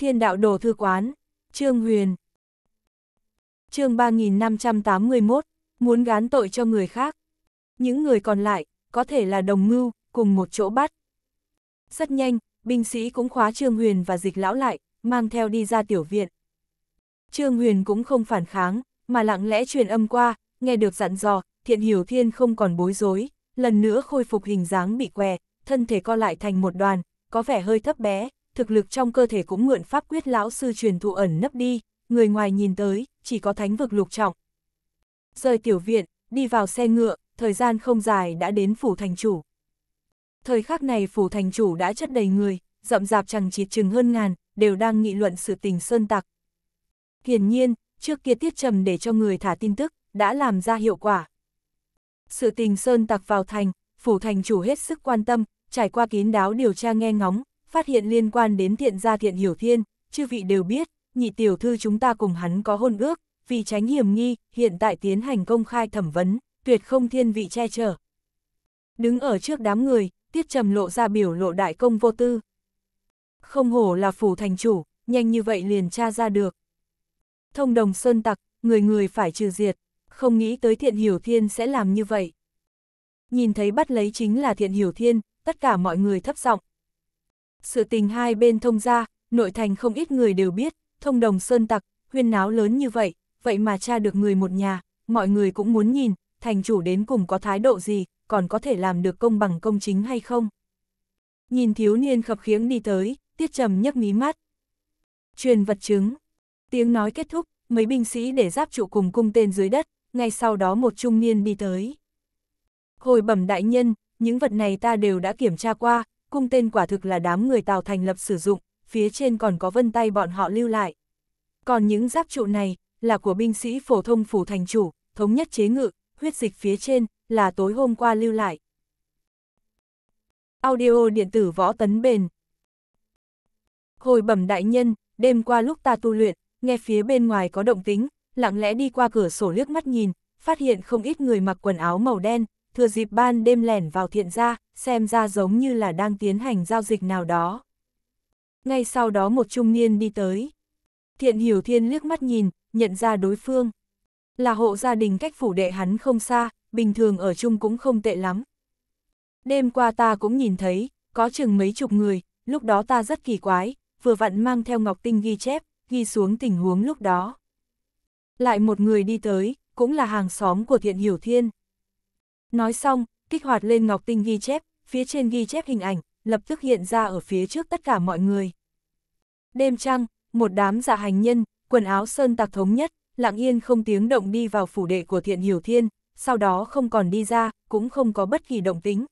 Thiên đạo đồ thư quán, Trương Huyền. Chương 3581, muốn gán tội cho người khác. Những người còn lại, có thể là đồng mưu, cùng một chỗ bắt. Rất nhanh, binh sĩ cũng khóa Trương Huyền và dịch lão lại, mang theo đi ra tiểu viện. Trương Huyền cũng không phản kháng, mà lặng lẽ truyền âm qua, nghe được dặn dò, thiện hiểu thiên không còn bối rối, lần nữa khôi phục hình dáng bị què, thân thể co lại thành một đoàn, có vẻ hơi thấp bé, thực lực trong cơ thể cũng mượn pháp quyết lão sư truyền thụ ẩn nấp đi, người ngoài nhìn tới, chỉ có thánh vực lục trọng. Rời tiểu viện, đi vào xe ngựa, thời gian không dài đã đến phủ thành chủ. Thời khắc này phủ thành chủ đã chất đầy người, rậm rạp chẳng chịt chừng hơn ngàn, đều đang nghị luận sự tình sơn tặc. Hiển nhiên, trước kia tiết trầm để cho người thả tin tức, đã làm ra hiệu quả. Sự tình sơn tặc vào thành, phủ thành chủ hết sức quan tâm, trải qua kín đáo điều tra nghe ngóng, phát hiện liên quan đến thiện gia thiện hiểu thiên, chư vị đều biết, nhị tiểu thư chúng ta cùng hắn có hôn ước, vì tránh hiểm nghi, hiện tại tiến hành công khai thẩm vấn, tuyệt không thiên vị che chở. Đứng ở trước đám người, tiết trầm lộ ra biểu lộ đại công vô tư. Không hổ là phủ thành chủ, nhanh như vậy liền tra ra được. Thông đồng sơn tặc, người người phải trừ diệt, không nghĩ tới thiện hiểu thiên sẽ làm như vậy. Nhìn thấy bắt lấy chính là thiện hiểu thiên, tất cả mọi người thấp giọng sự tình hai bên thông ra, nội thành không ít người đều biết, thông đồng sơn tặc, huyên náo lớn như vậy, vậy mà cha được người một nhà, mọi người cũng muốn nhìn, thành chủ đến cùng có thái độ gì, còn có thể làm được công bằng công chính hay không. Nhìn thiếu niên khập khiếng đi tới, tiết trầm nhấc mí mắt. Truyền vật chứng. Tiếng nói kết thúc, mấy binh sĩ để giáp trụ cùng cung tên dưới đất, ngay sau đó một trung niên đi tới. Hồi bẩm đại nhân, những vật này ta đều đã kiểm tra qua, cung tên quả thực là đám người Tào Thành lập sử dụng, phía trên còn có vân tay bọn họ lưu lại. Còn những giáp trụ này, là của binh sĩ phổ thông phủ thành chủ, thống nhất chế ngự, huyết dịch phía trên, là tối hôm qua lưu lại. Audio điện tử võ tấn bền Hồi bẩm đại nhân, đêm qua lúc ta tu luyện, nghe phía bên ngoài có động tính, lặng lẽ đi qua cửa sổ liếc mắt nhìn, phát hiện không ít người mặc quần áo màu đen, thừa dịp ban đêm lẻn vào thiện gia, xem ra giống như là đang tiến hành giao dịch nào đó. Ngay sau đó một trung niên đi tới. Thiện hiểu thiên liếc mắt nhìn, nhận ra đối phương. Là hộ gia đình cách phủ đệ hắn không xa, bình thường ở chung cũng không tệ lắm. Đêm qua ta cũng nhìn thấy, có chừng mấy chục người, lúc đó ta rất kỳ quái, vừa vặn mang theo Ngọc Tinh ghi chép, ghi xuống tình huống lúc đó. Lại một người đi tới, cũng là hàng xóm của Thiện Hiểu Thiên. Nói xong, kích hoạt lên Ngọc Tinh ghi chép, phía trên ghi chép hình ảnh, lập tức hiện ra ở phía trước tất cả mọi người. Đêm trăng, một đám giả dạ hành nhân, quần áo sơn tạc thống nhất, lặng yên không tiếng động đi vào phủ đệ của thiện hiểu thiên, sau đó không còn đi ra, cũng không có bất kỳ động tính.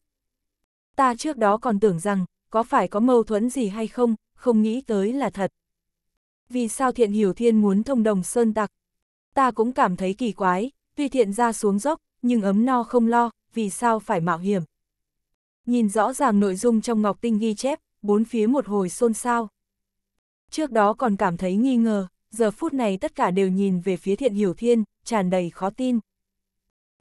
Ta trước đó còn tưởng rằng, có phải có mâu thuẫn gì hay không, không nghĩ tới là thật. Vì sao thiện hiểu thiên muốn thông đồng sơn tặc? Ta cũng cảm thấy kỳ quái, tuy thiện ra xuống dốc, nhưng ấm no không lo, vì sao phải mạo hiểm? Nhìn rõ ràng nội dung trong Ngọc Tinh ghi chép, bốn phía một hồi xôn xao. Trước đó còn cảm thấy nghi ngờ, giờ phút này tất cả đều nhìn về phía thiện hiểu thiên, tràn đầy khó tin.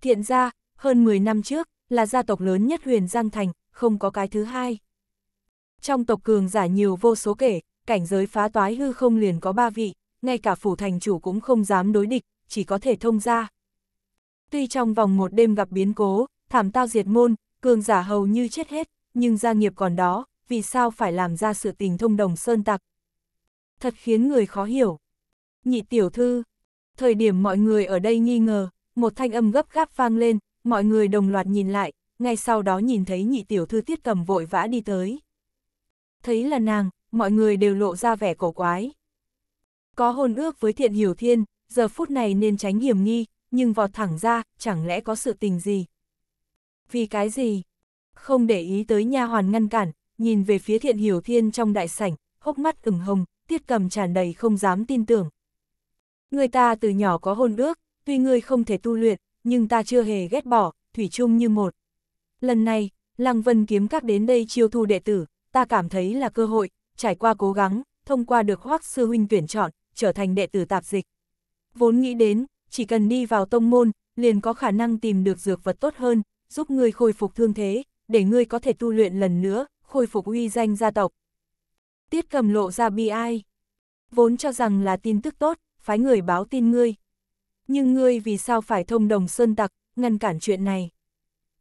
Thiện gia, hơn 10 năm trước, là gia tộc lớn nhất huyền Giang Thành, không có cái thứ hai. Trong tộc cường giả nhiều vô số kể, cảnh giới phá toái hư không liền có ba vị, ngay cả phủ thành chủ cũng không dám đối địch, chỉ có thể thông ra. Tuy trong vòng một đêm gặp biến cố, thảm tao diệt môn, cường giả hầu như chết hết, nhưng gia nghiệp còn đó, vì sao phải làm ra sự tình thông đồng sơn tặc? Thật khiến người khó hiểu. Nhị tiểu thư, thời điểm mọi người ở đây nghi ngờ, một thanh âm gấp gáp vang lên, mọi người đồng loạt nhìn lại, ngay sau đó nhìn thấy nhị tiểu thư tiết cầm vội vã đi tới. Thấy là nàng, mọi người đều lộ ra vẻ cổ quái. Có hôn ước với thiện hiểu thiên, giờ phút này nên tránh hiểm nghi, nhưng vọt thẳng ra, chẳng lẽ có sự tình gì, vì cái gì? Không để ý tới nha hoàn ngăn cản, nhìn về phía thiện hiểu thiên trong đại sảnh, hốc mắt ửng hồng, tiết cầm tràn đầy không dám tin tưởng. Người ta từ nhỏ có hôn ước, tuy ngươi không thể tu luyện, nhưng ta chưa hề ghét bỏ, thủy chung như một. Lần này, Lăng Vân kiếm các đến đây chiêu thu đệ tử, ta cảm thấy là cơ hội, trải qua cố gắng, thông qua được hoác sư huynh tuyển chọn, trở thành đệ tử tạp dịch. Vốn nghĩ đến, chỉ cần đi vào tông môn, liền có khả năng tìm được dược vật tốt hơn, giúp ngươi khôi phục thương thế, để ngươi có thể tu luyện lần nữa, khôi phục uy danh gia tộc. Tiết cầm lộ ra bi ai. Vốn cho rằng là tin tức tốt, phái người báo tin ngươi. Nhưng ngươi vì sao phải thông đồng sơn tặc, ngăn cản chuyện này.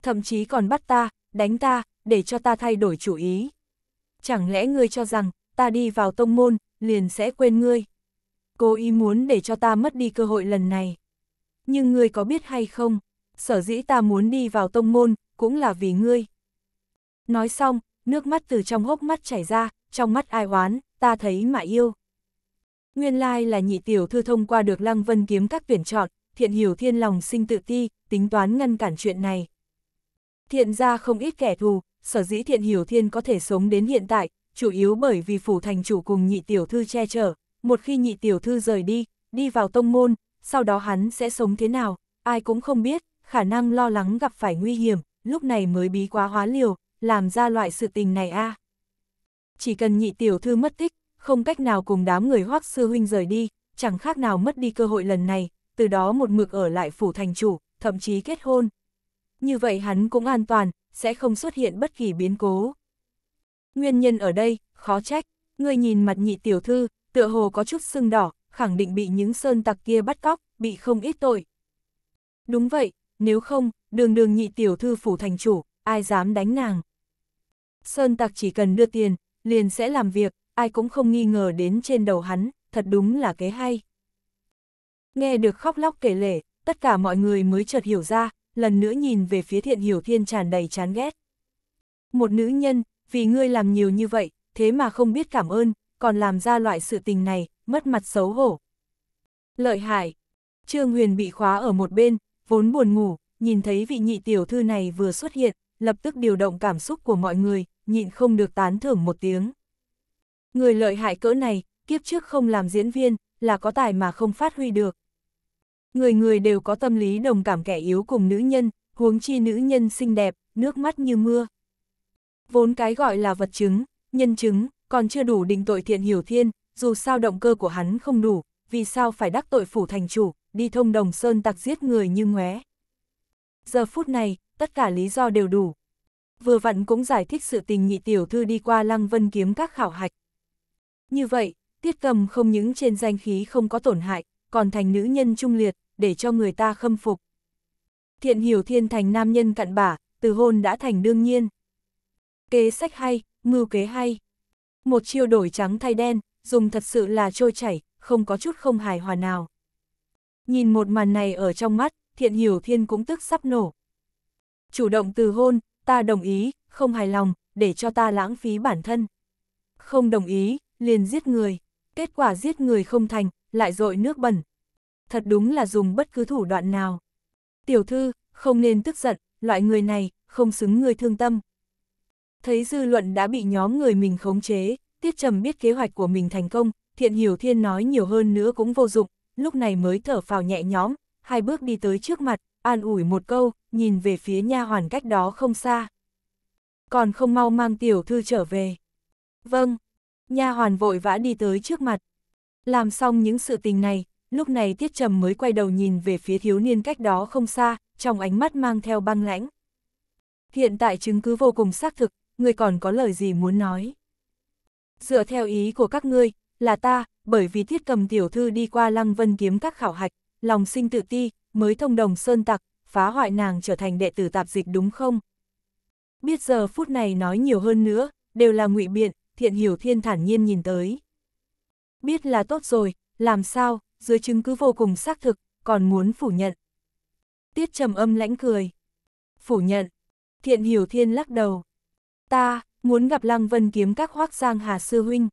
Thậm chí còn bắt ta, đánh ta, để cho ta thay đổi chủ ý. Chẳng lẽ ngươi cho rằng, ta đi vào tông môn, liền sẽ quên ngươi. Cô ý muốn để cho ta mất đi cơ hội lần này. Nhưng ngươi có biết hay không, sở dĩ ta muốn đi vào tông môn, cũng là vì ngươi. Nói xong, nước mắt từ trong hốc mắt chảy ra, trong mắt ai oán, ta thấy mà yêu. Nguyên lai là nhị tiểu thư thông qua được lăng vân kiếm các tuyển chọn, thiện hiểu thiên lòng sinh tự ti, tính toán ngăn cản chuyện này. Thiện ra không ít kẻ thù, sở dĩ thiện hiểu thiên có thể sống đến hiện tại, chủ yếu bởi vì phủ thành chủ cùng nhị tiểu thư che chở, một khi nhị tiểu thư rời đi, đi vào tông môn, sau đó hắn sẽ sống thế nào, ai cũng không biết, khả năng lo lắng gặp phải nguy hiểm, lúc này mới bí quá hóa liều, làm ra loại sự tình này a. À. Chỉ cần nhị tiểu thư mất tích, không cách nào cùng đám người hoắc sư huynh rời đi, chẳng khác nào mất đi cơ hội lần này, từ đó một mực ở lại phủ thành chủ, thậm chí kết hôn. Như vậy hắn cũng an toàn, sẽ không xuất hiện bất kỳ biến cố. Nguyên nhân ở đây, khó trách, người nhìn mặt nhị tiểu thư, tựa hồ có chút sưng đỏ, khẳng định bị những sơn tặc kia bắt cóc, bị không ít tội. Đúng vậy, nếu không, đường đường nhị tiểu thư phủ thành chủ, ai dám đánh nàng. Sơn tặc chỉ cần đưa tiền, liền sẽ làm việc, ai cũng không nghi ngờ đến trên đầu hắn, thật đúng là kế hay. Nghe được khóc lóc kể lể, tất cả mọi người mới chợt hiểu ra, lần nữa nhìn về phía thiện hiểu thiên tràn đầy chán ghét. Một nữ nhân, vì ngươi làm nhiều như vậy, thế mà không biết cảm ơn, còn làm ra loại sự tình này, mất mặt xấu hổ. Lợi hại, Trương Huyền bị khóa ở một bên, vốn buồn ngủ, nhìn thấy vị nhị tiểu thư này vừa xuất hiện, lập tức điều động cảm xúc của mọi người, nhịn không được tán thưởng một tiếng. Người lợi hại cỡ này, kiếp trước không làm diễn viên, là có tài mà không phát huy được. Người người đều có tâm lý đồng cảm kẻ yếu cùng nữ nhân, huống chi nữ nhân xinh đẹp, nước mắt như mưa. Vốn cái gọi là vật chứng, nhân chứng, còn chưa đủ định tội thiện hiểu thiên, dù sao động cơ của hắn không đủ, vì sao phải đắc tội phủ thành chủ, đi thông đồng sơn tặc giết người như ngóe Giờ phút này, tất cả lý do đều đủ. Vừa vặn cũng giải thích sự tình nhị tiểu thư đi qua lăng vân kiếm các khảo hạch. Như vậy, tiết cầm không những trên danh khí không có tổn hại, còn thành nữ nhân trung liệt, để cho người ta khâm phục. Thiện hiểu thiên thành nam nhân cặn bả, từ hôn đã thành đương nhiên. Kế sách hay, mưu kế hay. Một chiêu đổi trắng thay đen, dùng thật sự là trôi chảy, không có chút không hài hòa nào. Nhìn một màn này ở trong mắt, thiện hiểu thiên cũng tức sắp nổ. Chủ động từ hôn, ta đồng ý, không hài lòng, để cho ta lãng phí bản thân. Không đồng ý, liền giết người. Kết quả giết người không thành, lại dội nước bẩn. Thật đúng là dùng bất cứ thủ đoạn nào. Tiểu thư, không nên tức giận, loại người này, không xứng người thương tâm. Thấy dư luận đã bị nhóm người mình khống chế, Tiết Trầm biết kế hoạch của mình thành công, Thiện Hiểu Thiên nói nhiều hơn nữa cũng vô dụng, lúc này mới thở phào nhẹ nhõm, hai bước đi tới trước mặt, an ủi một câu, nhìn về phía nha hoàn cách đó không xa. Còn không mau mang tiểu thư trở về. Vâng, nha hoàn vội vã đi tới trước mặt. Làm xong những sự tình này, lúc này Tiết Trầm mới quay đầu nhìn về phía thiếu niên cách đó không xa, trong ánh mắt mang theo băng lãnh. Hiện tại chứng cứ vô cùng xác thực, người còn có lời gì muốn nói. Dựa theo ý của các ngươi, là ta, bởi vì thiết cầm tiểu thư đi qua lăng vân kiếm các khảo hạch, lòng sinh tự ti, mới thông đồng sơn tặc, phá hoại nàng trở thành đệ tử tạp dịch đúng không? Biết giờ phút này nói nhiều hơn nữa, đều là ngụy biện, thiện hiểu thiên thản nhiên nhìn tới. Biết là tốt rồi, làm sao, dưới chứng cứ vô cùng xác thực, còn muốn phủ nhận. Tiết trầm âm lãnh cười. Phủ nhận. Thiện hiểu thiên lắc đầu. Ta, muốn gặp Lăng Vân kiếm các hoác giang hà sư huynh.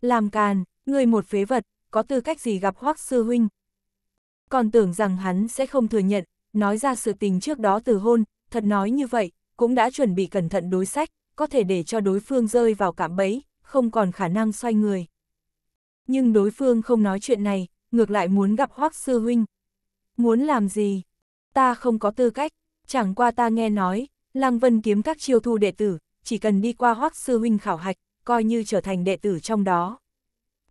Làm càn, Người một phế vật, có tư cách gì gặp hoắc sư huynh? Còn tưởng rằng hắn sẽ không thừa nhận, nói ra sự tình trước đó từ hôn, thật nói như vậy, cũng đã chuẩn bị cẩn thận đối sách, có thể để cho đối phương rơi vào cạm bẫy, không còn khả năng xoay người. Nhưng đối phương không nói chuyện này, ngược lại muốn gặp hoắc sư huynh. Muốn làm gì? Ta không có tư cách, chẳng qua ta nghe nói, Lăng Vân kiếm các chiêu thu đệ tử, chỉ cần đi qua hoắc sư huynh khảo hạch, coi như trở thành đệ tử trong đó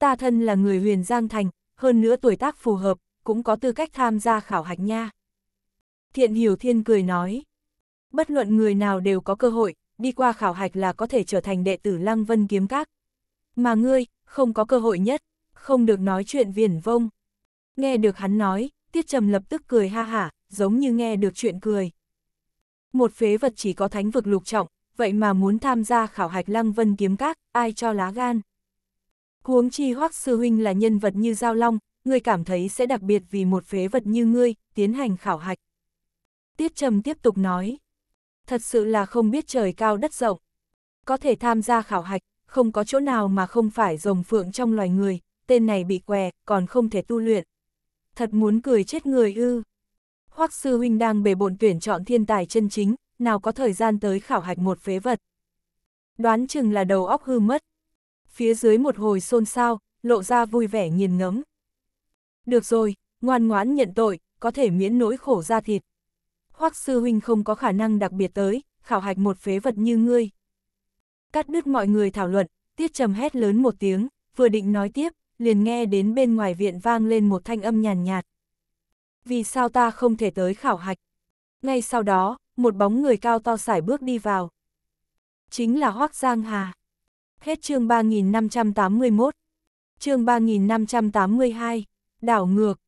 ta thân là người huyền Giang Thành, hơn nữa tuổi tác phù hợp, cũng có tư cách tham gia khảo hạch nha. Thiện Hiểu Thiên cười nói, bất luận người nào đều có cơ hội, đi qua khảo hạch là có thể trở thành đệ tử Lăng Vân Kiếm Các. Mà ngươi, không có cơ hội nhất, không được nói chuyện viển vông. Nghe được hắn nói, Tiết Trầm lập tức cười ha hả, giống như nghe được chuyện cười. Một phế vật chỉ có thánh vực lục trọng, vậy mà muốn tham gia khảo hạch Lăng Vân Kiếm Các, ai cho lá gan. Huống chi hoắc sư huynh là nhân vật như Giao Long, ngươi cảm thấy sẽ đặc biệt vì một phế vật như ngươi, tiến hành khảo hạch. Tiết Trầm tiếp tục nói, thật sự là không biết trời cao đất rộng. Có thể tham gia khảo hạch, không có chỗ nào mà không phải rồng phượng trong loài người, tên này bị què, còn không thể tu luyện. Thật muốn cười chết người ư. Hoắc sư huynh đang bề bộn tuyển chọn thiên tài chân chính, nào có thời gian tới khảo hạch một phế vật. Đoán chừng là đầu óc hư mất phía dưới một hồi xôn xao, lộ ra vui vẻ nghiền ngẫm. Được rồi, ngoan ngoãn nhận tội, có thể miễn nỗi khổ ra thịt. Hoắc sư huynh không có khả năng đặc biệt tới, khảo hạch một phế vật như ngươi. Cắt đứt mọi người thảo luận, tiết trầm hét lớn một tiếng, vừa định nói tiếp, liền nghe đến bên ngoài viện vang lên một thanh âm nhàn nhạt, Vì sao ta không thể tới khảo hạch? Ngay sau đó, một bóng người cao to sải bước đi vào. Chính là Hoắc Giang Hà. Hết chương 3581. Chương 3582. Đảo ngược.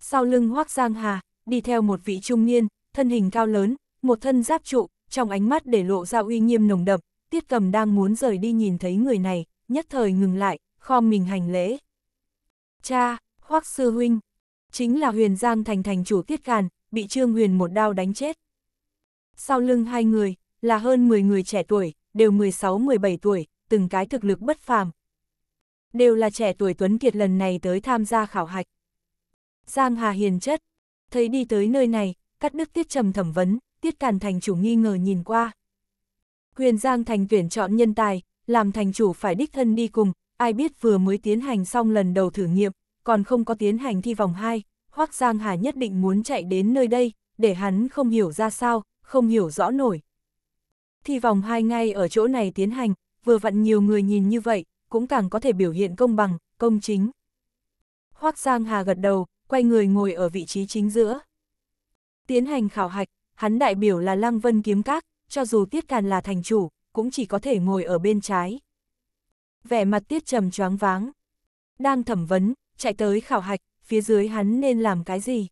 Sau lưng Hoắc Giang Hà, đi theo một vị trung niên, thân hình cao lớn, một thân giáp trụ, trong ánh mắt để lộ ra uy nghiêm nồng đậm, Tiết Cầm đang muốn rời đi nhìn thấy người này, nhất thời ngừng lại, khom mình hành lễ. Cha, Hoắc sư huynh, chính là Huyền Giang thành thành chủ Tiết Càn, bị Trương Huyền một đao đánh chết. Sau lưng hai người, là hơn 10 người trẻ tuổi, đều 16-17 tuổi, từng cái thực lực bất phàm. Đều là trẻ tuổi Tuấn Kiệt lần này tới tham gia khảo hạch. Giang Hà hiền chất, thấy đi tới nơi này, cắt đứt tiết trầm thẩm vấn, tiết càn thành chủ nghi ngờ nhìn qua. Quyền Giang thành tuyển chọn nhân tài, làm thành chủ phải đích thân đi cùng, ai biết vừa mới tiến hành xong lần đầu thử nghiệm, còn không có tiến hành thi vòng 2, Hoác Giang Hà nhất định muốn chạy đến nơi đây, để hắn không hiểu ra sao, không hiểu rõ nổi. Thi vòng 2 ngay ở chỗ này tiến hành, vừa vặn nhiều người nhìn như vậy, cũng càng có thể biểu hiện công bằng, công chính. Hoác Giang Hà gật đầu, quay người ngồi ở vị trí chính giữa. Tiến hành khảo hạch, hắn đại biểu là Lăng Vân Kiếm Các, cho dù Tiết Càn là thành chủ, cũng chỉ có thể ngồi ở bên trái. Vẻ mặt Tiết trầm choáng váng. Đang thẩm vấn, chạy tới khảo hạch, phía dưới hắn nên làm cái gì?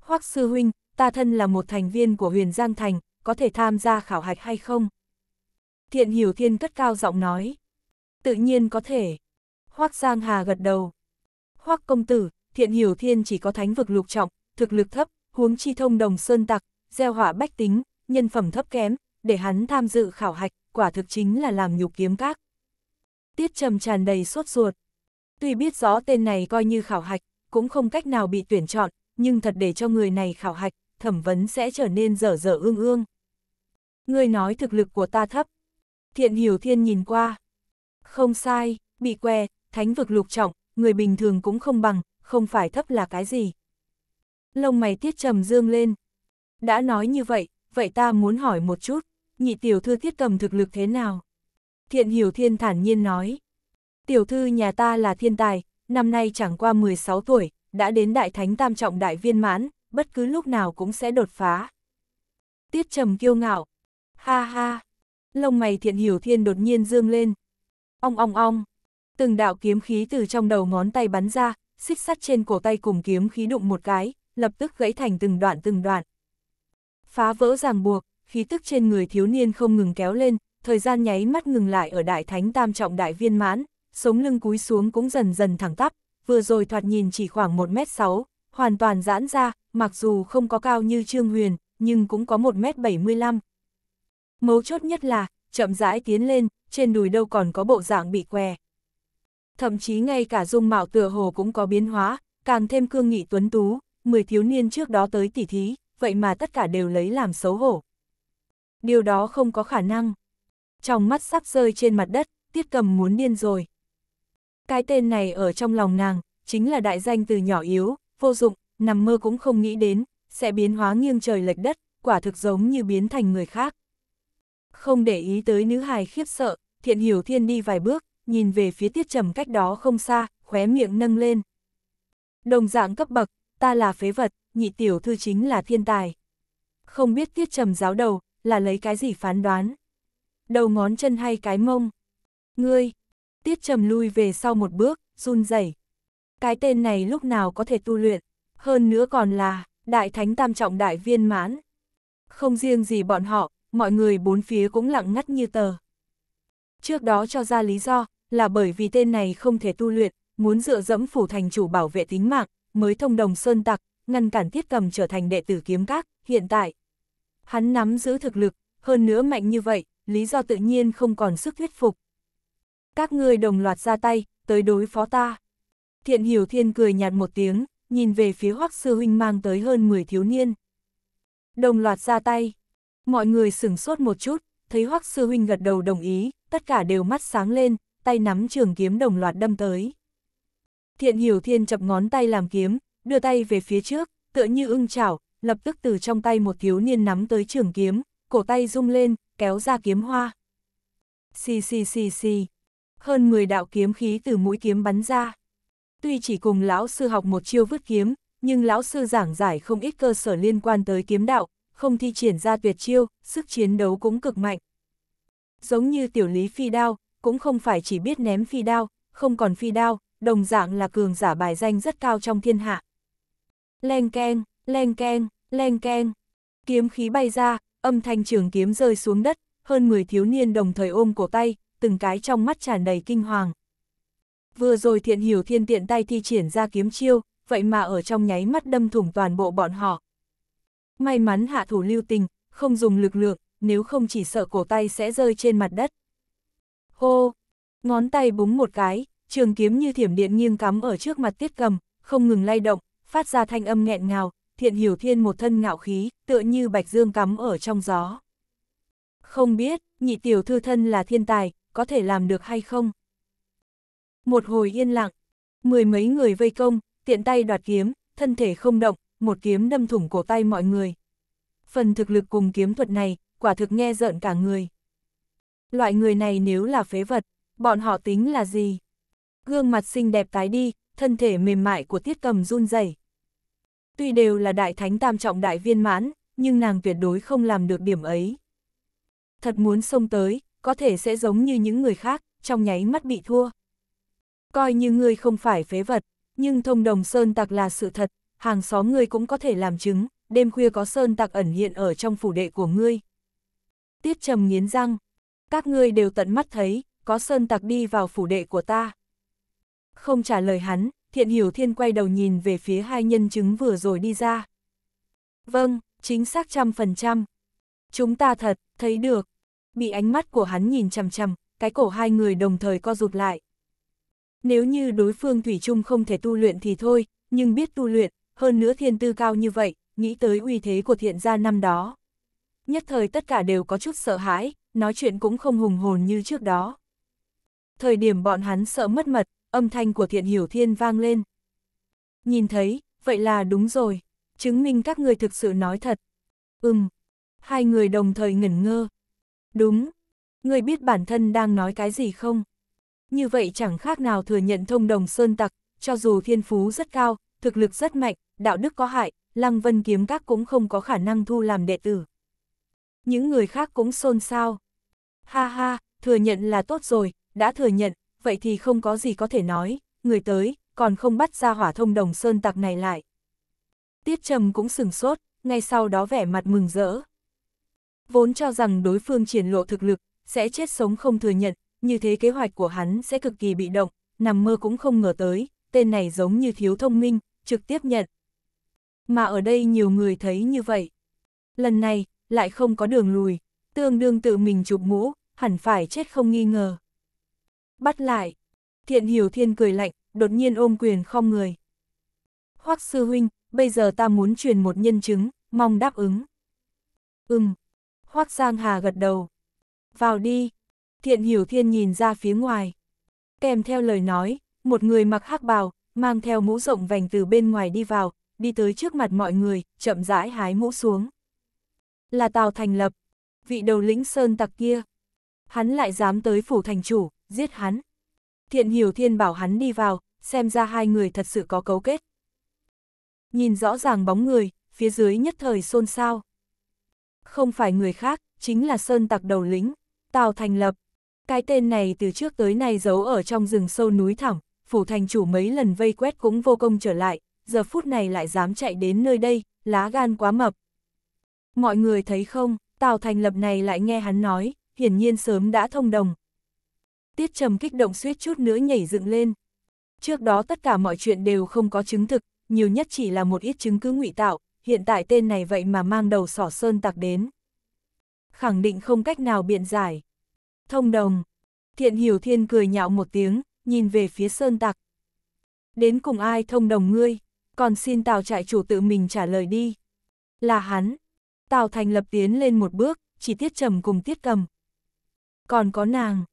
Hoắc sư huynh, ta thân là một thành viên của huyền Giang Thành, có thể tham gia khảo hạch hay không? Thiện Hiểu Thiên cất cao giọng nói. Tự nhiên có thể. Hoác Giang Hà gật đầu. Hoác công tử, Thiện Hiểu Thiên chỉ có thánh vực lục trọng, thực lực thấp, huống chi thông đồng sơn tặc, gieo họa bách tính, nhân phẩm thấp kém, để hắn tham dự khảo hạch, quả thực chính là làm nhục kiếm các. Tiết trầm tràn đầy sốt ruột. Tuy biết rõ tên này coi như khảo hạch, cũng không cách nào bị tuyển chọn, nhưng thật để cho người này khảo hạch, thẩm vấn sẽ trở nên dở dở ương ương. Người nói thực lực của ta thấp, Thiện hiểu thiên nhìn qua. Không sai, bị què, thánh vực lục trọng, người bình thường cũng không bằng, không phải thấp là cái gì. Lông mày tiết trầm dương lên. Đã nói như vậy, vậy ta muốn hỏi một chút, nhị tiểu thư thiết cầm thực lực thế nào? Thiện hiểu thiên thản nhiên nói. Tiểu thư nhà ta là thiên tài, năm nay chẳng qua 16 tuổi, đã đến đại thánh tam trọng đại viên mãn, bất cứ lúc nào cũng sẽ đột phá. Tiết trầm kiêu ngạo. Ha ha, lông mày thiện hiểu thiên đột nhiên dương lên. Ong ong ong, từng đạo kiếm khí từ trong đầu ngón tay bắn ra, xích sắt trên cổ tay cùng kiếm khí đụng một cái, lập tức gãy thành từng đoạn từng đoạn. Phá vỡ ràng buộc, khí tức trên người thiếu niên không ngừng kéo lên, thời gian nháy mắt ngừng lại ở đại thánh tam trọng đại viên mãn, sống lưng cúi xuống cũng dần dần thẳng tắp, vừa rồi thoạt nhìn chỉ khoảng 1m6, hoàn toàn giãn ra, mặc dù không có cao như Trương Huyền, nhưng cũng có 1m75, Mấu chốt nhất là, chậm rãi tiến lên, trên đùi đâu còn có bộ dạng bị què. Thậm chí ngay cả dung mạo tựa hồ cũng có biến hóa, càng thêm cương nghị tuấn tú, 10 thiếu niên trước đó tới tỉ thí, vậy mà tất cả đều lấy làm xấu hổ. Điều đó không có khả năng. Trong mắt sắp rơi trên mặt đất, tiết cầm muốn điên rồi. Cái tên này ở trong lòng nàng, chính là đại danh từ nhỏ yếu, vô dụng, nằm mơ cũng không nghĩ đến, sẽ biến hóa nghiêng trời lệch đất, quả thực giống như biến thành người khác. Không để ý tới nữ hài khiếp sợ, thiện hiểu thiên đi vài bước, nhìn về phía tiết trầm cách đó không xa, khóe miệng nâng lên. Đồng dạng cấp bậc, ta là phế vật, nhị tiểu thư chính là thiên tài. Không biết tiết trầm giáo đầu, là lấy cái gì phán đoán. Đầu ngón chân hay cái mông. Ngươi, tiết trầm lui về sau một bước, run rẩy. Cái tên này lúc nào có thể tu luyện, hơn nữa còn là, đại thánh tam trọng đại viên mãn. Không riêng gì bọn họ, mọi người bốn phía cũng lặng ngắt như tờ. Trước đó cho ra lý do, là bởi vì tên này không thể tu luyện, muốn dựa dẫm phủ thành chủ bảo vệ tính mạng, mới thông đồng sơn tặc, ngăn cản thiết cầm trở thành đệ tử kiếm các, hiện tại. Hắn nắm giữ thực lực, hơn nữa mạnh như vậy, lý do tự nhiên không còn sức thuyết phục. Các ngươi đồng loạt ra tay, tới đối phó ta. Thiện hiểu thiên cười nhạt một tiếng, nhìn về phía hoắc sư huynh mang tới hơn 10 thiếu niên. Đồng loạt ra tay, Mọi người sửng sốt một chút, thấy Hoắc Sư Huynh gật đầu đồng ý, tất cả đều mắt sáng lên, tay nắm trường kiếm đồng loạt đâm tới. Thiện Hiểu Thiên chập ngón tay làm kiếm, đưa tay về phía trước, tựa như ưng chảo, lập tức từ trong tay một thiếu niên nắm tới trường kiếm, cổ tay rung lên, kéo ra kiếm hoa. Xì xì xì xì, hơn 10 đạo kiếm khí từ mũi kiếm bắn ra. Tuy chỉ cùng lão sư học một chiêu vứt kiếm, nhưng lão sư giảng giải không ít cơ sở liên quan tới kiếm đạo, không thi triển ra tuyệt chiêu, sức chiến đấu cũng cực mạnh. Giống như tiểu lý phi đao, cũng không phải chỉ biết ném phi đao, không còn phi đao, đồng dạng là cường giả bài danh rất cao trong thiên hạ. Leng keng, leng keng, leng keng. Kiếm khí bay ra, âm thanh trường kiếm rơi xuống đất, hơn 10 thiếu niên đồng thời ôm cổ tay, từng cái trong mắt tràn đầy kinh hoàng. Vừa rồi thiện hiểu thiên tiện tay thi triển ra kiếm chiêu, vậy mà ở trong nháy mắt đâm thủng toàn bộ bọn họ, May mắn hạ thủ lưu tình, không dùng lực lượng, nếu không chỉ sợ cổ tay sẽ rơi trên mặt đất. Hô! Ngón tay búng một cái, trường kiếm như thiểm điện nghiêng cắm ở trước mặt tiết cầm, không ngừng lay động, phát ra thanh âm nghẹn ngào, thiện hiểu thiên một thân ngạo khí, tựa như bạch dương cắm ở trong gió. Không biết, nhị tiểu thư thân là thiên tài, có thể làm được hay không? Một hồi yên lặng, mười mấy người vây công, tiện tay đoạt kiếm, thân thể không động, một kiếm đâm thủng cổ tay mọi người. Phần thực lực cùng kiếm thuật này, quả thực nghe rợn cả người. Loại người này nếu là phế vật, bọn họ tính là gì? Gương mặt xinh đẹp tái đi, thân thể mềm mại của tiết cầm run rẩy. Tuy đều là đại thánh tam trọng đại viên mãn, nhưng nàng tuyệt đối không làm được điểm ấy. Thật muốn xông tới, có thể sẽ giống như những người khác, trong nháy mắt bị thua. Coi như ngươi không phải phế vật, nhưng thông đồng sơn tặc là sự thật, hàng xóm ngươi cũng có thể làm chứng, đêm khuya có sơn tặc ẩn hiện ở trong phủ đệ của ngươi. Tiết trầm nghiến răng, các ngươi đều tận mắt thấy, có sơn tặc đi vào phủ đệ của ta. Không trả lời hắn, thiện hiểu thiên quay đầu nhìn về phía hai nhân chứng vừa rồi đi ra. Vâng, chính xác trăm phần trăm. Chúng ta thật, thấy được. Bị ánh mắt của hắn nhìn chằm chằm, cái cổ hai người đồng thời co rụt lại. Nếu như đối phương Thủy chung không thể tu luyện thì thôi, nhưng biết tu luyện, hơn nữa thiên tư cao như vậy, nghĩ tới uy thế của thiện gia năm đó. Nhất thời tất cả đều có chút sợ hãi, nói chuyện cũng không hùng hồn như trước đó. Thời điểm bọn hắn sợ mất mật, âm thanh của thiện hiểu thiên vang lên. Nhìn thấy, vậy là đúng rồi, chứng minh các người thực sự nói thật. Ừm, hai người đồng thời ngẩn ngơ. Đúng, người biết bản thân đang nói cái gì không? Như vậy chẳng khác nào thừa nhận thông đồng sơn tặc, cho dù thiên phú rất cao, thực lực rất mạnh, đạo đức có hại, Lăng Vân kiếm các cũng không có khả năng thu làm đệ tử. Những người khác cũng xôn xao. Ha ha, thừa nhận là tốt rồi, đã thừa nhận, vậy thì không có gì có thể nói, người tới, còn không bắt ra hỏa thông đồng sơn tặc này lại. Tiết Trầm cũng sừng sốt, ngay sau đó vẻ mặt mừng rỡ. Vốn cho rằng đối phương triển lộ thực lực, sẽ chết sống không thừa nhận, như thế kế hoạch của hắn sẽ cực kỳ bị động, nằm mơ cũng không ngờ tới, tên này giống như thiếu thông minh, trực tiếp nhận. Mà ở đây nhiều người thấy như vậy. Lần này, lại không có đường lùi, tương đương tự mình chụp mũ, hẳn phải chết không nghi ngờ. Bắt lại, thiện hiểu thiên cười lạnh, đột nhiên ôm quyền không người. Hoắc sư huynh, bây giờ ta muốn truyền một nhân chứng, mong đáp ứng. Ừm, Hoắc Giang Hà gật đầu. Vào đi, thiện hiểu thiên nhìn ra phía ngoài. Kèm theo lời nói, một người mặc hắc bào, mang theo mũ rộng vành từ bên ngoài đi vào, đi tới trước mặt mọi người, chậm rãi hái mũ xuống. Là Tào Thành Lập, vị đầu lĩnh sơn tặc kia. Hắn lại dám tới phủ thành chủ, giết hắn. Thiện Hiểu Thiên bảo hắn đi vào, xem ra hai người thật sự có cấu kết. Nhìn rõ ràng bóng người, phía dưới nhất thời xôn xao. Không phải người khác, chính là sơn tặc đầu lĩnh, Tào Thành Lập. Cái tên này từ trước tới nay giấu ở trong rừng sâu núi thẳm, phủ thành chủ mấy lần vây quét cũng vô công trở lại, giờ phút này lại dám chạy đến nơi đây, lá gan quá mập. Mọi người thấy không, Tào Thành Lập này lại nghe hắn nói, hiển nhiên sớm đã thông đồng. Tiết Trầm kích động suýt chút nữa nhảy dựng lên. Trước đó tất cả mọi chuyện đều không có chứng thực, nhiều nhất chỉ là một ít chứng cứ ngụy tạo, hiện tại tên này vậy mà mang đầu sỏ sơn tạc đến. Khẳng định không cách nào biện giải. Thông đồng. Thiện Hiểu Thiên cười nhạo một tiếng, nhìn về phía sơn tặc. Đến cùng ai thông đồng ngươi, còn xin Tào trại chủ tự mình trả lời đi. Là hắn. Tào thành lập tiến lên một bước, chỉ tiết trầm cùng tiết cầm. Còn có nàng.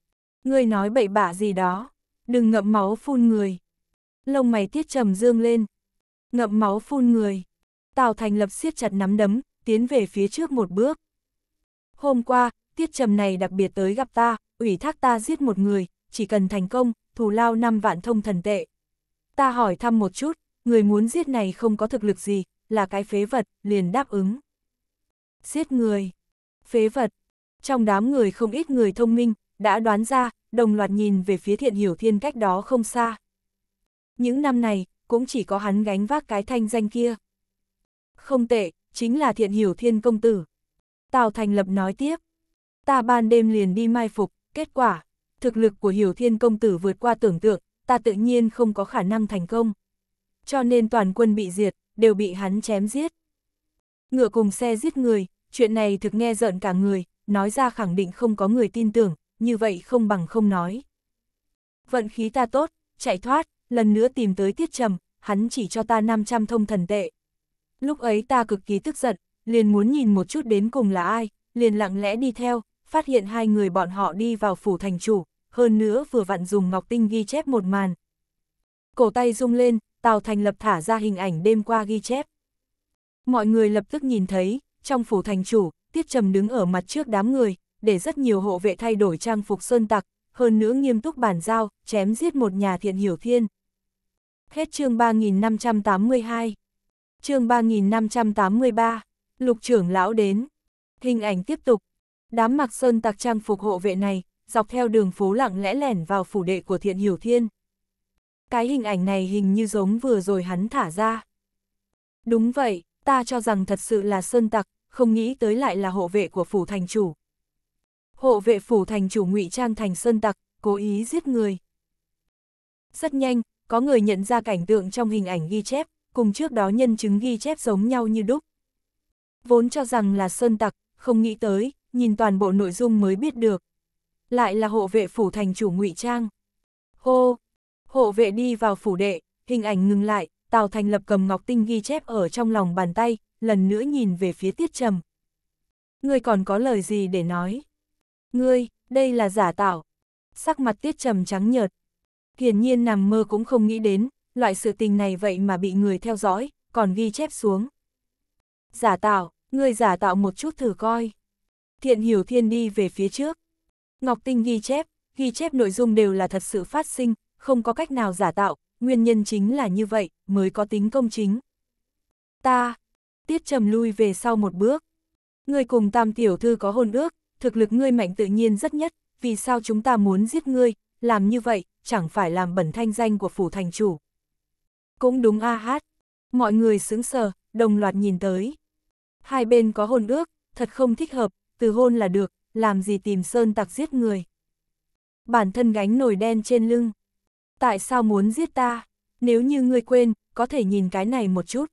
Ngươi nói bậy bạ gì đó. Đừng ngậm máu phun người. Lông mày tiết trầm dương lên. Ngậm máu phun người. Tào thành lập siết chặt nắm đấm, tiến về phía trước một bước. Hôm qua, tiết trầm này đặc biệt tới gặp ta, ủy thác ta giết một người, chỉ cần thành công, thù lao 5 vạn thông thần tệ. Ta hỏi thăm một chút, người muốn giết này không có thực lực gì, là cái phế vật, liền đáp ứng. Giết người, phế vật, trong đám người không ít người thông minh, đã đoán ra, đồng loạt nhìn về phía thiện hiểu thiên cách đó không xa. Những năm này, cũng chỉ có hắn gánh vác cái thanh danh kia. Không tệ, chính là thiện hiểu thiên công tử. Tào Thành Lập nói tiếp, ta ban đêm liền đi mai phục, kết quả, thực lực của Hiểu Thiên Công Tử vượt qua tưởng tượng, ta tự nhiên không có khả năng thành công. Cho nên toàn quân bị diệt, đều bị hắn chém giết. Ngựa cùng xe giết người, chuyện này thực nghe giận cả người, nói ra khẳng định không có người tin tưởng, như vậy không bằng không nói. Vận khí ta tốt, chạy thoát, lần nữa tìm tới tiết trầm, hắn chỉ cho ta 500 thông thần tệ. Lúc ấy ta cực kỳ tức giận, liền muốn nhìn một chút đến cùng là ai, liền lặng lẽ đi theo, phát hiện hai người bọn họ đi vào phủ thành chủ, hơn nữa vừa vặn dùng ngọc tinh ghi chép một màn. Cổ tay rung lên, Tào Thành lập thả ra hình ảnh đêm qua ghi chép. Mọi người lập tức nhìn thấy, trong phủ thành chủ, Tiết Trầm đứng ở mặt trước đám người, để rất nhiều hộ vệ thay đổi trang phục sơn tặc, hơn nữa nghiêm túc bàn giao, chém giết một nhà thiện hiểu thiên. Hết chương 3582 Chương 3583 Lục trưởng lão đến Hình ảnh tiếp tục, Đám mặc sơn tạc trang phục hộ vệ này, dọc theo đường phố lặng lẽ lẻn vào phủ đệ của thiện hiểu thiên. Cái hình ảnh này hình như giống vừa rồi hắn thả ra. Đúng vậy, ta cho rằng thật sự là sơn tặc, không nghĩ tới lại là hộ vệ của phủ thành chủ. Hộ vệ phủ thành chủ ngụy trang thành sơn tặc, cố ý giết người. Rất nhanh, có người nhận ra cảnh tượng trong hình ảnh ghi chép, cùng trước đó nhân chứng ghi chép giống nhau như đúc. Vốn cho rằng là sơn tặc, không nghĩ tới, nhìn toàn bộ nội dung mới biết được. Lại là hộ vệ phủ thành chủ ngụy Trang. Hô! Hộ vệ đi vào phủ đệ, hình ảnh ngừng lại, Tào Thành lập cầm ngọc tinh ghi chép ở trong lòng bàn tay, lần nữa nhìn về phía tiết trầm. Ngươi còn có lời gì để nói? Ngươi, đây là giả tạo. Sắc mặt tiết trầm trắng nhợt. Hiển nhiên nằm mơ cũng không nghĩ đến, loại sự tình này vậy mà bị người theo dõi, còn ghi chép xuống. Giả tạo, ngươi giả tạo một chút thử coi. Thiện Hiểu Thiên đi về phía trước. Ngọc Tinh ghi chép, ghi chép nội dung đều là thật sự phát sinh, không có cách nào giả tạo, nguyên nhân chính là như vậy, mới có tính công chính. Ta, Tiết Trầm lui về sau một bước. Ngươi cùng Tam Tiểu Thư có hôn ước, thực lực ngươi mạnh tự nhiên rất nhất, vì sao chúng ta muốn giết ngươi, làm như vậy, chẳng phải làm bẩn thanh danh của phủ thành chủ. Cũng đúng a hát, mọi người sững sờ, đồng loạt nhìn tới. Hai bên có hôn ước, thật không thích hợp, từ hôn là được, làm gì tìm sơn tặc giết người. Bản thân gánh nổi đen trên lưng. Tại sao muốn giết ta? Nếu như ngươi quên, có thể nhìn cái này một chút.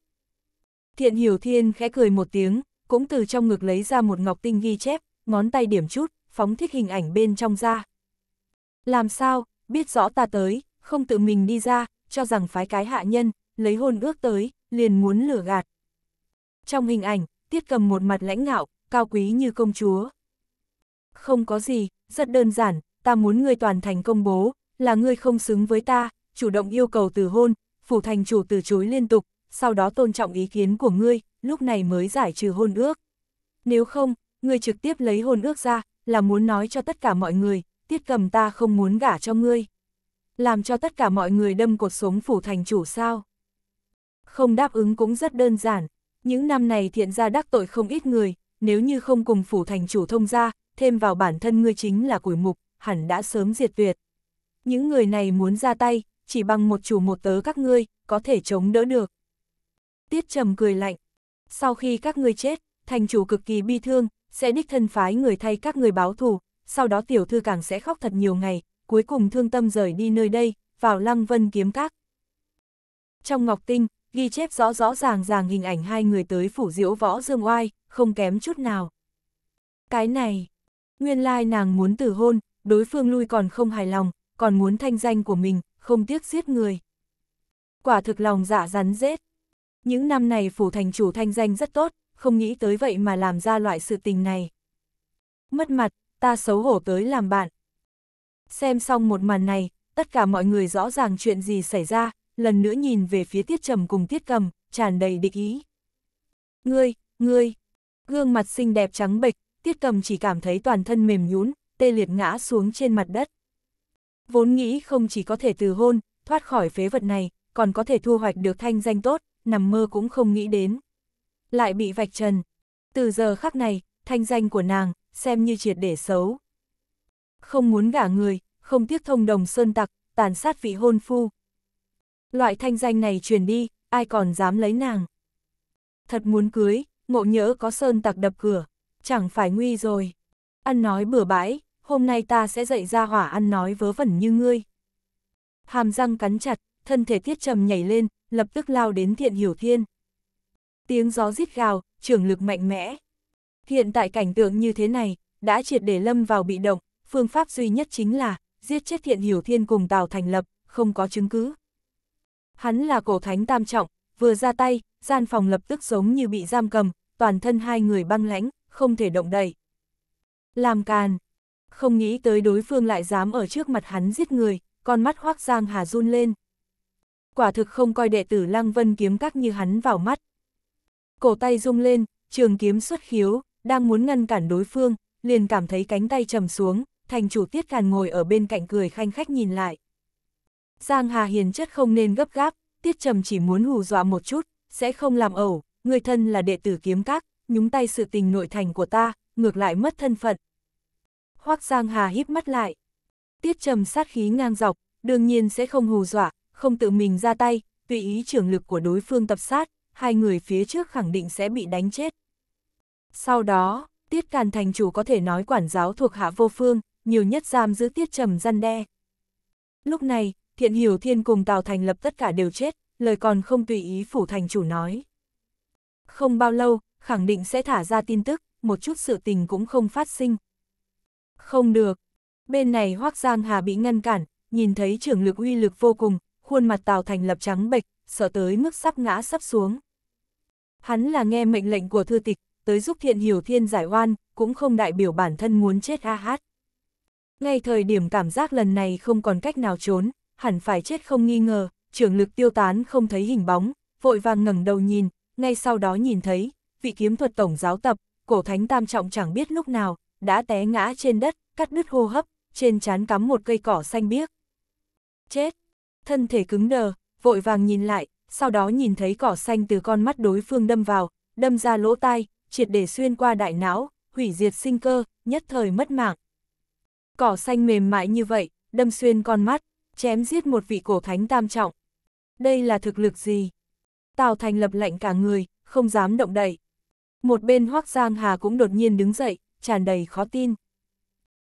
Thiện hiểu thiên khẽ cười một tiếng, cũng từ trong ngực lấy ra một ngọc tinh ghi chép, ngón tay điểm chút, phóng thích hình ảnh bên trong ra. Làm sao, biết rõ ta tới, không tự mình đi ra, cho rằng phái cái hạ nhân, lấy hôn ước tới, liền muốn lửa gạt. Trong hình ảnh, tiết cầm một mặt lãnh ngạo, cao quý như công chúa. Không có gì, rất đơn giản, ta muốn ngươi toàn thành công bố, là ngươi không xứng với ta, chủ động yêu cầu từ hôn, phủ thành chủ từ chối liên tục, sau đó tôn trọng ý kiến của ngươi, lúc này mới giải trừ hôn ước. Nếu không, ngươi trực tiếp lấy hôn ước ra, là muốn nói cho tất cả mọi người, tiết cầm ta không muốn gả cho ngươi. Làm cho tất cả mọi người đâm cuộc sống phủ thành chủ sao. Không đáp ứng cũng rất đơn giản, những năm này thiện ra đắc tội không ít người, nếu như không cùng phủ thành chủ thông gia thêm vào bản thân ngươi chính là củi mục, hẳn đã sớm diệt tuyệt. Những người này muốn ra tay, chỉ bằng một chủ một tớ các ngươi, có thể chống đỡ được. Tiết trầm cười lạnh. Sau khi các ngươi chết, thành chủ cực kỳ bi thương, sẽ đích thân phái người thay các người báo thù, sau đó tiểu thư càng sẽ khóc thật nhiều ngày, cuối cùng thương tâm rời đi nơi đây, vào lăng vân kiếm các. Trong Ngọc Tinh, ghi chép rõ rõ ràng ràng hình ảnh hai người tới phủ diễu võ dương oai, không kém chút nào. Cái này, nguyên lai nàng muốn từ hôn, đối phương lui còn không hài lòng, còn muốn thanh danh của mình, không tiếc giết người. Quả thực lòng dạ rắn rết. Những năm này phủ thành chủ thanh danh rất tốt, không nghĩ tới vậy mà làm ra loại sự tình này. Mất mặt, ta xấu hổ tới làm bạn. Xem xong một màn này, tất cả mọi người rõ ràng chuyện gì xảy ra, lần nữa nhìn về phía tiết trầm cùng tiết cầm, tràn đầy địch ý. Ngươi, ngươi, gương mặt xinh đẹp trắng bệch, tiết cầm chỉ cảm thấy toàn thân mềm nhũn tê liệt ngã xuống trên mặt đất. Vốn nghĩ không chỉ có thể từ hôn, thoát khỏi phế vật này, còn có thể thu hoạch được thanh danh tốt, nằm mơ cũng không nghĩ đến. Lại bị vạch trần. Từ giờ khắc này, thanh danh của nàng, xem như triệt để xấu. Không muốn gả người, không tiếc thông đồng sơn tặc, tàn sát vị hôn phu, loại thanh danh này truyền đi, ai còn dám lấy nàng. Thật muốn cưới, ngộ nhỡ có sơn tặc đập cửa, chẳng phải nguy rồi. Ăn nói bừa bãi, hôm nay ta sẽ dậy ra hỏa ăn nói vớ vẩn như ngươi. Hàm răng cắn chặt, thân thể tiết trầm nhảy lên, lập tức lao đến thiện hiểu thiên. Tiếng gió rít gào, trường lực mạnh mẽ. Hiện tại cảnh tượng như thế này, đã triệt để lâm vào bị động, phương pháp duy nhất chính là, giết chết thiện hiểu thiên cùng Tào Thành Lập, không có chứng cứ. Hắn là cổ thánh tam trọng, vừa ra tay, gian phòng lập tức giống như bị giam cầm, toàn thân hai người băng lãnh, không thể động đậy. Làm càn, không nghĩ tới đối phương lại dám ở trước mặt hắn giết người, con mắt hoác giang hà run lên. Quả thực không coi đệ tử Lăng Vân kiếm các như hắn vào mắt. Cổ tay rung lên, trường kiếm xuất khiếu, đang muốn ngăn cản đối phương, liền cảm thấy cánh tay trầm xuống, thành chủ tiết càn ngồi ở bên cạnh cười khanh khách nhìn lại. Giang Hà hiền chất không nên gấp gáp, tiết trầm chỉ muốn hù dọa một chút, sẽ không làm ẩu, người thân là đệ tử kiếm các, nhúng tay sự tình nội thành của ta, ngược lại mất thân phận. Hoác Giang Hà híp mắt lại. Tiết trầm sát khí ngang dọc, đương nhiên sẽ không hù dọa, không tự mình ra tay, tùy ý trưởng lực của đối phương tập sát, hai người phía trước khẳng định sẽ bị đánh chết. Sau đó, Tiết Càn Thành chủ có thể nói quản giáo thuộc hạ vô phương, nhiều nhất giam giữ Tiết Trầm gian đe. Lúc này, Thiện Hiểu Thiên cùng Tào Thành lập tất cả đều chết, lời còn không tùy ý phủ thành chủ nói. Không bao lâu, khẳng định sẽ thả ra tin tức, một chút sự tình cũng không phát sinh. Không được. Bên này Hoác Giang Hà bị ngăn cản, nhìn thấy trưởng lực uy lực vô cùng, khuôn mặt Tào Thành lập trắng bệch, sợ tới mức sắp ngã sắp xuống. Hắn là nghe mệnh lệnh của thư tịch, tới giúp thiện hiểu thiên giải oan, cũng không đại biểu bản thân muốn chết a hát. Ngay thời điểm cảm giác lần này không còn cách nào trốn, hẳn phải chết không nghi ngờ, trưởng lực tiêu tán không thấy hình bóng, vội vàng ngẩng đầu nhìn, ngay sau đó nhìn thấy, vị kiếm thuật tổng giáo tập, cổ thánh tam trọng chẳng biết lúc nào, đã té ngã trên đất, cắt đứt hô hấp, trên trán cắm một cây cỏ xanh biếc. Chết! Thân thể cứng đờ, vội vàng nhìn lại, sau đó nhìn thấy cỏ xanh từ con mắt đối phương đâm vào, đâm ra lỗ tai, triệt để xuyên qua đại não, hủy diệt sinh cơ, nhất thời mất mạng. Cỏ xanh mềm mại như vậy, đâm xuyên con mắt, chém giết một vị cổ thánh tam trọng. Đây là thực lực gì? Tào Thành lập lạnh cả người, không dám động đậy. Một bên Hoắc Giang Hà cũng đột nhiên đứng dậy, tràn đầy khó tin.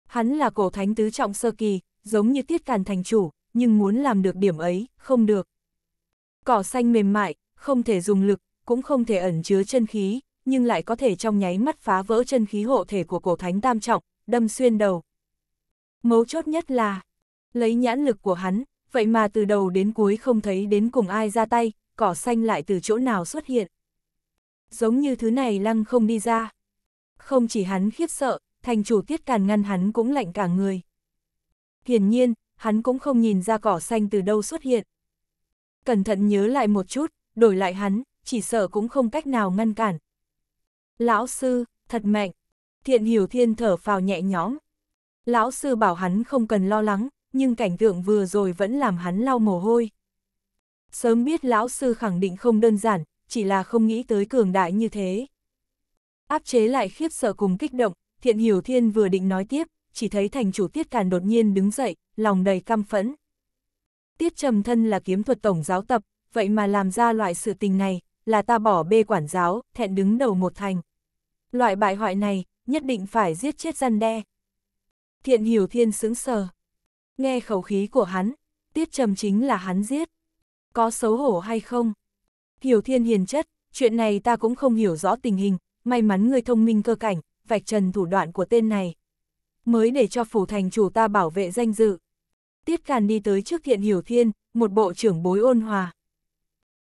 Hắn là cổ thánh tứ trọng sơ kỳ, giống như tiết càn thành chủ, nhưng muốn làm được điểm ấy, không được. Cỏ xanh mềm mại, không thể dùng lực, cũng không thể ẩn chứa chân khí, nhưng lại có thể trong nháy mắt phá vỡ chân khí hộ thể của cổ thánh tam trọng, đâm xuyên đầu. Mấu chốt nhất là, lấy nhãn lực của hắn, vậy mà từ đầu đến cuối không thấy đến cùng ai ra tay, cỏ xanh lại từ chỗ nào xuất hiện. Giống như thứ này lăng không đi ra. Không chỉ hắn khiếp sợ, thành chủ tiết càn ngăn hắn cũng lạnh cả người. Hiển nhiên, hắn cũng không nhìn ra cỏ xanh từ đâu xuất hiện. Cẩn thận nhớ lại một chút, đổi lại hắn, chỉ sợ cũng không cách nào ngăn cản. Lão sư, thật mạnh. Thiện hiểu thiên thở phào nhẹ nhõm. Lão sư bảo hắn không cần lo lắng, nhưng cảnh tượng vừa rồi vẫn làm hắn lau mồ hôi. Sớm biết lão sư khẳng định không đơn giản, chỉ là không nghĩ tới cường đại như thế. Áp chế lại khiếp sợ cùng kích động, thiện hiểu thiên vừa định nói tiếp, chỉ thấy thành chủ tiết càn đột nhiên đứng dậy, lòng đầy căm phẫn. Tiết trầm thân là kiếm thuật tổng giáo tập, vậy mà làm ra loại sự tình này, là ta bỏ bê quản giáo, thẹn đứng đầu một thành. Loại bại hoại này, nhất định phải giết chết gian đe. Thiện hiểu thiên sững sờ. Nghe khẩu khí của hắn, tiết trầm chính là hắn giết. Có xấu hổ hay không? Hiểu thiên hiền chất, chuyện này ta cũng không hiểu rõ tình hình, may mắn người thông minh cơ cảnh, vạch trần thủ đoạn của tên này. Mới để cho phủ thành chủ ta bảo vệ danh dự. Tiết Càn đi tới trước thiện hiểu thiên, một bộ trưởng bối ôn hòa.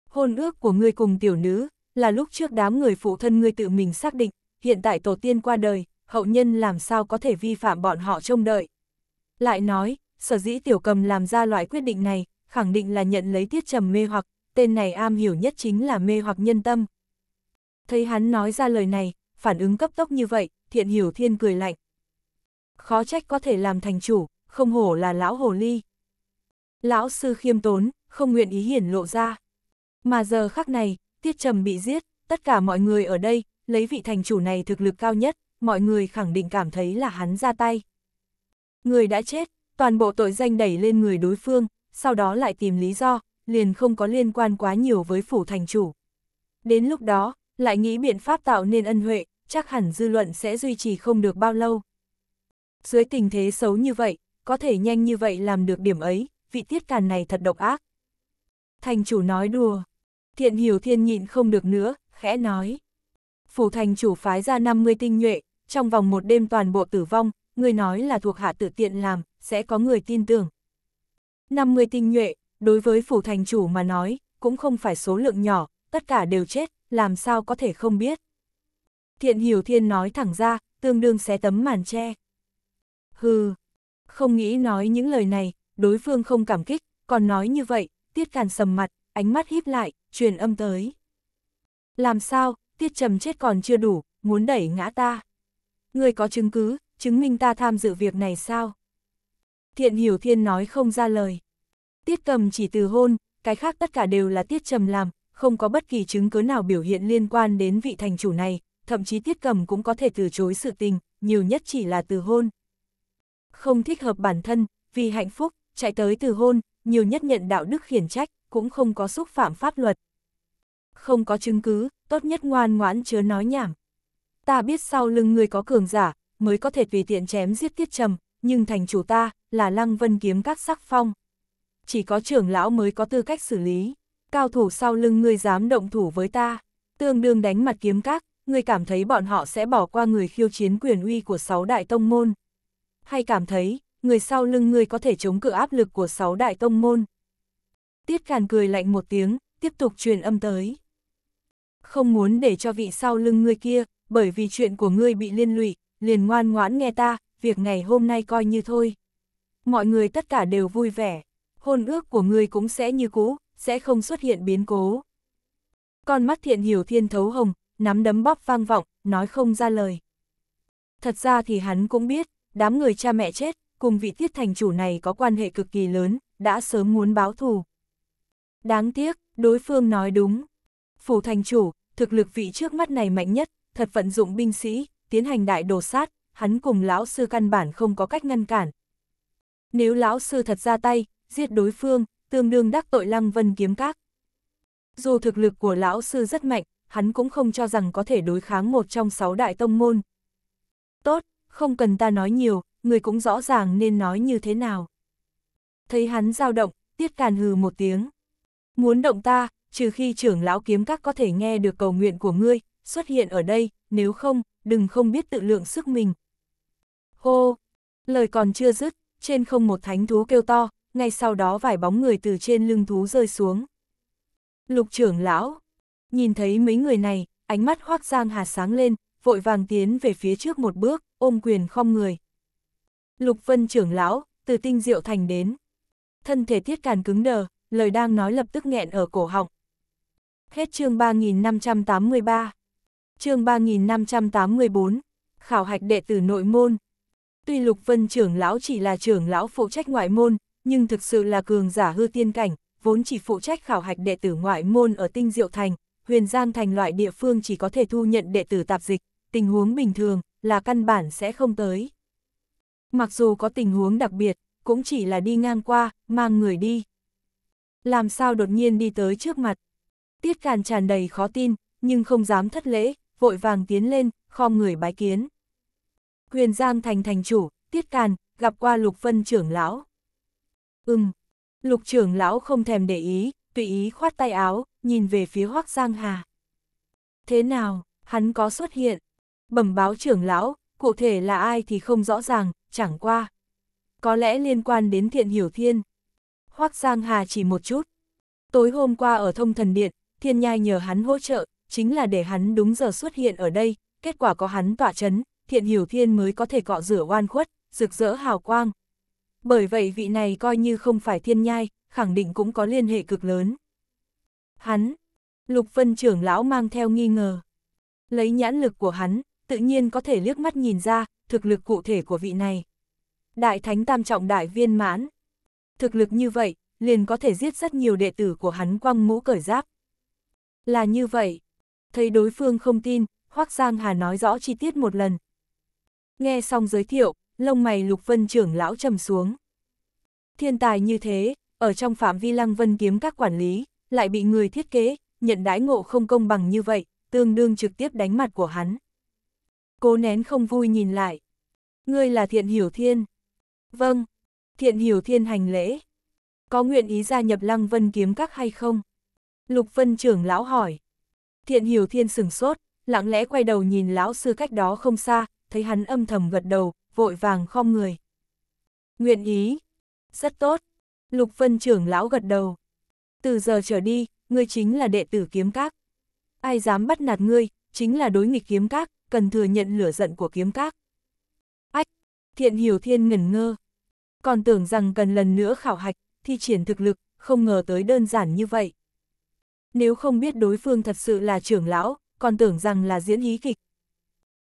Hôn ước của ngươi cùng tiểu nữ, là lúc trước đám người phụ thân ngươi tự mình xác định, hiện tại tổ tiên qua đời, hậu nhân làm sao có thể vi phạm bọn họ trông đợi. Lại nói, sở dĩ tiểu cầm làm ra loại quyết định này, khẳng định là nhận lấy tiết trầm mê hoặc, tên này am hiểu nhất chính là mê hoặc nhân tâm. Thấy hắn nói ra lời này, phản ứng cấp tốc như vậy, thiện hiểu thiên cười lạnh. Khó trách có thể làm thành chủ, không hổ là lão hồ ly. Lão sư khiêm tốn, không nguyện ý hiển lộ ra. Mà giờ khắc này, tiết trầm bị giết, tất cả mọi người ở đây, lấy vị thành chủ này thực lực cao nhất, mọi người khẳng định cảm thấy là hắn ra tay. Người đã chết, toàn bộ tội danh đẩy lên người đối phương, sau đó lại tìm lý do, liền không có liên quan quá nhiều với phủ thành chủ. Đến lúc đó, lại nghĩ biện pháp tạo nên ân huệ, chắc hẳn dư luận sẽ duy trì không được bao lâu. Dưới tình thế xấu như vậy, có thể nhanh như vậy làm được điểm ấy, vị tiết càn này thật độc ác. Thành chủ nói đùa. Thiện hiểu thiên nhịn không được nữa, khẽ nói. Phủ thành chủ phái ra 50 tinh nhuệ, trong vòng một đêm toàn bộ tử vong, người nói là thuộc hạ tự tiện làm, sẽ có người tin tưởng. 50 tinh nhuệ, đối với phủ thành chủ mà nói, cũng không phải số lượng nhỏ, tất cả đều chết, làm sao có thể không biết. Thiện Hiểu Thiên nói thẳng ra, tương đương xé tấm màn che. Hừ, không nghĩ nói những lời này, đối phương không cảm kích, còn nói như vậy, Tiết Càn sầm mặt, ánh mắt híp lại, truyền âm tới. Làm sao, Tiết Trầm chết còn chưa đủ, muốn đẩy ngã ta. Người có chứng cứ, chứng minh ta tham dự việc này sao? Thiện hiểu thiên nói không ra lời. Tiết cầm chỉ từ hôn, cái khác tất cả đều là tiết trầm làm, không có bất kỳ chứng cứ nào biểu hiện liên quan đến vị thành chủ này, thậm chí tiết cầm cũng có thể từ chối sự tình, nhiều nhất chỉ là từ hôn. Không thích hợp bản thân, vì hạnh phúc, chạy tới từ hôn, nhiều nhất nhận đạo đức khiển trách, cũng không có xúc phạm pháp luật. Không có chứng cứ, tốt nhất ngoan ngoãn chớ nói nhảm. Ta biết sau lưng người có cường giả, mới có thể vì tiện chém giết tiết trầm, nhưng thành chủ ta, là lăng vân kiếm các sắc phong. Chỉ có trưởng lão mới có tư cách xử lý, cao thủ sau lưng ngươi dám động thủ với ta, tương đương đánh mặt kiếm các, ngươi cảm thấy bọn họ sẽ bỏ qua người khiêu chiến quyền uy của sáu đại tông môn. Hay cảm thấy, người sau lưng ngươi có thể chống cự áp lực của sáu đại tông môn. Tiết Càn cười lạnh một tiếng, tiếp tục truyền âm tới. Không muốn để cho vị sau lưng ngươi kia, bởi vì chuyện của ngươi bị liên lụy, liền ngoan ngoãn nghe ta, việc ngày hôm nay coi như thôi mọi người tất cả đều vui vẻ, hôn ước của ngươi cũng sẽ như cũ, sẽ không xuất hiện biến cố. Con mắt thiện hiểu thiên thấu hồng, nắm đấm bóp vang vọng, nói không ra lời. Thật ra thì hắn cũng biết, đám người cha mẹ chết, cùng vị tiết thành chủ này có quan hệ cực kỳ lớn, đã sớm muốn báo thù. Đáng tiếc, đối phương nói đúng. Phủ thành chủ, thực lực vị trước mắt này mạnh nhất, thật vận dụng binh sĩ, tiến hành đại đồ sát, hắn cùng lão sư căn bản không có cách ngăn cản, nếu lão sư thật ra tay, giết đối phương, tương đương đắc tội lăng vân kiếm các. Dù thực lực của lão sư rất mạnh, hắn cũng không cho rằng có thể đối kháng một trong sáu đại tông môn. Tốt, không cần ta nói nhiều, người cũng rõ ràng nên nói như thế nào. Thấy hắn dao động, tiết càn hừ một tiếng. Muốn động ta, trừ khi trưởng lão kiếm các có thể nghe được cầu nguyện của ngươi, xuất hiện ở đây, nếu không, đừng không biết tự lượng sức mình. Hô, lời còn chưa dứt, trên không một thánh thú kêu to, ngay sau đó vài bóng người từ trên lưng thú rơi xuống. Lục trưởng lão, nhìn thấy mấy người này, ánh mắt hoác giang hà sáng lên, vội vàng tiến về phía trước một bước, ôm quyền không người. Lục vân trưởng lão, từ tinh diệu thành đến. Thân thể tiết càn cứng đờ, lời đang nói lập tức nghẹn ở cổ họng. Hết chương 3583. Chương 3584. Khảo hạch đệ tử nội môn, Tuy Lục Vân trưởng lão chỉ là trưởng lão phụ trách ngoại môn, nhưng thực sự là cường giả hư tiên cảnh, vốn chỉ phụ trách khảo hạch đệ tử ngoại môn ở Tinh Diệu Thành, Huyền Giang Thành loại địa phương chỉ có thể thu nhận đệ tử tạp dịch, tình huống bình thường là căn bản sẽ không tới. Mặc dù có tình huống đặc biệt, cũng chỉ là đi ngang qua, mang người đi. Làm sao đột nhiên đi tới trước mặt? Tiết Càn tràn đầy khó tin, nhưng không dám thất lễ, vội vàng tiến lên, khom người bái kiến. Huyền Giang thành thành chủ, Tiết Càn, gặp qua Lục Vân trưởng lão. Ừm, Lục trưởng lão không thèm để ý, tùy ý khoát tay áo, nhìn về phía Hoác Giang Hà. Thế nào, hắn có xuất hiện? Bẩm báo trưởng lão, cụ thể là ai thì không rõ ràng, chẳng qua. Có lẽ liên quan đến thiện hiểu thiên. Hoác Giang Hà chỉ một chút. Tối hôm qua ở thông thần điện, thiên nhai nhờ hắn hỗ trợ, chính là để hắn đúng giờ xuất hiện ở đây, kết quả có hắn tỏa chấn, thiện hiểu thiên mới có thể cọ rửa oan khuất, rực rỡ hào quang. Bởi vậy vị này coi như không phải thiên nhai, khẳng định cũng có liên hệ cực lớn. Hắn, lục vân trưởng lão mang theo nghi ngờ. Lấy nhãn lực của hắn, tự nhiên có thể liếc mắt nhìn ra, thực lực cụ thể của vị này. Đại thánh tam trọng đại viên mãn. Thực lực như vậy, liền có thể giết rất nhiều đệ tử của hắn quăng mũ cởi giáp. Là như vậy. Thấy đối phương không tin, Hoác Giang Hà nói rõ chi tiết một lần, Nghe xong giới thiệu, lông mày Lục Vân trưởng lão trầm xuống. Thiên tài như thế, ở trong phạm vi lăng vân kiếm các quản lý, lại bị người thiết kế, nhận đãi ngộ không công bằng như vậy, tương đương trực tiếp đánh mặt của hắn. Cố nén không vui nhìn lại. Ngươi là thiện hiểu thiên. Vâng, thiện hiểu thiên hành lễ. Có nguyện ý gia nhập lăng vân kiếm các hay không? Lục vân trưởng lão hỏi. Thiện hiểu thiên sừng sốt, lặng lẽ quay đầu nhìn lão sư cách đó không xa, thấy hắn âm thầm gật đầu, vội vàng khom người. Nguyện ý. Rất tốt. Lục Vân trưởng lão gật đầu. Từ giờ trở đi, ngươi chính là đệ tử kiếm các. Ai dám bắt nạt ngươi, chính là đối nghịch kiếm các, cần thừa nhận lửa giận của kiếm các. Ách! Thiện hiểu thiên ngẩn ngơ. Còn tưởng rằng cần lần nữa khảo hạch, thi triển thực lực, không ngờ tới đơn giản như vậy. Nếu không biết đối phương thật sự là trưởng lão, còn tưởng rằng là diễn hí kịch,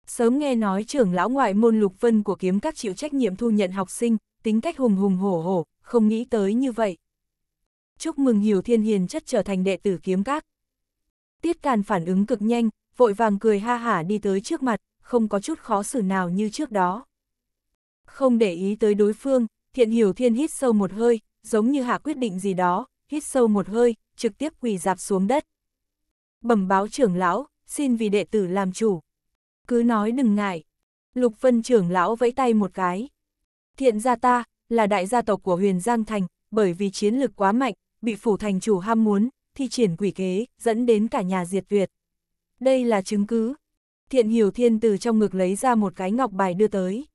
Sớm nghe nói trưởng lão ngoại môn Lục Vân của kiếm các chịu trách nhiệm thu nhận học sinh, tính cách hùng hùng hổ hổ, không nghĩ tới như vậy. Chúc mừng Hiểu Thiên Hiền chất trở thành đệ tử kiếm các. Tiết Càn phản ứng cực nhanh, vội vàng cười ha hả đi tới trước mặt, không có chút khó xử nào như trước đó. Không để ý tới đối phương, Thiện Hiểu Thiên hít sâu một hơi, giống như hạ quyết định gì đó, hít sâu một hơi, trực tiếp quỳ dạp xuống đất. Bẩm báo trưởng lão, xin vì đệ tử làm chủ. Cứ nói đừng ngại. Lục Vân trưởng lão vẫy tay một cái. Thiện gia ta, là đại gia tộc của huyền Giang Thành, bởi vì chiến lực quá mạnh, bị phủ thành chủ ham muốn, thi triển quỷ kế, dẫn đến cả nhà diệt tuyệt. Đây là chứng cứ. Thiện Hiểu Thiên từ trong ngực lấy ra một cái ngọc bài đưa tới.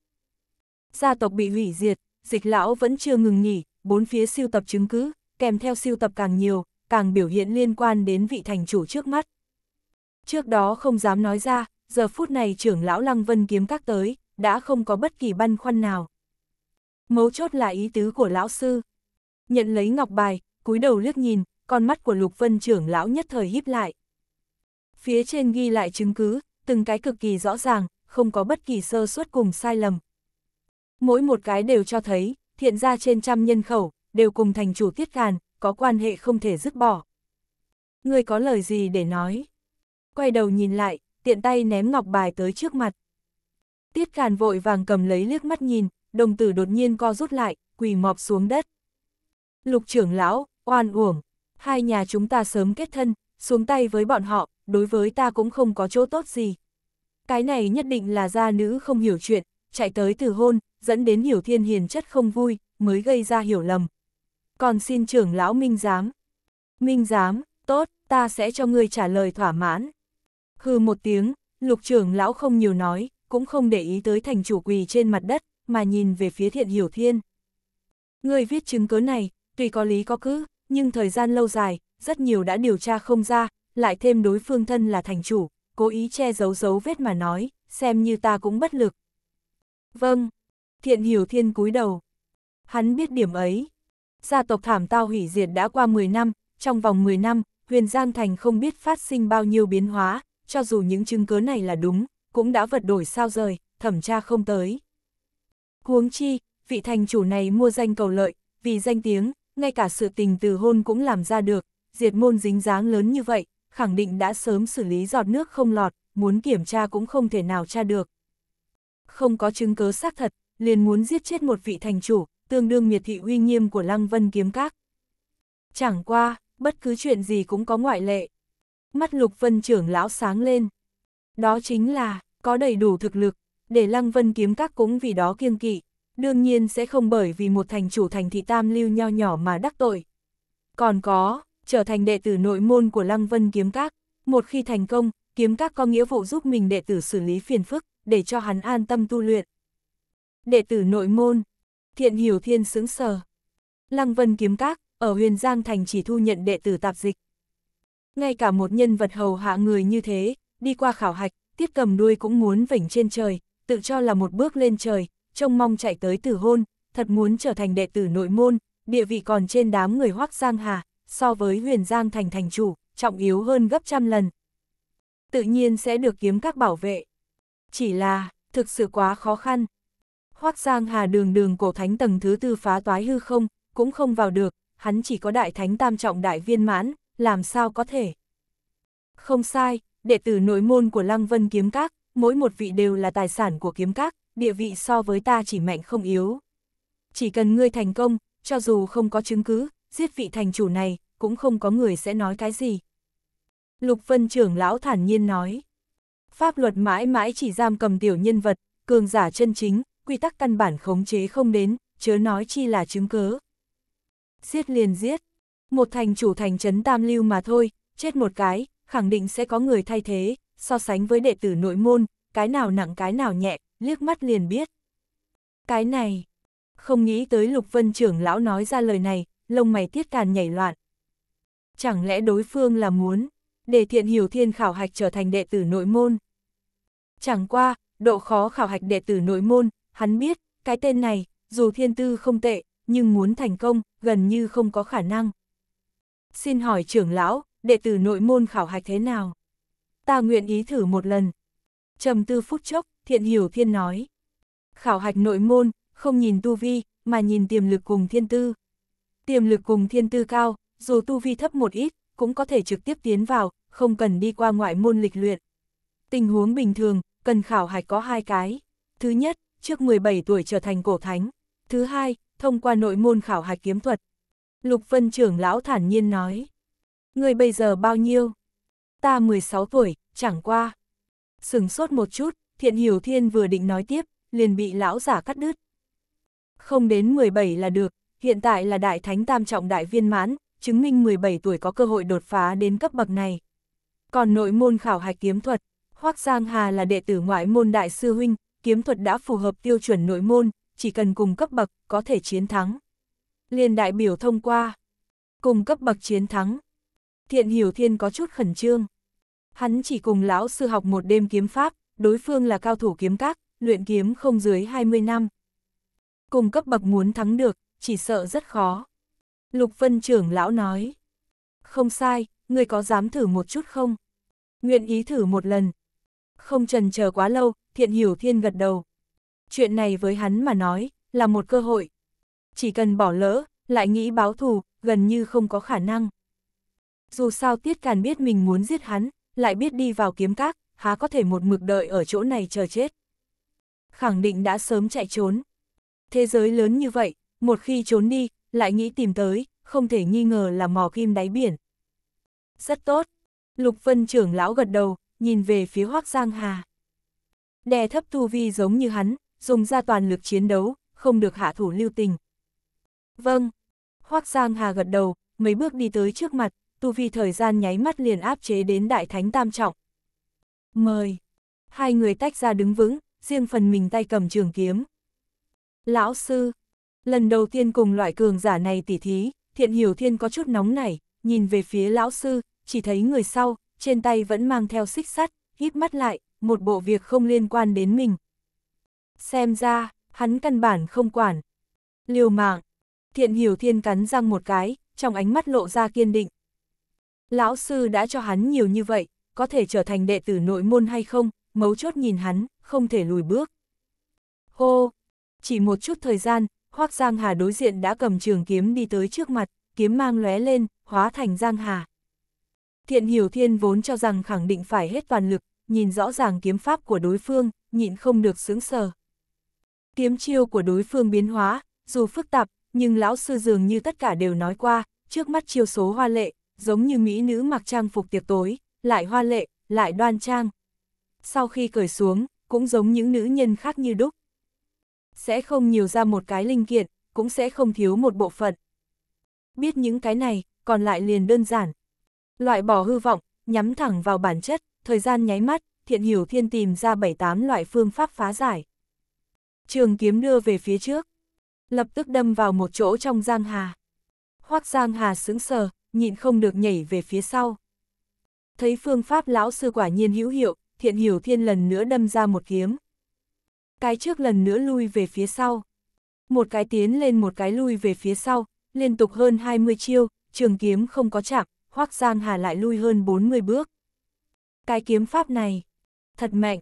Gia tộc bị hủy diệt, dịch lão vẫn chưa ngừng nghỉ, bốn phía siêu tập chứng cứ, kèm theo siêu tập càng nhiều, càng biểu hiện liên quan đến vị thành chủ trước mắt. Trước đó không dám nói ra, giờ phút này trưởng lão Lăng Vân kiếm các tới, đã không có bất kỳ băn khoăn nào. Mấu chốt là ý tứ của lão sư. Nhận lấy ngọc bài, cúi đầu liếc nhìn, con mắt của Lục Vân trưởng lão nhất thời híp lại. Phía trên ghi lại chứng cứ, từng cái cực kỳ rõ ràng, không có bất kỳ sơ suất cùng sai lầm. Mỗi một cái đều cho thấy, thiện ra trên trăm nhân khẩu, đều cùng thành chủ tiết càn, có quan hệ không thể dứt bỏ. Người có lời gì để nói? Quay đầu nhìn lại, tiện tay ném ngọc bài tới trước mặt. Tiết Càn vội vàng cầm lấy liếc mắt nhìn, đồng tử đột nhiên co rút lại, quỳ mọp xuống đất. Lục trưởng lão, oan uổng, hai nhà chúng ta sớm kết thân, xuống tay với bọn họ, đối với ta cũng không có chỗ tốt gì. Cái này nhất định là gia nữ không hiểu chuyện, chạy tới từ hôn, dẫn đến hiểu thiên hiền chất không vui, mới gây ra hiểu lầm. Còn xin trưởng lão Minh Giám. Minh Giám, tốt, ta sẽ cho ngươi trả lời thỏa mãn. Hừ một tiếng, lục trưởng lão không nhiều nói, cũng không để ý tới thành chủ quỳ trên mặt đất, mà nhìn về phía thiện hiểu thiên. Người viết chứng cứ này, tuy có lý có cứ, nhưng thời gian lâu dài, rất nhiều đã điều tra không ra, lại thêm đối phương thân là thành chủ, cố ý che giấu dấu vết mà nói, xem như ta cũng bất lực. Vâng, thiện hiểu thiên cúi đầu. Hắn biết điểm ấy. Gia tộc thảm tao hủy diệt đã qua 10 năm, trong vòng 10 năm, huyền Giang Thành không biết phát sinh bao nhiêu biến hóa, cho dù những chứng cứ này là đúng, cũng đã vật đổi sao rời, thẩm tra không tới. Huống chi, vị thành chủ này mua danh cầu lợi, vì danh tiếng, ngay cả sự tình từ hôn cũng làm ra được, diệt môn dính dáng lớn như vậy, khẳng định đã sớm xử lý giọt nước không lọt, muốn kiểm tra cũng không thể nào tra được. Không có chứng cứ xác thật, liền muốn giết chết một vị thành chủ, tương đương miệt thị uy nghiêm của Lăng Vân Kiếm Các. Chẳng qua, bất cứ chuyện gì cũng có ngoại lệ mắt Lục Vân trưởng lão sáng lên. Đó chính là, có đầy đủ thực lực, để Lăng Vân kiếm các cũng vì đó kiêng kỵ, đương nhiên sẽ không bởi vì một thành chủ thành thị tam lưu nho nhỏ mà đắc tội. Còn có, trở thành đệ tử nội môn của Lăng Vân kiếm các, một khi thành công, kiếm các có nghĩa vụ giúp mình đệ tử xử lý phiền phức, để cho hắn an tâm tu luyện. Đệ tử nội môn, thiện hiểu thiên sướng sờ. Lăng Vân kiếm các, ở huyền Giang Thành chỉ thu nhận đệ tử tạp dịch ngay cả một nhân vật hầu hạ người như thế, đi qua khảo hạch, tiết cầm đuôi cũng muốn vỉnh trên trời, tự cho là một bước lên trời, trông mong chạy tới tử hôn, thật muốn trở thành đệ tử nội môn, địa vị còn trên đám người hoác giang hà, so với huyền giang thành thành chủ, trọng yếu hơn gấp trăm lần. Tự nhiên sẽ được kiếm các bảo vệ. Chỉ là, thực sự quá khó khăn. Hoác giang hà đường đường cổ thánh tầng thứ tư phá toái hư không, cũng không vào được, hắn chỉ có đại thánh tam trọng đại viên mãn, làm sao có thể? Không sai, đệ tử nội môn của Lăng Vân Kiếm Các, mỗi một vị đều là tài sản của Kiếm Các, địa vị so với ta chỉ mạnh không yếu. Chỉ cần ngươi thành công, cho dù không có chứng cứ, giết vị thành chủ này, cũng không có người sẽ nói cái gì. Lục Vân trưởng lão thản nhiên nói, pháp luật mãi mãi chỉ giam cầm tiểu nhân vật, cường giả chân chính, quy tắc căn bản khống chế không đến, chớ nói chi là chứng cứ Giết liền giết, một thành chủ thành trấn tam lưu mà thôi, chết một cái, khẳng định sẽ có người thay thế, so sánh với đệ tử nội môn, cái nào nặng cái nào nhẹ, liếc mắt liền biết. Cái này, không nghĩ tới Lục Vân trưởng lão nói ra lời này, lông mày tiết càn nhảy loạn. Chẳng lẽ đối phương là muốn, để thiện hiểu thiên khảo hạch trở thành đệ tử nội môn? Chẳng qua, độ khó khảo hạch đệ tử nội môn, hắn biết, cái tên này, dù thiên tư không tệ, nhưng muốn thành công, gần như không có khả năng. Xin hỏi trưởng lão, đệ tử nội môn khảo hạch thế nào? Ta nguyện ý thử một lần. trầm tư phút chốc, thiện hiểu thiên nói. Khảo hạch nội môn, không nhìn tu vi, mà nhìn tiềm lực cùng thiên tư. Tiềm lực cùng thiên tư cao, dù tu vi thấp một ít, cũng có thể trực tiếp tiến vào, không cần đi qua ngoại môn lịch luyện. Tình huống bình thường, cần khảo hạch có hai cái. Thứ nhất, trước 17 tuổi trở thành cổ thánh. Thứ hai, thông qua nội môn khảo hạch kiếm thuật, Lục Vân trưởng lão thản nhiên nói. Người bây giờ bao nhiêu? Ta 16 tuổi, chẳng qua. Sừng sốt một chút, thiện hiểu thiên vừa định nói tiếp, liền bị lão giả cắt đứt. Không đến 17 là được, hiện tại là đại thánh tam trọng đại viên mãn, chứng minh 17 tuổi có cơ hội đột phá đến cấp bậc này. Còn nội môn khảo hạch kiếm thuật, Hoác Giang Hà là đệ tử ngoại môn đại sư huynh, kiếm thuật đã phù hợp tiêu chuẩn nội môn, chỉ cần cùng cấp bậc, có thể chiến thắng liền đại biểu thông qua. Cùng cấp bậc chiến thắng. Thiện hiểu thiên có chút khẩn trương. Hắn chỉ cùng lão sư học một đêm kiếm pháp, đối phương là cao thủ kiếm các, luyện kiếm không dưới 20 năm. Cùng cấp bậc muốn thắng được, chỉ sợ rất khó. Lục Vân trưởng lão nói. Không sai, người có dám thử một chút không? Nguyện ý thử một lần. Không trần chờ quá lâu, thiện hiểu thiên gật đầu. Chuyện này với hắn mà nói, là một cơ hội, chỉ cần bỏ lỡ, lại nghĩ báo thù, gần như không có khả năng. Dù sao Tiết Càn biết mình muốn giết hắn, lại biết đi vào kiếm các, há có thể một mực đợi ở chỗ này chờ chết. Khẳng định đã sớm chạy trốn. Thế giới lớn như vậy, một khi trốn đi, lại nghĩ tìm tới, không thể nghi ngờ là mò kim đáy biển. Rất tốt. Lục Vân trưởng lão gật đầu, nhìn về phía Hoác Giang Hà. Đè thấp tu vi giống như hắn, dùng ra toàn lực chiến đấu, không được hạ thủ lưu tình. Vâng. Hoác Giang Hà gật đầu, mấy bước đi tới trước mặt, tu vi thời gian nháy mắt liền áp chế đến đại thánh tam trọng. Mời. Hai người tách ra đứng vững, riêng phần mình tay cầm trường kiếm. Lão sư. Lần đầu tiên cùng loại cường giả này tỉ thí, thiện hiểu thiên có chút nóng nảy, nhìn về phía lão sư, chỉ thấy người sau, trên tay vẫn mang theo xích sắt, hít mắt lại, một bộ việc không liên quan đến mình. Xem ra, hắn căn bản không quản. Liều mạng, Thiện hiểu thiên cắn răng một cái, trong ánh mắt lộ ra kiên định. Lão sư đã cho hắn nhiều như vậy, có thể trở thành đệ tử nội môn hay không, mấu chốt nhìn hắn, không thể lùi bước. Hô! Chỉ một chút thời gian, Hoác Giang Hà đối diện đã cầm trường kiếm đi tới trước mặt, kiếm mang lóe lên, hóa thành Giang Hà. Thiện hiểu thiên vốn cho rằng khẳng định phải hết toàn lực, nhìn rõ ràng kiếm pháp của đối phương, nhịn không được sướng sờ. Kiếm chiêu của đối phương biến hóa, dù phức tạp nhưng lão sư dường như tất cả đều nói qua, trước mắt chiêu số hoa lệ, giống như mỹ nữ mặc trang phục tiệc tối, lại hoa lệ, lại đoan trang. Sau khi cởi xuống, cũng giống những nữ nhân khác như đúc. Sẽ không nhiều ra một cái linh kiện, cũng sẽ không thiếu một bộ phận. Biết những cái này, còn lại liền đơn giản. Loại bỏ hư vọng, nhắm thẳng vào bản chất, thời gian nháy mắt, thiện hiểu thiên tìm ra 7-8 loại phương pháp phá giải. Trường kiếm đưa về phía trước lập tức đâm vào một chỗ trong Giang Hà. Hoác Giang Hà sững sờ, nhịn không được nhảy về phía sau. Thấy phương pháp lão sư quả nhiên hữu hiệu, thiện hiểu thiên lần nữa đâm ra một kiếm. Cái trước lần nữa lui về phía sau. Một cái tiến lên một cái lui về phía sau, liên tục hơn 20 chiêu, trường kiếm không có chạm, Hoác Giang Hà lại lui hơn 40 bước. Cái kiếm pháp này, thật mạnh.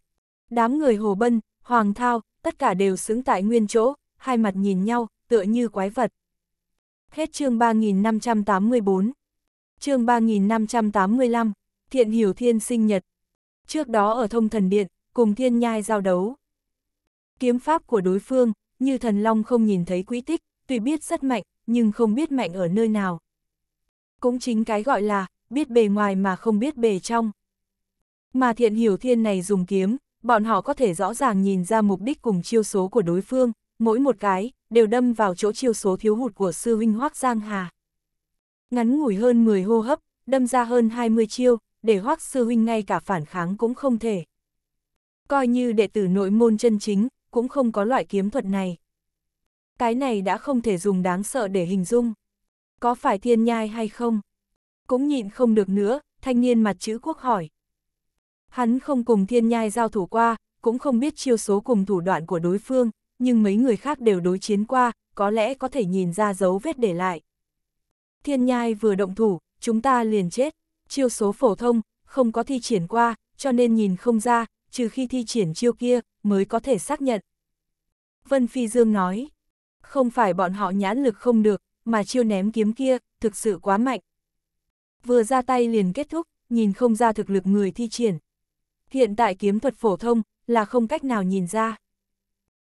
Đám người Hồ Bân, Hoàng Thao, tất cả đều xứng tại nguyên chỗ, hai mặt nhìn nhau, tựa như quái vật. Hết chương 3584. Chương 3585, Thiện Hiểu Thiên sinh nhật. Trước đó ở Thông Thần Điện, cùng Thiên Nhai giao đấu. Kiếm pháp của đối phương, như thần long không nhìn thấy quỹ tích, tuy biết rất mạnh, nhưng không biết mạnh ở nơi nào. Cũng chính cái gọi là, biết bề ngoài mà không biết bề trong. Mà Thiện Hiểu Thiên này dùng kiếm, bọn họ có thể rõ ràng nhìn ra mục đích cùng chiêu số của đối phương, mỗi một cái, đều đâm vào chỗ chiêu số thiếu hụt của sư huynh hoắc Giang Hà. Ngắn ngủi hơn 10 hô hấp, đâm ra hơn 20 chiêu, để hoắc sư huynh ngay cả phản kháng cũng không thể. Coi như đệ tử nội môn chân chính, cũng không có loại kiếm thuật này. Cái này đã không thể dùng đáng sợ để hình dung. Có phải thiên nhai hay không? Cũng nhịn không được nữa, thanh niên mặt chữ quốc hỏi. Hắn không cùng thiên nhai giao thủ qua, cũng không biết chiêu số cùng thủ đoạn của đối phương, nhưng mấy người khác đều đối chiến qua, có lẽ có thể nhìn ra dấu vết để lại. Thiên nhai vừa động thủ, chúng ta liền chết, chiêu số phổ thông, không có thi triển qua, cho nên nhìn không ra, trừ khi thi triển chiêu kia, mới có thể xác nhận. Vân Phi Dương nói, không phải bọn họ nhãn lực không được, mà chiêu ném kiếm kia, thực sự quá mạnh. Vừa ra tay liền kết thúc, nhìn không ra thực lực người thi triển. Hiện tại kiếm thuật phổ thông, là không cách nào nhìn ra.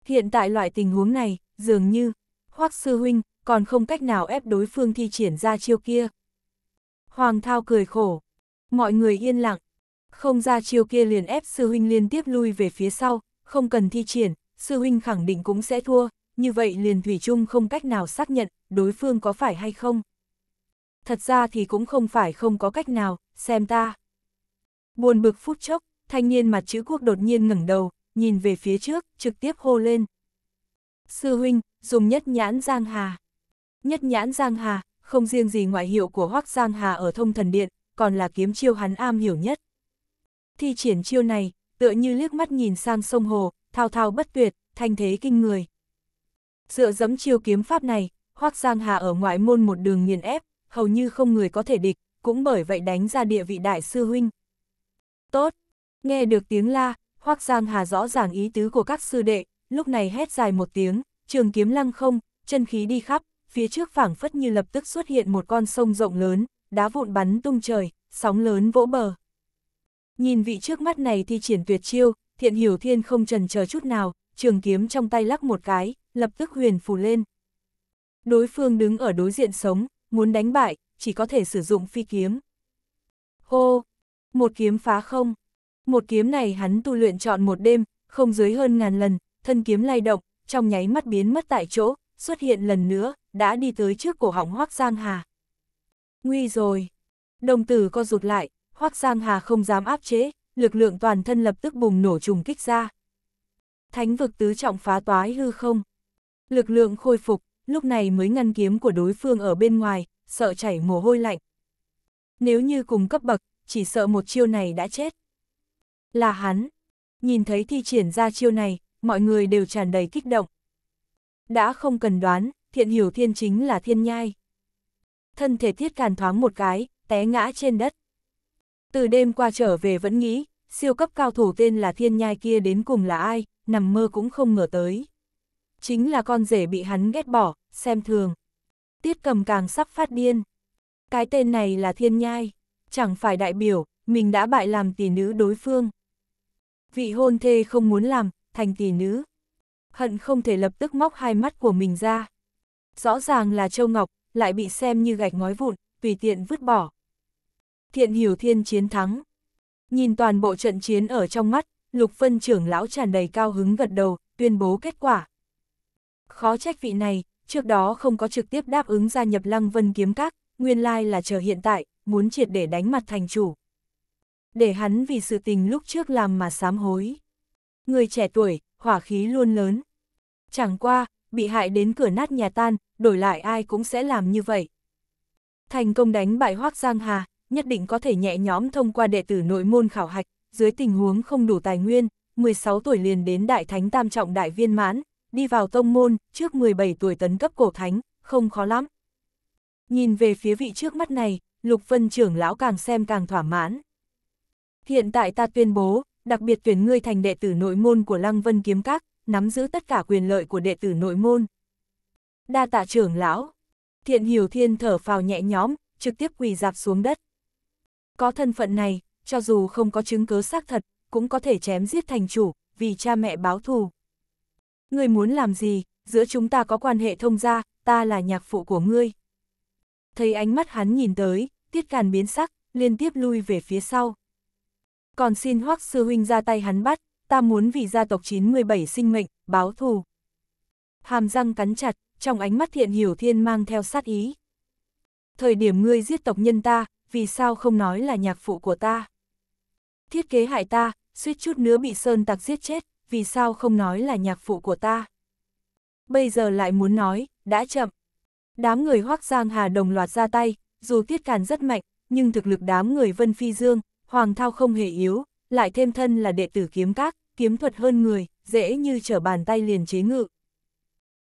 Hiện tại loại tình huống này, dường như, Hoắc Sư Huynh còn không cách nào ép đối phương thi triển ra chiêu kia. Hoàng Thao cười khổ. Mọi người yên lặng. Không ra chiêu kia liền ép Sư Huynh liên tiếp lui về phía sau, không cần thi triển, Sư Huynh khẳng định cũng sẽ thua, như vậy liền Thủy chung không cách nào xác nhận đối phương có phải hay không. Thật ra thì cũng không phải không có cách nào, xem ta. Buồn bực phút chốc, thanh niên mặt chữ quốc đột nhiên ngẩng đầu, nhìn về phía trước, trực tiếp hô lên. Sư huynh, dùng nhất nhãn Giang Hà. Nhất nhãn Giang Hà, không riêng gì ngoại hiệu của Hoác Giang Hà ở thông thần điện, còn là kiếm chiêu hắn am hiểu nhất. Thi triển chiêu này, tựa như liếc mắt nhìn sang sông hồ, thao thao bất tuyệt, thanh thế kinh người. Dựa dẫm chiêu kiếm pháp này, Hoác Giang Hà ở ngoại môn một đường nghiền ép, hầu như không người có thể địch, cũng bởi vậy đánh ra địa vị đại sư huynh. Tốt, nghe được tiếng la, Hoác Giang Hà rõ ràng ý tứ của các sư đệ, lúc này hét dài một tiếng, trường kiếm lăng không, chân khí đi khắp, phía trước phảng phất như lập tức xuất hiện một con sông rộng lớn, đá vụn bắn tung trời, sóng lớn vỗ bờ. Nhìn vị trước mắt này thi triển tuyệt chiêu, thiện hiểu thiên không trần chờ chút nào, trường kiếm trong tay lắc một cái, lập tức huyền phù lên. Đối phương đứng ở đối diện sống, muốn đánh bại, chỉ có thể sử dụng phi kiếm. Hô! Một kiếm phá không, một kiếm này hắn tu luyện chọn một đêm, không dưới hơn ngàn lần, thân kiếm lay động, trong nháy mắt biến mất tại chỗ, xuất hiện lần nữa, đã đi tới trước cổ họng Hoác Giang Hà. Nguy rồi! Đồng tử co rụt lại, Hoác Giang Hà không dám áp chế, lực lượng toàn thân lập tức bùng nổ trùng kích ra. Thánh vực tứ trọng phá toái hư không? Lực lượng khôi phục, lúc này mới ngăn kiếm của đối phương ở bên ngoài, sợ chảy mồ hôi lạnh. Nếu như cùng cấp bậc, chỉ sợ một chiêu này đã chết. Là hắn. Nhìn thấy thi triển ra chiêu này, mọi người đều tràn đầy kích động. Đã không cần đoán, thiện hiểu thiên chính là thiên nhai. Thân thể thiết càn thoáng một cái, té ngã trên đất. Từ đêm qua trở về vẫn nghĩ, siêu cấp cao thủ tên là thiên nhai kia đến cùng là ai, nằm mơ cũng không ngờ tới. Chính là con rể bị hắn ghét bỏ, xem thường. Tiết cầm càng sắp phát điên. Cái tên này là thiên nhai, chẳng phải đại biểu, mình đã bại làm tỷ nữ đối phương. Vị hôn thê không muốn làm, thành tỷ nữ. Hận không thể lập tức móc hai mắt của mình ra. Rõ ràng là Châu Ngọc, lại bị xem như gạch ngói vụn, tùy tiện vứt bỏ. Thiện hiểu thiên chiến thắng. Nhìn toàn bộ trận chiến ở trong mắt, lục phân trưởng lão tràn đầy cao hứng gật đầu, tuyên bố kết quả. Khó trách vị này, trước đó không có trực tiếp đáp ứng gia nhập lăng vân kiếm các, nguyên lai là chờ hiện tại, muốn triệt để đánh mặt thành chủ để hắn vì sự tình lúc trước làm mà sám hối. Người trẻ tuổi, hỏa khí luôn lớn. Chẳng qua, bị hại đến cửa nát nhà tan, đổi lại ai cũng sẽ làm như vậy. Thành công đánh bại Hoác Giang Hà, nhất định có thể nhẹ nhõm thông qua đệ tử nội môn khảo hạch, dưới tình huống không đủ tài nguyên, 16 tuổi liền đến Đại Thánh Tam Trọng Đại Viên Mãn, đi vào tông môn, trước 17 tuổi tấn cấp cổ thánh, không khó lắm. Nhìn về phía vị trước mắt này, Lục Vân trưởng lão càng xem càng thỏa mãn. Hiện tại ta tuyên bố, đặc biệt tuyển ngươi thành đệ tử nội môn của Lăng Vân Kiếm Các, nắm giữ tất cả quyền lợi của đệ tử nội môn. Đa tạ trưởng lão. Thiện Hiểu Thiên thở phào nhẹ nhõm, trực tiếp quỳ dạp xuống đất. Có thân phận này, cho dù không có chứng cứ xác thật, cũng có thể chém giết thành chủ, vì cha mẹ báo thù. Ngươi muốn làm gì, giữa chúng ta có quan hệ thông gia, ta là nhạc phụ của ngươi. Thấy ánh mắt hắn nhìn tới, tiết càn biến sắc, liên tiếp lui về phía sau còn xin hoắc sư huynh ra tay hắn bắt, ta muốn vì gia tộc 97 sinh mệnh, báo thù. Hàm răng cắn chặt, trong ánh mắt thiện hiểu thiên mang theo sát ý. Thời điểm ngươi giết tộc nhân ta, vì sao không nói là nhạc phụ của ta? Thiết kế hại ta, suýt chút nữa bị sơn tặc giết chết, vì sao không nói là nhạc phụ của ta? Bây giờ lại muốn nói, đã chậm. Đám người hoắc giang hà đồng loạt ra tay, dù tiết càn rất mạnh, nhưng thực lực đám người Vân Phi Dương, Hoàng Thao không hề yếu, lại thêm thân là đệ tử kiếm các, kiếm thuật hơn người, dễ như trở bàn tay liền chế ngự.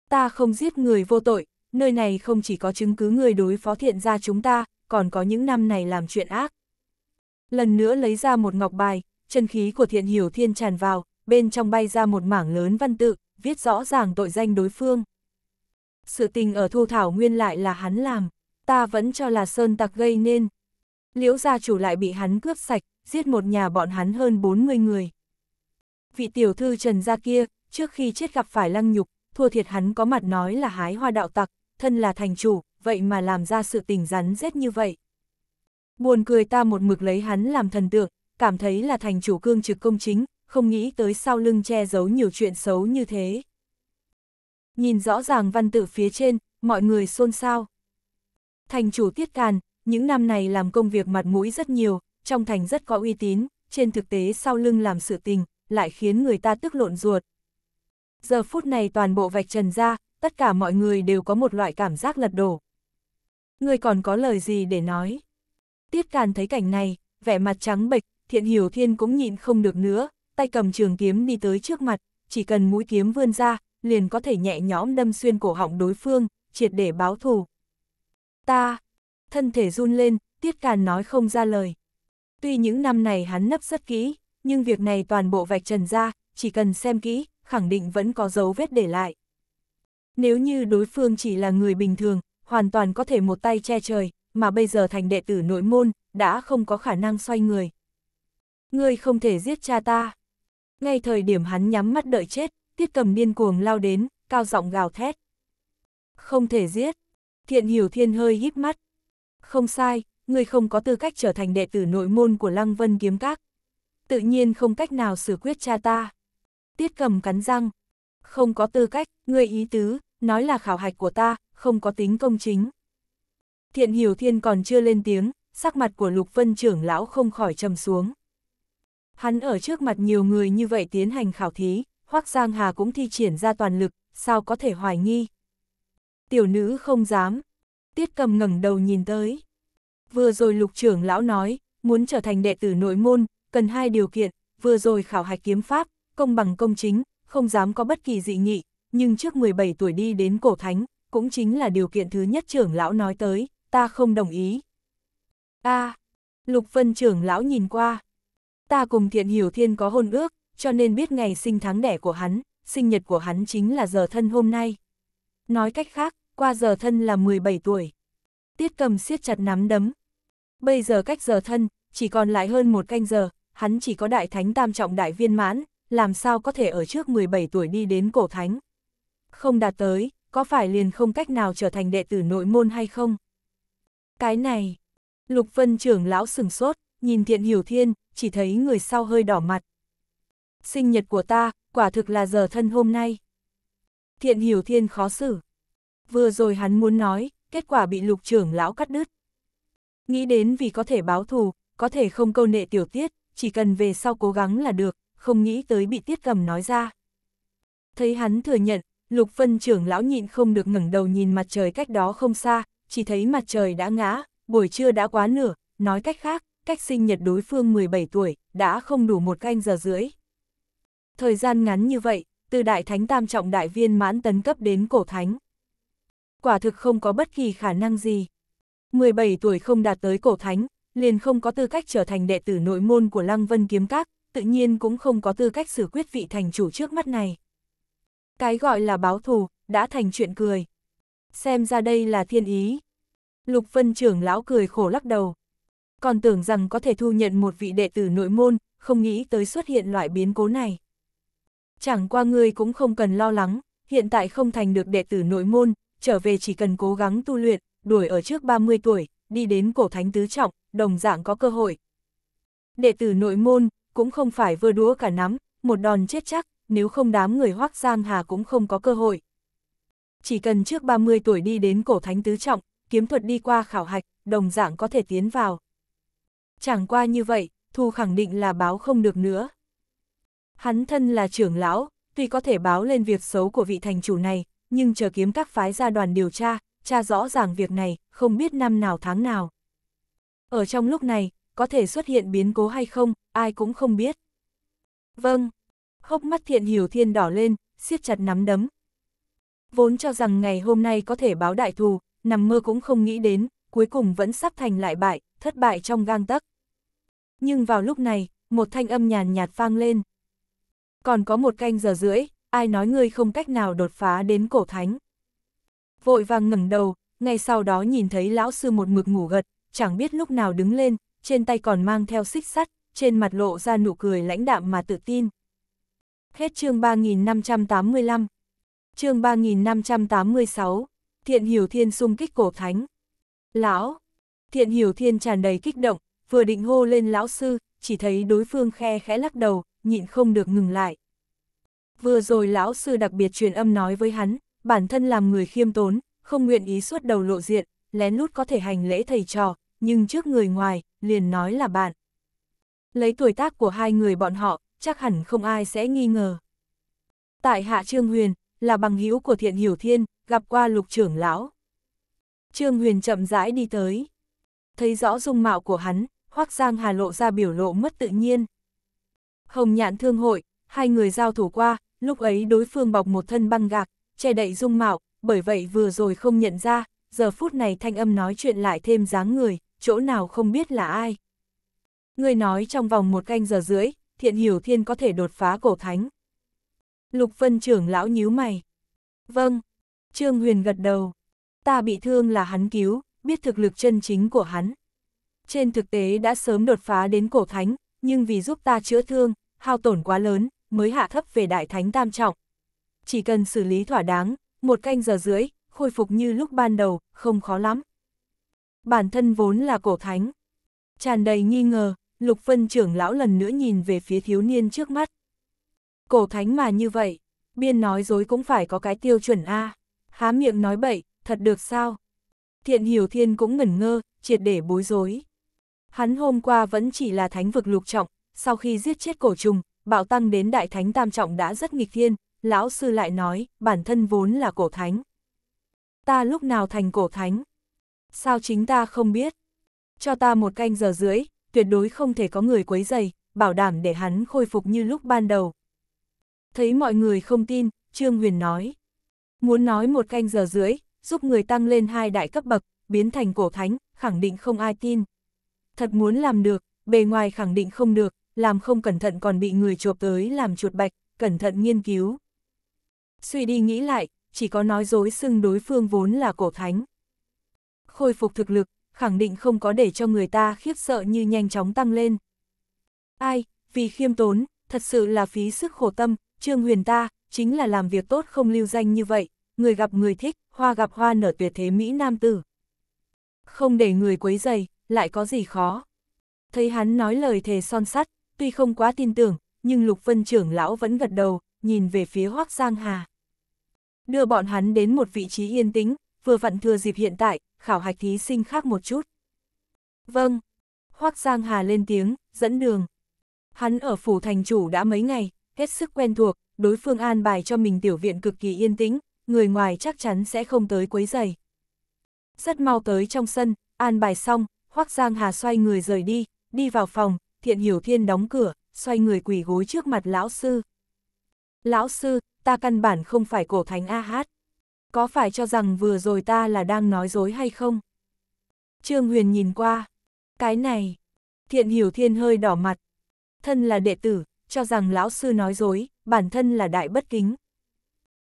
Ta không giết người vô tội, nơi này không chỉ có chứng cứ người đối phó thiện ra chúng ta, còn có những năm này làm chuyện ác. Lần nữa lấy ra một ngọc bài, chân khí của thiện hiểu thiên tràn vào, bên trong bay ra một mảng lớn văn tự, viết rõ ràng tội danh đối phương. Sự tình ở thu thảo nguyên lại là hắn làm, ta vẫn cho là sơn tặc gây nên liễu gia chủ lại bị hắn cướp sạch, giết một nhà bọn hắn hơn 40 người. Vị tiểu thư Trần gia kia, trước khi chết gặp phải lăng nhục, thua thiệt hắn có mặt nói là hái hoa đạo tặc, thân là thành chủ, vậy mà làm ra sự tình rắn rết như vậy. Buồn cười ta một mực lấy hắn làm thần tượng, cảm thấy là thành chủ cương trực công chính, không nghĩ tới sau lưng che giấu nhiều chuyện xấu như thế. Nhìn rõ ràng văn tự phía trên, mọi người xôn xao. Thành chủ tiết càn, những năm này làm công việc mặt mũi rất nhiều, trong thành rất có uy tín, trên thực tế sau lưng làm sự tình, lại khiến người ta tức lộn ruột. Giờ phút này toàn bộ vạch trần ra, tất cả mọi người đều có một loại cảm giác lật đổ. Người còn có lời gì để nói? Tiết Càn thấy cảnh này, vẻ mặt trắng bệch, thiện hiểu thiên cũng nhịn không được nữa, tay cầm trường kiếm đi tới trước mặt, chỉ cần mũi kiếm vươn ra, liền có thể nhẹ nhõm đâm xuyên cổ họng đối phương, triệt để báo thù. Ta, thân thể run lên, tiết càn nói không ra lời. Tuy những năm này hắn nấp rất kỹ, nhưng việc này toàn bộ vạch trần ra, chỉ cần xem kỹ, khẳng định vẫn có dấu vết để lại. Nếu như đối phương chỉ là người bình thường, hoàn toàn có thể một tay che trời, mà bây giờ thành đệ tử nội môn, đã không có khả năng xoay người. Ngươi không thể giết cha ta. Ngay thời điểm hắn nhắm mắt đợi chết, tiết cầm điên cuồng lao đến, cao giọng gào thét. Không thể giết. Thiện hiểu thiên hơi híp mắt, không sai, ngươi không có tư cách trở thành đệ tử nội môn của Lăng Vân Kiếm Các. Tự nhiên không cách nào xử quyết cha ta. Tiết cầm cắn răng. Không có tư cách, ngươi ý tứ, nói là khảo hạch của ta, không có tính công chính. Thiện Hiểu Thiên còn chưa lên tiếng, sắc mặt của Lục Vân trưởng lão không khỏi trầm xuống. Hắn ở trước mặt nhiều người như vậy tiến hành khảo thí, Hoác Giang Hà cũng thi triển ra toàn lực, sao có thể hoài nghi. Tiểu nữ không dám, tiết cầm ngẩng đầu nhìn tới. Vừa rồi lục trưởng lão nói, muốn trở thành đệ tử nội môn, cần hai điều kiện, vừa rồi khảo hạch kiếm pháp, công bằng công chính, không dám có bất kỳ dị nghị, nhưng trước 17 tuổi đi đến cổ thánh, cũng chính là điều kiện thứ nhất trưởng lão nói tới, ta không đồng ý. a Lục Vân trưởng lão nhìn qua. Ta cùng thiện hiểu thiên có hôn ước, cho nên biết ngày sinh tháng đẻ của hắn, sinh nhật của hắn chính là giờ thân hôm nay. Nói cách khác, qua giờ thân là 17 tuổi. Tiết cầm siết chặt nắm đấm. Bây giờ cách giờ thân, chỉ còn lại hơn một canh giờ, hắn chỉ có đại thánh tam trọng đại viên mãn, làm sao có thể ở trước 17 tuổi đi đến cổ thánh. Không đạt tới, có phải liền không cách nào trở thành đệ tử nội môn hay không? Cái này, Lục Vân trưởng lão sừng sốt, nhìn Thiện Hiểu Thiên, chỉ thấy người sau hơi đỏ mặt. Sinh nhật của ta, quả thực là giờ thân hôm nay. Thiện Hiểu Thiên khó xử vừa rồi hắn muốn nói, kết quả bị lục trưởng lão cắt đứt. Nghĩ đến vì có thể báo thù, có thể không câu nệ tiểu tiết, chỉ cần về sau cố gắng là được, không nghĩ tới bị tiết cầm nói ra. Thấy hắn thừa nhận, lục phân trưởng lão nhịn không được ngẩng đầu nhìn mặt trời cách đó không xa, chỉ thấy mặt trời đã ngã, buổi trưa đã quá nửa, nói cách khác, cách sinh nhật đối phương 17 tuổi, đã không đủ một canh giờ rưỡi. Thời gian ngắn như vậy, từ đại thánh tam trọng đại viên mãn tấn cấp đến cổ thánh quả thực không có bất kỳ khả năng gì. 17 tuổi không đạt tới cổ thánh, liền không có tư cách trở thành đệ tử nội môn của Lăng Vân Kiếm Các, tự nhiên cũng không có tư cách xử quyết vị thành chủ trước mắt này. Cái gọi là báo thù, đã thành chuyện cười. Xem ra đây là thiên ý. Lục Vân trưởng lão cười khổ lắc đầu. Còn tưởng rằng có thể thu nhận một vị đệ tử nội môn, không nghĩ tới xuất hiện loại biến cố này. Chẳng qua ngươi cũng không cần lo lắng, hiện tại không thành được đệ tử nội môn, trở về chỉ cần cố gắng tu luyện, đuổi ở trước 30 tuổi, đi đến cổ thánh tứ trọng, đồng dạng có cơ hội. Đệ tử nội môn, cũng không phải vơ đũa cả nắm, một đòn chết chắc, nếu không đám người hoác giang hà cũng không có cơ hội. Chỉ cần trước 30 tuổi đi đến cổ thánh tứ trọng, kiếm thuật đi qua khảo hạch, đồng dạng có thể tiến vào. Chẳng qua như vậy, thu khẳng định là báo không được nữa. Hắn thân là trưởng lão, tuy có thể báo lên việc xấu của vị thành chủ này, nhưng chờ kiếm các phái ra đoàn điều tra, tra rõ ràng việc này, không biết năm nào tháng nào. Ở trong lúc này, có thể xuất hiện biến cố hay không, ai cũng không biết. Vâng, hốc mắt thiện hiểu thiên đỏ lên, siết chặt nắm đấm. Vốn cho rằng ngày hôm nay có thể báo đại thù, nằm mơ cũng không nghĩ đến, cuối cùng vẫn sắp thành lại bại, thất bại trong gang tấc. Nhưng vào lúc này, một thanh âm nhàn nhạt vang lên. Còn có một canh giờ rưỡi, ai nói ngươi không cách nào đột phá đến cổ thánh. Vội vàng ngẩng đầu, ngay sau đó nhìn thấy lão sư một mực ngủ gật, chẳng biết lúc nào đứng lên, trên tay còn mang theo xích sắt, trên mặt lộ ra nụ cười lãnh đạm mà tự tin. Hết chương 3585 chương 3586, Thiện Hiểu Thiên xung kích cổ thánh. Lão, Thiện Hiểu Thiên tràn đầy kích động, vừa định hô lên lão sư, chỉ thấy đối phương khe khẽ lắc đầu, nhịn không được ngừng lại. Vừa rồi lão sư đặc biệt truyền âm nói với hắn, bản thân làm người khiêm tốn, không nguyện ý suốt đầu lộ diện, lén lút có thể hành lễ thầy trò, nhưng trước người ngoài, liền nói là bạn. Lấy tuổi tác của hai người bọn họ, chắc hẳn không ai sẽ nghi ngờ. Tại hạ Trương Huyền, là bằng hữu của thiện hiểu thiên, gặp qua lục trưởng lão. Trương Huyền chậm rãi đi tới. Thấy rõ dung mạo của hắn, Hoác Giang Hà lộ ra biểu lộ mất tự nhiên. Hồng nhạn thương hội, hai người giao thủ qua, lúc ấy đối phương bọc một thân băng gạc, che đậy dung mạo, bởi vậy vừa rồi không nhận ra, giờ phút này thanh âm nói chuyện lại thêm dáng người, chỗ nào không biết là ai. Người nói trong vòng một canh giờ rưỡi, thiện hiểu thiên có thể đột phá cổ thánh. Lục phân trưởng lão nhíu mày. Vâng, Trương Huyền gật đầu. Ta bị thương là hắn cứu, biết thực lực chân chính của hắn. Trên thực tế đã sớm đột phá đến cổ thánh, nhưng vì giúp ta chữa thương, hao tổn quá lớn, mới hạ thấp về đại thánh tam trọng. Chỉ cần xử lý thỏa đáng, một canh giờ rưỡi, khôi phục như lúc ban đầu, không khó lắm. Bản thân vốn là cổ thánh. Tràn đầy nghi ngờ, Lục phân trưởng lão lần nữa nhìn về phía thiếu niên trước mắt. Cổ thánh mà như vậy, biên nói dối cũng phải có cái tiêu chuẩn A. Há miệng nói bậy, thật được sao? Thiện hiểu thiên cũng ngẩn ngơ, triệt để bối rối. Hắn hôm qua vẫn chỉ là thánh vực lục trọng, sau khi giết chết cổ trùng, bạo tăng đến đại thánh tam trọng đã rất nghịch thiên, lão sư lại nói, bản thân vốn là cổ thánh. Ta lúc nào thành cổ thánh? Sao chính ta không biết? Cho ta một canh giờ rưỡi, tuyệt đối không thể có người quấy dày, bảo đảm để hắn khôi phục như lúc ban đầu. Thấy mọi người không tin, Trương Huyền nói. Muốn nói một canh giờ rưỡi, giúp người tăng lên hai đại cấp bậc, biến thành cổ thánh, khẳng định không ai tin. Thật muốn làm được, bề ngoài khẳng định không được, làm không cẩn thận còn bị người chộp tới làm chuột bạch, cẩn thận nghiên cứu. Suy đi nghĩ lại, chỉ có nói dối xưng đối phương vốn là cổ thánh. Khôi phục thực lực, khẳng định không có để cho người ta khiếp sợ như nhanh chóng tăng lên. Ai, vì khiêm tốn, thật sự là phí sức khổ tâm, Trương Huyền ta, chính là làm việc tốt không lưu danh như vậy, người gặp người thích, hoa gặp hoa nở tuyệt thế Mỹ Nam Tử. Không để người quấy dày, lại có gì khó. Thấy hắn nói lời thề son sắt, tuy không quá tin tưởng, nhưng Lục Vân trưởng lão vẫn gật đầu, nhìn về phía Hoác Giang Hà. Đưa bọn hắn đến một vị trí yên tĩnh, vừa vặn thừa dịp hiện tại, khảo hạch thí sinh khác một chút. Vâng, Hoác Giang Hà lên tiếng, dẫn đường. Hắn ở phủ thành chủ đã mấy ngày, hết sức quen thuộc, đối phương an bài cho mình tiểu viện cực kỳ yên tĩnh, người ngoài chắc chắn sẽ không tới quấy rầy Rất mau tới trong sân, an bài xong, Hoác Giang Hà xoay người rời đi, đi vào phòng, Thiện Hiểu Thiên đóng cửa, xoay người quỳ gối trước mặt lão sư. Lão sư, ta căn bản không phải cổ thánh A Hát. Có phải cho rằng vừa rồi ta là đang nói dối hay không? Trương Huyền nhìn qua. Cái này. Thiện Hiểu Thiên hơi đỏ mặt. Thân là đệ tử, cho rằng lão sư nói dối, bản thân là đại bất kính.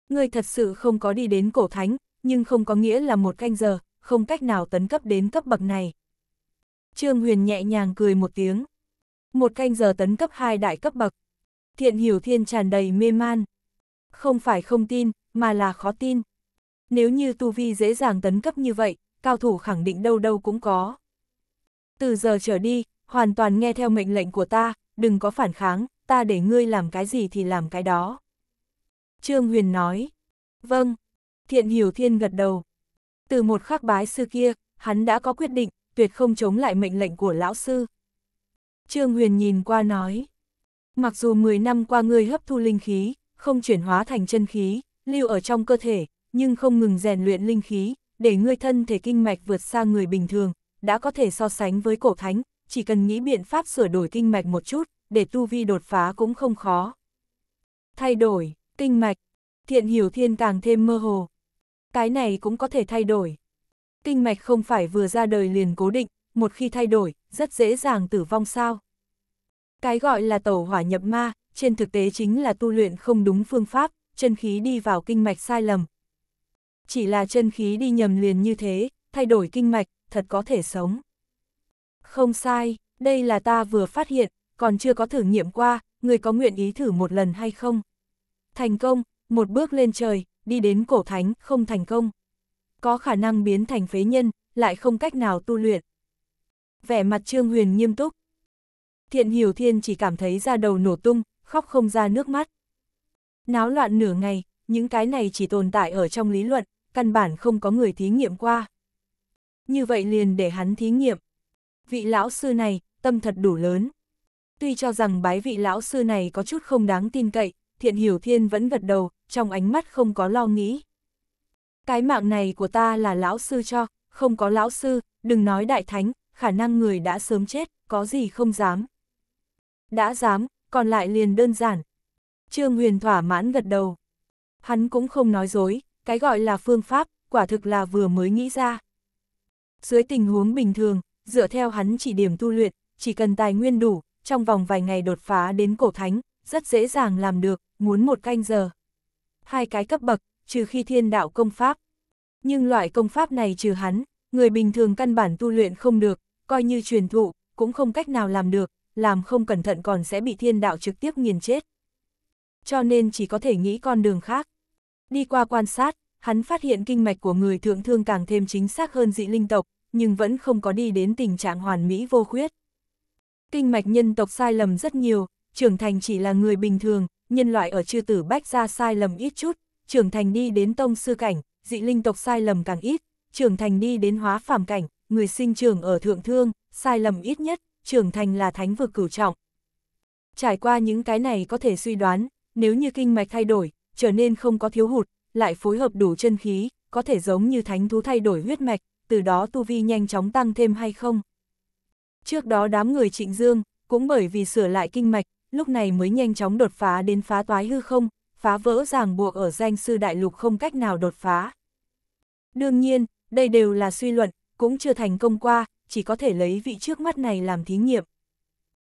Ngươi thật sự không có đi đến cổ thánh, nhưng không có nghĩa là một canh giờ, không cách nào tấn cấp đến cấp bậc này. Trương Huyền nhẹ nhàng cười một tiếng. Một canh giờ tấn cấp hai đại cấp bậc. Thiện hiểu thiên tràn đầy mê man. Không phải không tin, mà là khó tin. Nếu như tu vi dễ dàng tấn cấp như vậy, cao thủ khẳng định đâu đâu cũng có. Từ giờ trở đi, hoàn toàn nghe theo mệnh lệnh của ta, đừng có phản kháng, ta để ngươi làm cái gì thì làm cái đó. Trương Huyền nói, vâng, thiện hiểu thiên gật đầu. Từ một khắc bái sư kia, hắn đã có quyết định, tuyệt không chống lại mệnh lệnh của lão sư. Trương Huyền nhìn qua nói. Mặc dù 10 năm qua ngươi hấp thu linh khí, không chuyển hóa thành chân khí, lưu ở trong cơ thể, nhưng không ngừng rèn luyện linh khí, để ngươi thân thể kinh mạch vượt xa người bình thường, đã có thể so sánh với cổ thánh, chỉ cần nghĩ biện pháp sửa đổi kinh mạch một chút, để tu vi đột phá cũng không khó. Thay đổi, kinh mạch, thiện hiểu thiên càng thêm mơ hồ. Cái này cũng có thể thay đổi. Kinh mạch không phải vừa ra đời liền cố định, một khi thay đổi, rất dễ dàng tử vong sao. Cái gọi là tẩu hỏa nhập ma, trên thực tế chính là tu luyện không đúng phương pháp, chân khí đi vào kinh mạch sai lầm. Chỉ là chân khí đi nhầm liền như thế, thay đổi kinh mạch, thật có thể sống. Không sai, đây là ta vừa phát hiện, còn chưa có thử nghiệm qua, người có nguyện ý thử một lần hay không? Thành công, một bước lên trời, đi đến cổ thánh, không thành công. Có khả năng biến thành phế nhân, lại không cách nào tu luyện vẻ mặt Trương Huyền nghiêm túc. Thiện Hiểu Thiên chỉ cảm thấy da đầu nổ tung, khóc không ra nước mắt. Náo loạn nửa ngày, những cái này chỉ tồn tại ở trong lý luận, căn bản không có người thí nghiệm qua. Như vậy liền để hắn thí nghiệm. Vị lão sư này, tâm thật đủ lớn. Tuy cho rằng bái vị lão sư này có chút không đáng tin cậy, Thiện Hiểu Thiên vẫn gật đầu, trong ánh mắt không có lo nghĩ. Cái mạng này của ta là lão sư cho, không có lão sư, đừng nói đại thánh, khả năng người đã sớm chết, có gì không dám. Đã dám, còn lại liền đơn giản. Trương Huyền thỏa mãn gật đầu. Hắn cũng không nói dối, cái gọi là phương pháp, quả thực là vừa mới nghĩ ra. Dưới tình huống bình thường, dựa theo hắn chỉ điểm tu luyện, chỉ cần tài nguyên đủ, trong vòng vài ngày đột phá đến cổ thánh, rất dễ dàng làm được, muốn một canh giờ. Hai cái cấp bậc, trừ khi thiên đạo công pháp. Nhưng loại công pháp này trừ hắn, người bình thường căn bản tu luyện không được, coi như truyền thụ, cũng không cách nào làm được, làm không cẩn thận còn sẽ bị thiên đạo trực tiếp nghiền chết. Cho nên chỉ có thể nghĩ con đường khác. Đi qua quan sát, hắn phát hiện kinh mạch của người thượng thương càng thêm chính xác hơn dị linh tộc, nhưng vẫn không có đi đến tình trạng hoàn mỹ vô khuyết. Kinh mạch nhân tộc sai lầm rất nhiều, trưởng thành chỉ là người bình thường, nhân loại ở chư tử bách ra sai lầm ít chút, trưởng thành đi đến tông sư cảnh, dị linh tộc sai lầm càng ít, trưởng thành đi đến hóa phàm cảnh, người sinh trưởng ở thượng thương, sai lầm ít nhất, trưởng thành là thánh vực cửu trọng. Trải qua những cái này có thể suy đoán, nếu như kinh mạch thay đổi, trở nên không có thiếu hụt, lại phối hợp đủ chân khí, có thể giống như thánh thú thay đổi huyết mạch, từ đó tu vi nhanh chóng tăng thêm hay không. Trước đó đám người trịnh dương, cũng bởi vì sửa lại kinh mạch, lúc này mới nhanh chóng đột phá đến phá toái hư không, phá vỡ ràng buộc ở danh sư đại lục không cách nào đột phá. Đương nhiên, đây đều là suy luận, cũng chưa thành công qua, chỉ có thể lấy vị trước mắt này làm thí nghiệm.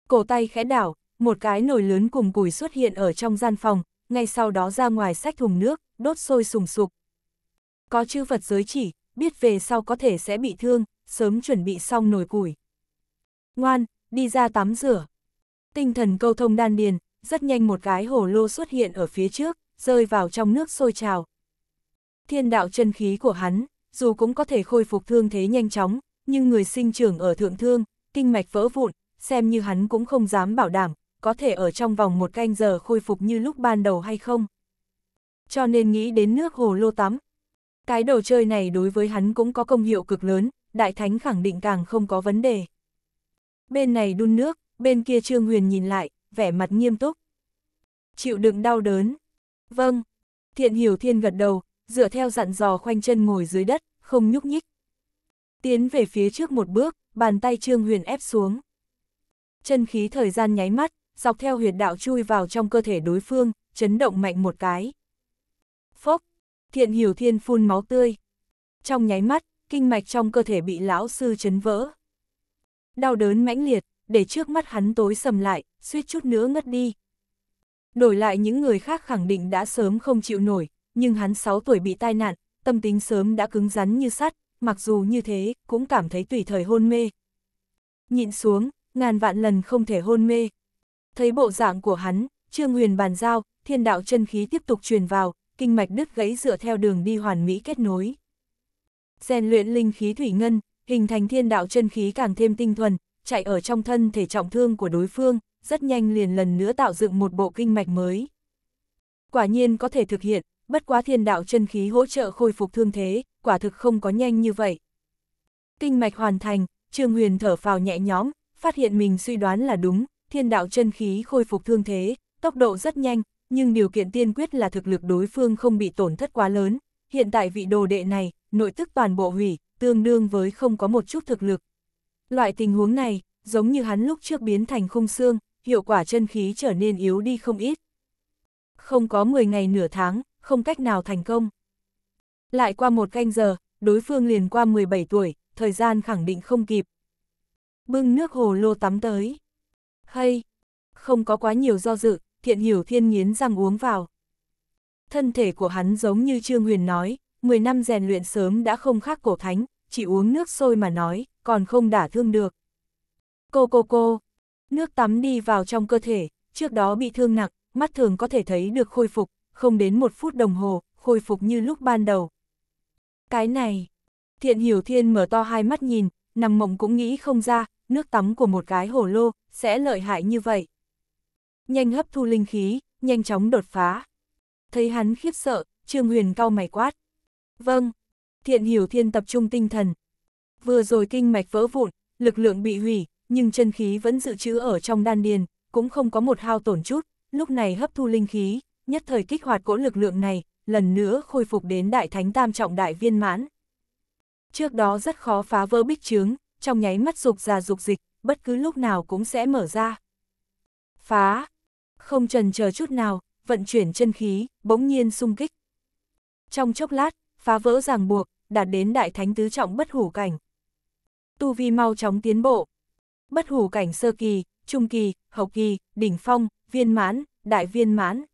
Cổ tay khẽ đảo, một cái nồi lớn cùng củi xuất hiện ở trong gian phòng, ngay sau đó ra ngoài sách thùng nước, đốt sôi sùng sục. Có chư Phật giới chỉ, biết về sau có thể sẽ bị thương, sớm chuẩn bị xong nồi củi. Ngoan, đi ra tắm rửa. Tinh thần câu thông đan điền, rất nhanh một cái hồ lô xuất hiện ở phía trước, rơi vào trong nước sôi trào. Thiên đạo chân khí của hắn, dù cũng có thể khôi phục thương thế nhanh chóng, nhưng người sinh trưởng ở thượng thương, kinh mạch vỡ vụn, xem như hắn cũng không dám bảo đảm, có thể ở trong vòng một canh giờ khôi phục như lúc ban đầu hay không. Cho nên nghĩ đến nước hồ lô tắm. Cái đồ chơi này đối với hắn cũng có công hiệu cực lớn, đại thánh khẳng định càng không có vấn đề. Bên này đun nước, bên kia Trương Huyền nhìn lại, vẻ mặt nghiêm túc. Chịu đựng đau đớn. Vâng. Thiện hiểu thiên gật đầu, dựa theo dặn dò khoanh chân ngồi dưới đất, không nhúc nhích. Tiến về phía trước một bước, bàn tay Trương Huyền ép xuống. Chân khí thời gian nháy mắt, dọc theo huyệt đạo chui vào trong cơ thể đối phương, chấn động mạnh một cái. Phốc, thiện hiểu thiên phun máu tươi. Trong nháy mắt, kinh mạch trong cơ thể bị lão sư chấn vỡ. Đau đớn mãnh liệt, để trước mắt hắn tối sầm lại, suýt chút nữa ngất đi. Đổi lại những người khác khẳng định đã sớm không chịu nổi, nhưng hắn 6 tuổi bị tai nạn, tâm tính sớm đã cứng rắn như sắt, mặc dù như thế, cũng cảm thấy tùy thời hôn mê. Nhịn xuống, ngàn vạn lần không thể hôn mê. Thấy bộ dạng của hắn, Trương Huyền bàn giao, thiên đạo chân khí tiếp tục truyền vào, kinh mạch đứt gãy dựa theo đường đi hoàn mỹ kết nối. Rèn luyện linh khí thủy ngân, hình thành thiên đạo chân khí càng thêm tinh thuần, chạy ở trong thân thể trọng thương của đối phương, rất nhanh liền lần nữa tạo dựng một bộ kinh mạch mới. Quả nhiên có thể thực hiện, bất quá thiên đạo chân khí hỗ trợ khôi phục thương thế, quả thực không có nhanh như vậy. Kinh mạch hoàn thành, Trương Huyền thở phào nhẹ nhõm, phát hiện mình suy đoán là đúng, thiên đạo chân khí khôi phục thương thế, tốc độ rất nhanh, nhưng điều kiện tiên quyết là thực lực đối phương không bị tổn thất quá lớn. Hiện tại vị đồ đệ này, nội tức toàn bộ hủy, tương đương với không có một chút thực lực. Loại tình huống này, giống như hắn lúc trước biến thành khung xương, hiệu quả chân khí trở nên yếu đi không ít. Không có 10 ngày nửa tháng, không cách nào thành công. Lại qua một canh giờ, đối phương liền qua 17 tuổi, thời gian khẳng định không kịp. Bưng nước hồ lô tắm tới. Hay, không có quá nhiều do dự, thiện hiểu thiên nghiến răng uống vào. Thân thể của hắn giống như Trương Huyền nói, 10 năm rèn luyện sớm đã không khác cổ thánh, chỉ uống nước sôi mà nói, còn không đả thương được. Cô cô cô, nước tắm đi vào trong cơ thể, trước đó bị thương nặng, mắt thường có thể thấy được khôi phục, không đến một phút đồng hồ, khôi phục như lúc ban đầu. Cái này, thiện hiểu thiên mở to hai mắt nhìn, nằm mộng cũng nghĩ không ra, nước tắm của một gái hồ lô, sẽ lợi hại như vậy. Nhanh hấp thu linh khí, nhanh chóng đột phá. Thấy hắn khiếp sợ, Trương Huyền cau mày quát. Vâng, thiện hiểu thiên tập trung tinh thần. Vừa rồi kinh mạch vỡ vụn, lực lượng bị hủy, nhưng chân khí vẫn dự trữ ở trong đan điền, cũng không có một hao tổn chút, lúc này hấp thu linh khí, nhất thời kích hoạt cỗ lực lượng này, lần nữa khôi phục đến đại thánh tam trọng đại viên mãn. Trước đó rất khó phá vỡ bích trướng, trong nháy mắt dục ra dục dịch, bất cứ lúc nào cũng sẽ mở ra. Phá! Không trần chờ chút nào, vận chuyển chân khí, bỗng nhiên sung kích. Trong chốc lát, phá vỡ ràng buộc, đạt đến đại thánh tứ trọng bất hủ cảnh. Tu vi mau chóng tiến bộ. Bất hủ cảnh sơ kỳ, trung kỳ, hậu kỳ, đỉnh phong, viên mãn, đại viên mãn,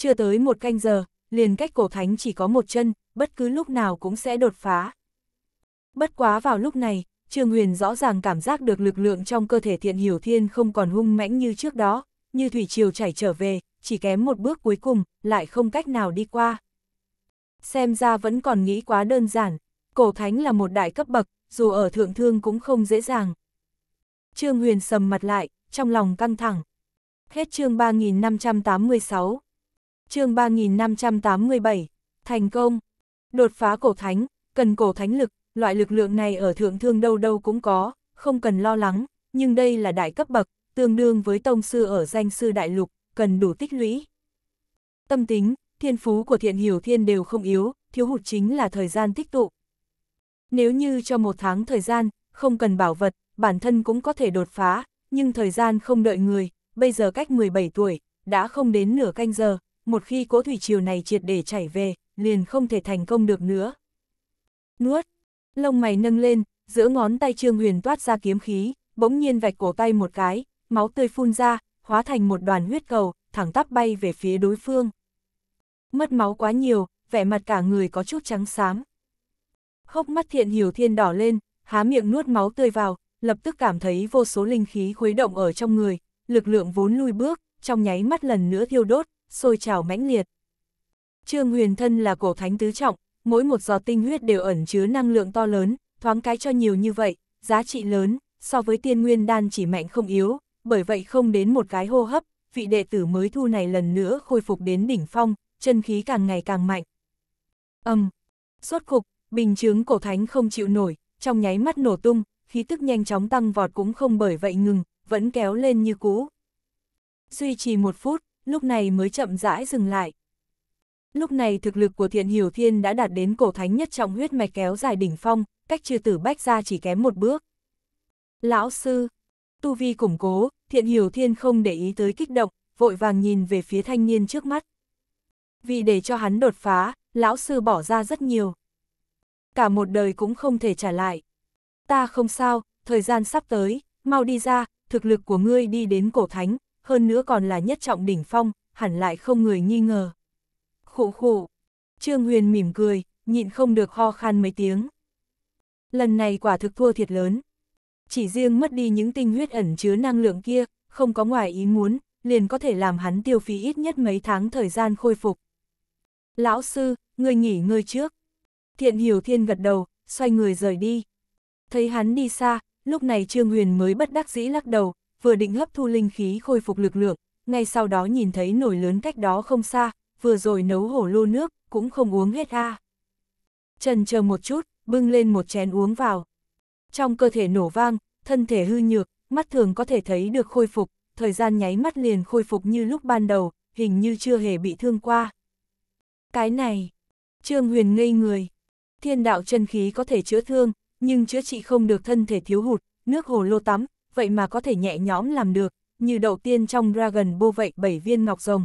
chưa tới một canh giờ, liền cách cổ thánh chỉ có một chân, bất cứ lúc nào cũng sẽ đột phá. Bất quá vào lúc này, Trương Huyền rõ ràng cảm giác được lực lượng trong cơ thể thiện hiểu thiên không còn hung mãnh như trước đó, như thủy triều chảy trở về, chỉ kém một bước cuối cùng, lại không cách nào đi qua. Xem ra vẫn còn nghĩ quá đơn giản, cổ thánh là một đại cấp bậc, dù ở thượng thương cũng không dễ dàng. Trương Huyền sầm mặt lại, trong lòng căng thẳng. Hết chương 3586 chương 3587, thành công, đột phá cổ thánh, cần cổ thánh lực, loại lực lượng này ở thượng thương đâu đâu cũng có, không cần lo lắng, nhưng đây là đại cấp bậc, tương đương với tông sư ở danh sư đại lục, cần đủ tích lũy. Tâm tính, thiên phú của thiện hiểu thiên đều không yếu, thiếu hụt chính là thời gian tích tụ. Nếu như cho một tháng thời gian, không cần bảo vật, bản thân cũng có thể đột phá, nhưng thời gian không đợi người, bây giờ cách 17 tuổi, đã không đến nửa canh giờ, một khi cỗ thủy triều này triệt để chảy về, liền không thể thành công được nữa. Nuốt, lông mày nâng lên, giữa ngón tay Trương Huyền toát ra kiếm khí, bỗng nhiên vạch cổ tay một cái, máu tươi phun ra, hóa thành một đoàn huyết cầu, thẳng tắp bay về phía đối phương. Mất máu quá nhiều, vẻ mặt cả người có chút trắng xám. Khóc mắt thiện hiểu thiên đỏ lên, há miệng nuốt máu tươi vào, lập tức cảm thấy vô số linh khí khuấy động ở trong người, lực lượng vốn lui bước, trong nháy mắt lần nữa thiêu đốt, sôi trào mãnh liệt. Trương Huyền Thân là cổ thánh tứ trọng, mỗi một giọt tinh huyết đều ẩn chứa năng lượng to lớn, thoáng cái cho nhiều như vậy, giá trị lớn, so với tiên nguyên đan chỉ mạnh không yếu, bởi vậy không đến một cái hô hấp, vị đệ tử mới thu này lần nữa khôi phục đến đỉnh phong, chân khí càng ngày càng mạnh. Âm, um, suốt cục, bình chướng cổ thánh không chịu nổi, trong nháy mắt nổ tung, khí tức nhanh chóng tăng vọt cũng không bởi vậy ngừng, vẫn kéo lên như cũ. Duy trì một phút, lúc này mới chậm rãi dừng lại. Lúc này thực lực của thiện hiểu thiên đã đạt đến cổ thánh nhất trọng huyết mạch kéo dài đỉnh phong, cách trừ tử bách ra chỉ kém một bước. Lão sư, tu vi củng cố, thiện hiểu thiên không để ý tới kích động, vội vàng nhìn về phía thanh niên trước mắt. Vì để cho hắn đột phá, lão sư bỏ ra rất nhiều. Cả một đời cũng không thể trả lại. Ta không sao, thời gian sắp tới, mau đi ra, thực lực của ngươi đi đến cổ thánh, hơn nữa còn là nhất trọng đỉnh phong, hẳn lại không người nghi ngờ. Khụ khụ. Trương Huyền mỉm cười, nhịn không được ho khan mấy tiếng. Lần này quả thực thua thiệt lớn. Chỉ riêng mất đi những tinh huyết ẩn chứa năng lượng kia, không có ngoài ý muốn, liền có thể làm hắn tiêu phí ít nhất mấy tháng thời gian khôi phục. Lão sư, người nghỉ ngơi trước. Thiện hiểu thiên gật đầu, xoay người rời đi. Thấy hắn đi xa, lúc này Trương Huyền mới bất đắc dĩ lắc đầu, vừa định hấp thu linh khí khôi phục lực lượng, ngay sau đó nhìn thấy nồi lớn cách đó không xa, vừa rồi nấu hổ lô nước, cũng không uống hết a. Trần chờ một chút, bưng lên một chén uống vào. Trong cơ thể nổ vang, thân thể hư nhược, mắt thường có thể thấy được khôi phục, thời gian nháy mắt liền khôi phục như lúc ban đầu, hình như chưa hề bị thương qua. Cái này, Trương Huyền ngây người. Thiên đạo chân khí có thể chữa thương, nhưng chữa trị không được thân thể thiếu hụt, nước hồ lô tắm, vậy mà có thể nhẹ nhõm làm được, như đầu tiên trong Dragon Ball vậy bảy viên ngọc rồng.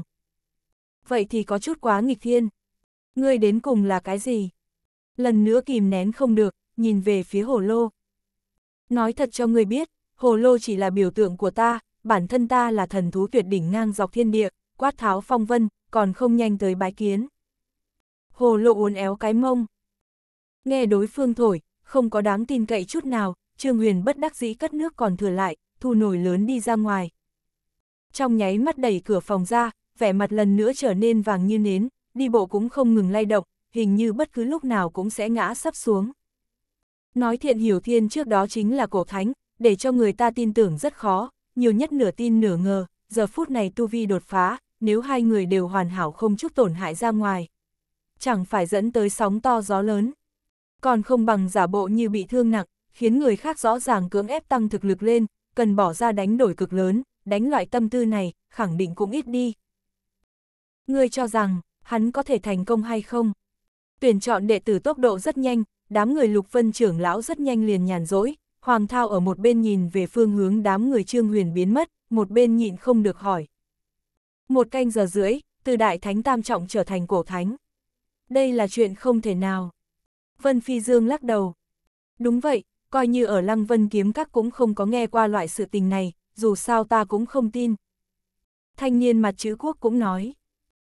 Vậy thì có chút quá nghịch thiên. Ngươi đến cùng là cái gì? Lần nữa kìm nén không được, nhìn về phía hồ lô. Nói thật cho ngươi biết, hồ lô chỉ là biểu tượng của ta, bản thân ta là thần thú tuyệt đỉnh ngang dọc thiên địa, quát tháo phong vân, còn không nhanh tới bái kiến. Hồ lô uốn éo cái mông. Nghe đối phương thổi, không có đáng tin cậy chút nào, Trương Huyền bất đắc dĩ cất nước còn thừa lại, thu nồi lớn đi ra ngoài. Trong nháy mắt đẩy cửa phòng ra, vẻ mặt lần nữa trở nên vàng như nến, đi bộ cũng không ngừng lay động, hình như bất cứ lúc nào cũng sẽ ngã sắp xuống. Nói thiện hiểu thiên trước đó chính là cổ thánh, để cho người ta tin tưởng rất khó, nhiều nhất nửa tin nửa ngờ, giờ phút này tu vi đột phá, nếu hai người đều hoàn hảo không chút tổn hại ra ngoài. Chẳng phải dẫn tới sóng to gió lớn. Còn không bằng giả bộ như bị thương nặng, khiến người khác rõ ràng cưỡng ép tăng thực lực lên, cần bỏ ra đánh đổi cực lớn, đánh loại tâm tư này, khẳng định cũng ít đi. Người cho rằng, hắn có thể thành công hay không? Tuyển chọn đệ tử tốc độ rất nhanh, đám người lục vân trưởng lão rất nhanh liền nhàn rỗi, Hoàng Thao ở một bên nhìn về phương hướng đám người Trương Huyền biến mất, một bên nhịn không được hỏi. Một canh giờ rưỡi, từ đại thánh tam trọng trở thành cổ thánh. Đây là chuyện không thể nào. Vân Phi Dương lắc đầu. Đúng vậy, coi như ở Lăng Vân kiếm các cũng không có nghe qua loại sự tình này, dù sao ta cũng không tin. Thanh niên mặt chữ quốc cũng nói.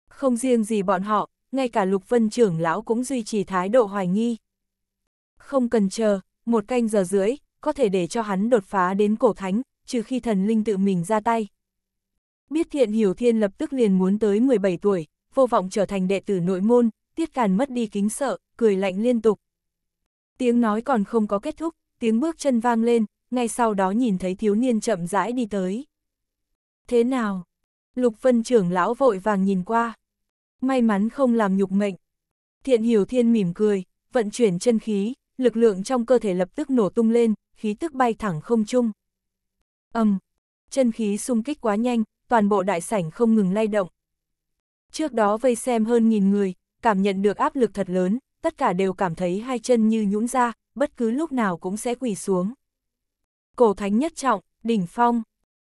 Không riêng gì bọn họ, ngay cả Lục Vân trưởng lão cũng duy trì thái độ hoài nghi. Không cần chờ, một canh giờ rưỡi, có thể để cho hắn đột phá đến cổ thánh, trừ khi thần linh tự mình ra tay. Biết thiện hiểu thiên lập tức liền muốn tới 17 tuổi, vô vọng trở thành đệ tử nội môn, tiết càn mất đi kính sợ, cười lạnh liên tục. Tiếng nói còn không có kết thúc, tiếng bước chân vang lên, ngay sau đó nhìn thấy thiếu niên chậm rãi đi tới. Thế nào? Lục Vân trưởng lão vội vàng nhìn qua. May mắn không làm nhục mệnh. Thiện hiểu thiên mỉm cười, vận chuyển chân khí, lực lượng trong cơ thể lập tức nổ tung lên, khí tức bay thẳng không trung. Âm, um, chân khí xung kích quá nhanh, toàn bộ đại sảnh không ngừng lay động. Trước đó vây xem hơn nghìn người, cảm nhận được áp lực thật lớn, tất cả đều cảm thấy hai chân như nhũn ra, bất cứ lúc nào cũng sẽ quỳ xuống. Cổ thánh nhất trọng, đỉnh phong.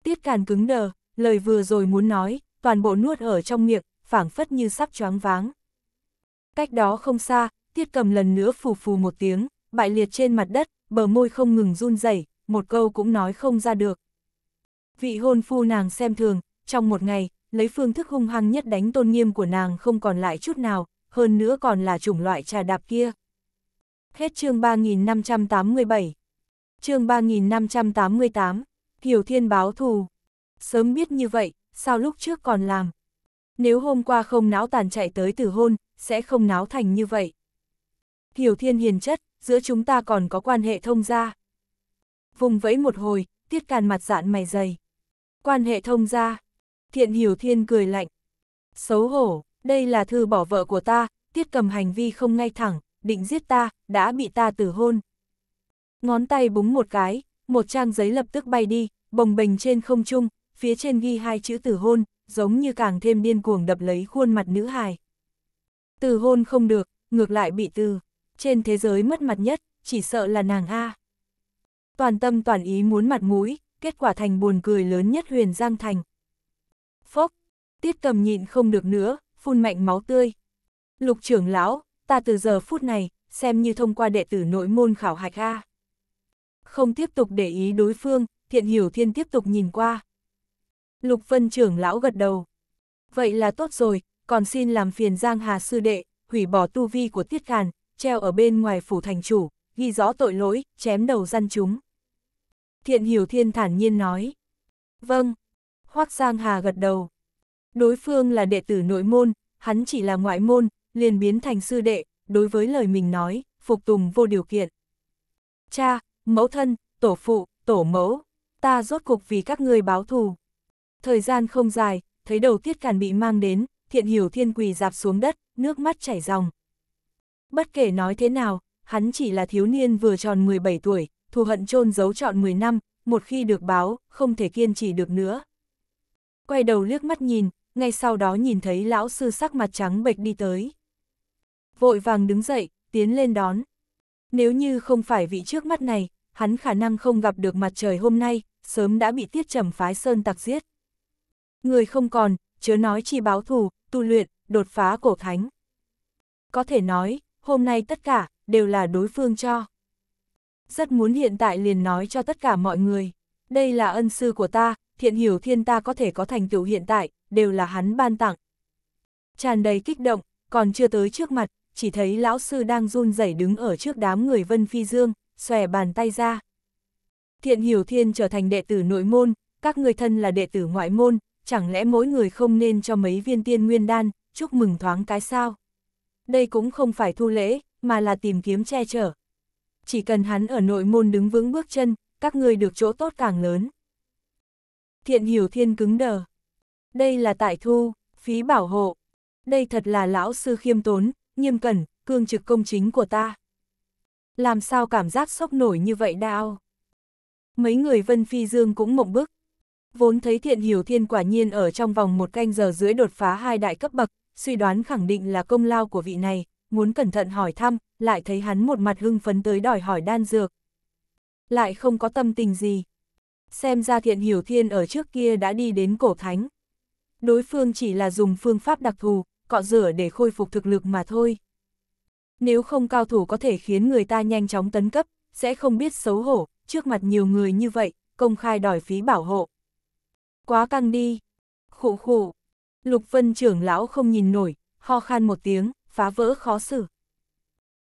Tiết Càn cứng đờ, lời vừa rồi muốn nói, toàn bộ nuốt ở trong miệng, phảng phất như sắp choáng váng. Cách đó không xa, Tiết Cầm lần nữa phù phù một tiếng, bại liệt trên mặt đất, bờ môi không ngừng run rẩy, một câu cũng nói không ra được. Vị hôn phu nàng xem thường, trong một ngày, lấy phương thức hung hăng nhất đánh tôn nghiêm của nàng không còn lại chút nào, hơn nữa còn là chủng loại trà đạp kia. Hết chương 3587. Chương 3588. Hiểu Thiên báo thù. Sớm biết như vậy, sao lúc trước còn làm? Nếu hôm qua không náo tàn chạy tới tử hôn, sẽ không náo thành như vậy. Hiểu Thiên hiền chất, giữa chúng ta còn có quan hệ thông gia. Vùng vẫy một hồi, tiết càn mặt dạn mày dày. Quan hệ thông gia. Thiện Hiểu Thiên cười lạnh. Xấu hổ, đây là thư bỏ vợ của ta, tiết cầm hành vi không ngay thẳng định giết ta, đã bị ta tử hôn. Ngón tay búng một cái, một trang giấy lập tức bay đi, bồng bềnh trên không trung, phía trên ghi hai chữ tử hôn, giống như càng thêm điên cuồng đập lấy khuôn mặt nữ hài. Từ hôn không được, ngược lại bị từ. Trên thế giới mất mặt nhất, chỉ sợ là nàng A. Toàn tâm toàn ý muốn mặt mũi, kết quả thành buồn cười lớn nhất huyền Giang Thành. Phốc, tiết cầm nhịn không được nữa, phun mạnh máu tươi. Lục trưởng lão, ta từ giờ phút này, xem như thông qua đệ tử nội môn khảo hạch A. Không tiếp tục để ý đối phương, thiện hiểu thiên tiếp tục nhìn qua. Lục Vân trưởng lão gật đầu. Vậy là tốt rồi, còn xin làm phiền Giang Hà sư đệ, hủy bỏ tu vi của Tiết Khàn, treo ở bên ngoài phủ thành chủ, ghi rõ tội lỗi, chém đầu răn chúng. Thiện hiểu thiên thản nhiên nói. Vâng. Hoác Giang Hà gật đầu. Đối phương là đệ tử nội môn, hắn chỉ là ngoại môn, liền biến thành sư đệ, đối với lời mình nói, phục tùng vô điều kiện. Cha, mẫu thân, tổ phụ, tổ mẫu, ta rốt cục vì các ngươi báo thù. Thời gian không dài, thấy đầu tiết càn bị mang đến, thiện hiểu thiên quỳ dạp xuống đất, nước mắt chảy ròng. Bất kể nói thế nào, hắn chỉ là thiếu niên vừa tròn 17 tuổi, thù hận chôn giấu trọn 10 năm, một khi được báo, không thể kiên trì được nữa. Quay đầu liếc mắt nhìn, ngay sau đó nhìn thấy lão sư sắc mặt trắng bệch đi tới vội vàng đứng dậy, tiến lên đón. Nếu như không phải vị trước mắt này, hắn khả năng không gặp được mặt trời hôm nay, sớm đã bị tiết trầm phái sơn tặc giết. Người không còn, chớ nói chi báo thù, tu luyện, đột phá cổ thánh. Có thể nói, hôm nay tất cả, đều là đối phương cho. Rất muốn hiện tại liền nói cho tất cả mọi người, đây là ân sư của ta, thiện hiểu thiên ta có thể có thành tựu hiện tại, đều là hắn ban tặng. Tràn đầy kích động, còn chưa tới trước mặt, chỉ thấy lão sư đang run rẩy đứng ở trước đám người Vân Phi Dương, xòe bàn tay ra. Thiện Hiểu Thiên trở thành đệ tử nội môn, các người thân là đệ tử ngoại môn, chẳng lẽ mỗi người không nên cho mấy viên tiên nguyên đan, chúc mừng thoáng cái sao? Đây cũng không phải thu lễ, mà là tìm kiếm che chở. Chỉ cần hắn ở nội môn đứng vững bước chân, các người được chỗ tốt càng lớn. Thiện Hiểu Thiên cứng đờ. Đây là tại thu, phí bảo hộ. Đây thật là lão sư khiêm tốn, nghiêm cẩn, cương trực công chính của ta. Làm sao cảm giác sốc nổi như vậy đau? Mấy người Vân Phi Dương cũng mộng bức. Vốn thấy thiện hiểu thiên quả nhiên ở trong vòng một canh giờ dưới đột phá hai đại cấp bậc, suy đoán khẳng định là công lao của vị này, muốn cẩn thận hỏi thăm, lại thấy hắn một mặt hưng phấn tới đòi hỏi đan dược. Lại không có tâm tình gì. Xem ra thiện hiểu thiên ở trước kia đã đi đến cổ thánh. Đối phương chỉ là dùng phương pháp đặc thù, cọ rửa để khôi phục thực lực mà thôi. Nếu không cao thủ có thể khiến người ta nhanh chóng tấn cấp, sẽ không biết xấu hổ, trước mặt nhiều người như vậy, công khai đòi phí bảo hộ. Quá căng đi. Khụ khụ. Lục Vân trưởng lão không nhìn nổi, ho khan một tiếng, phá vỡ khó xử.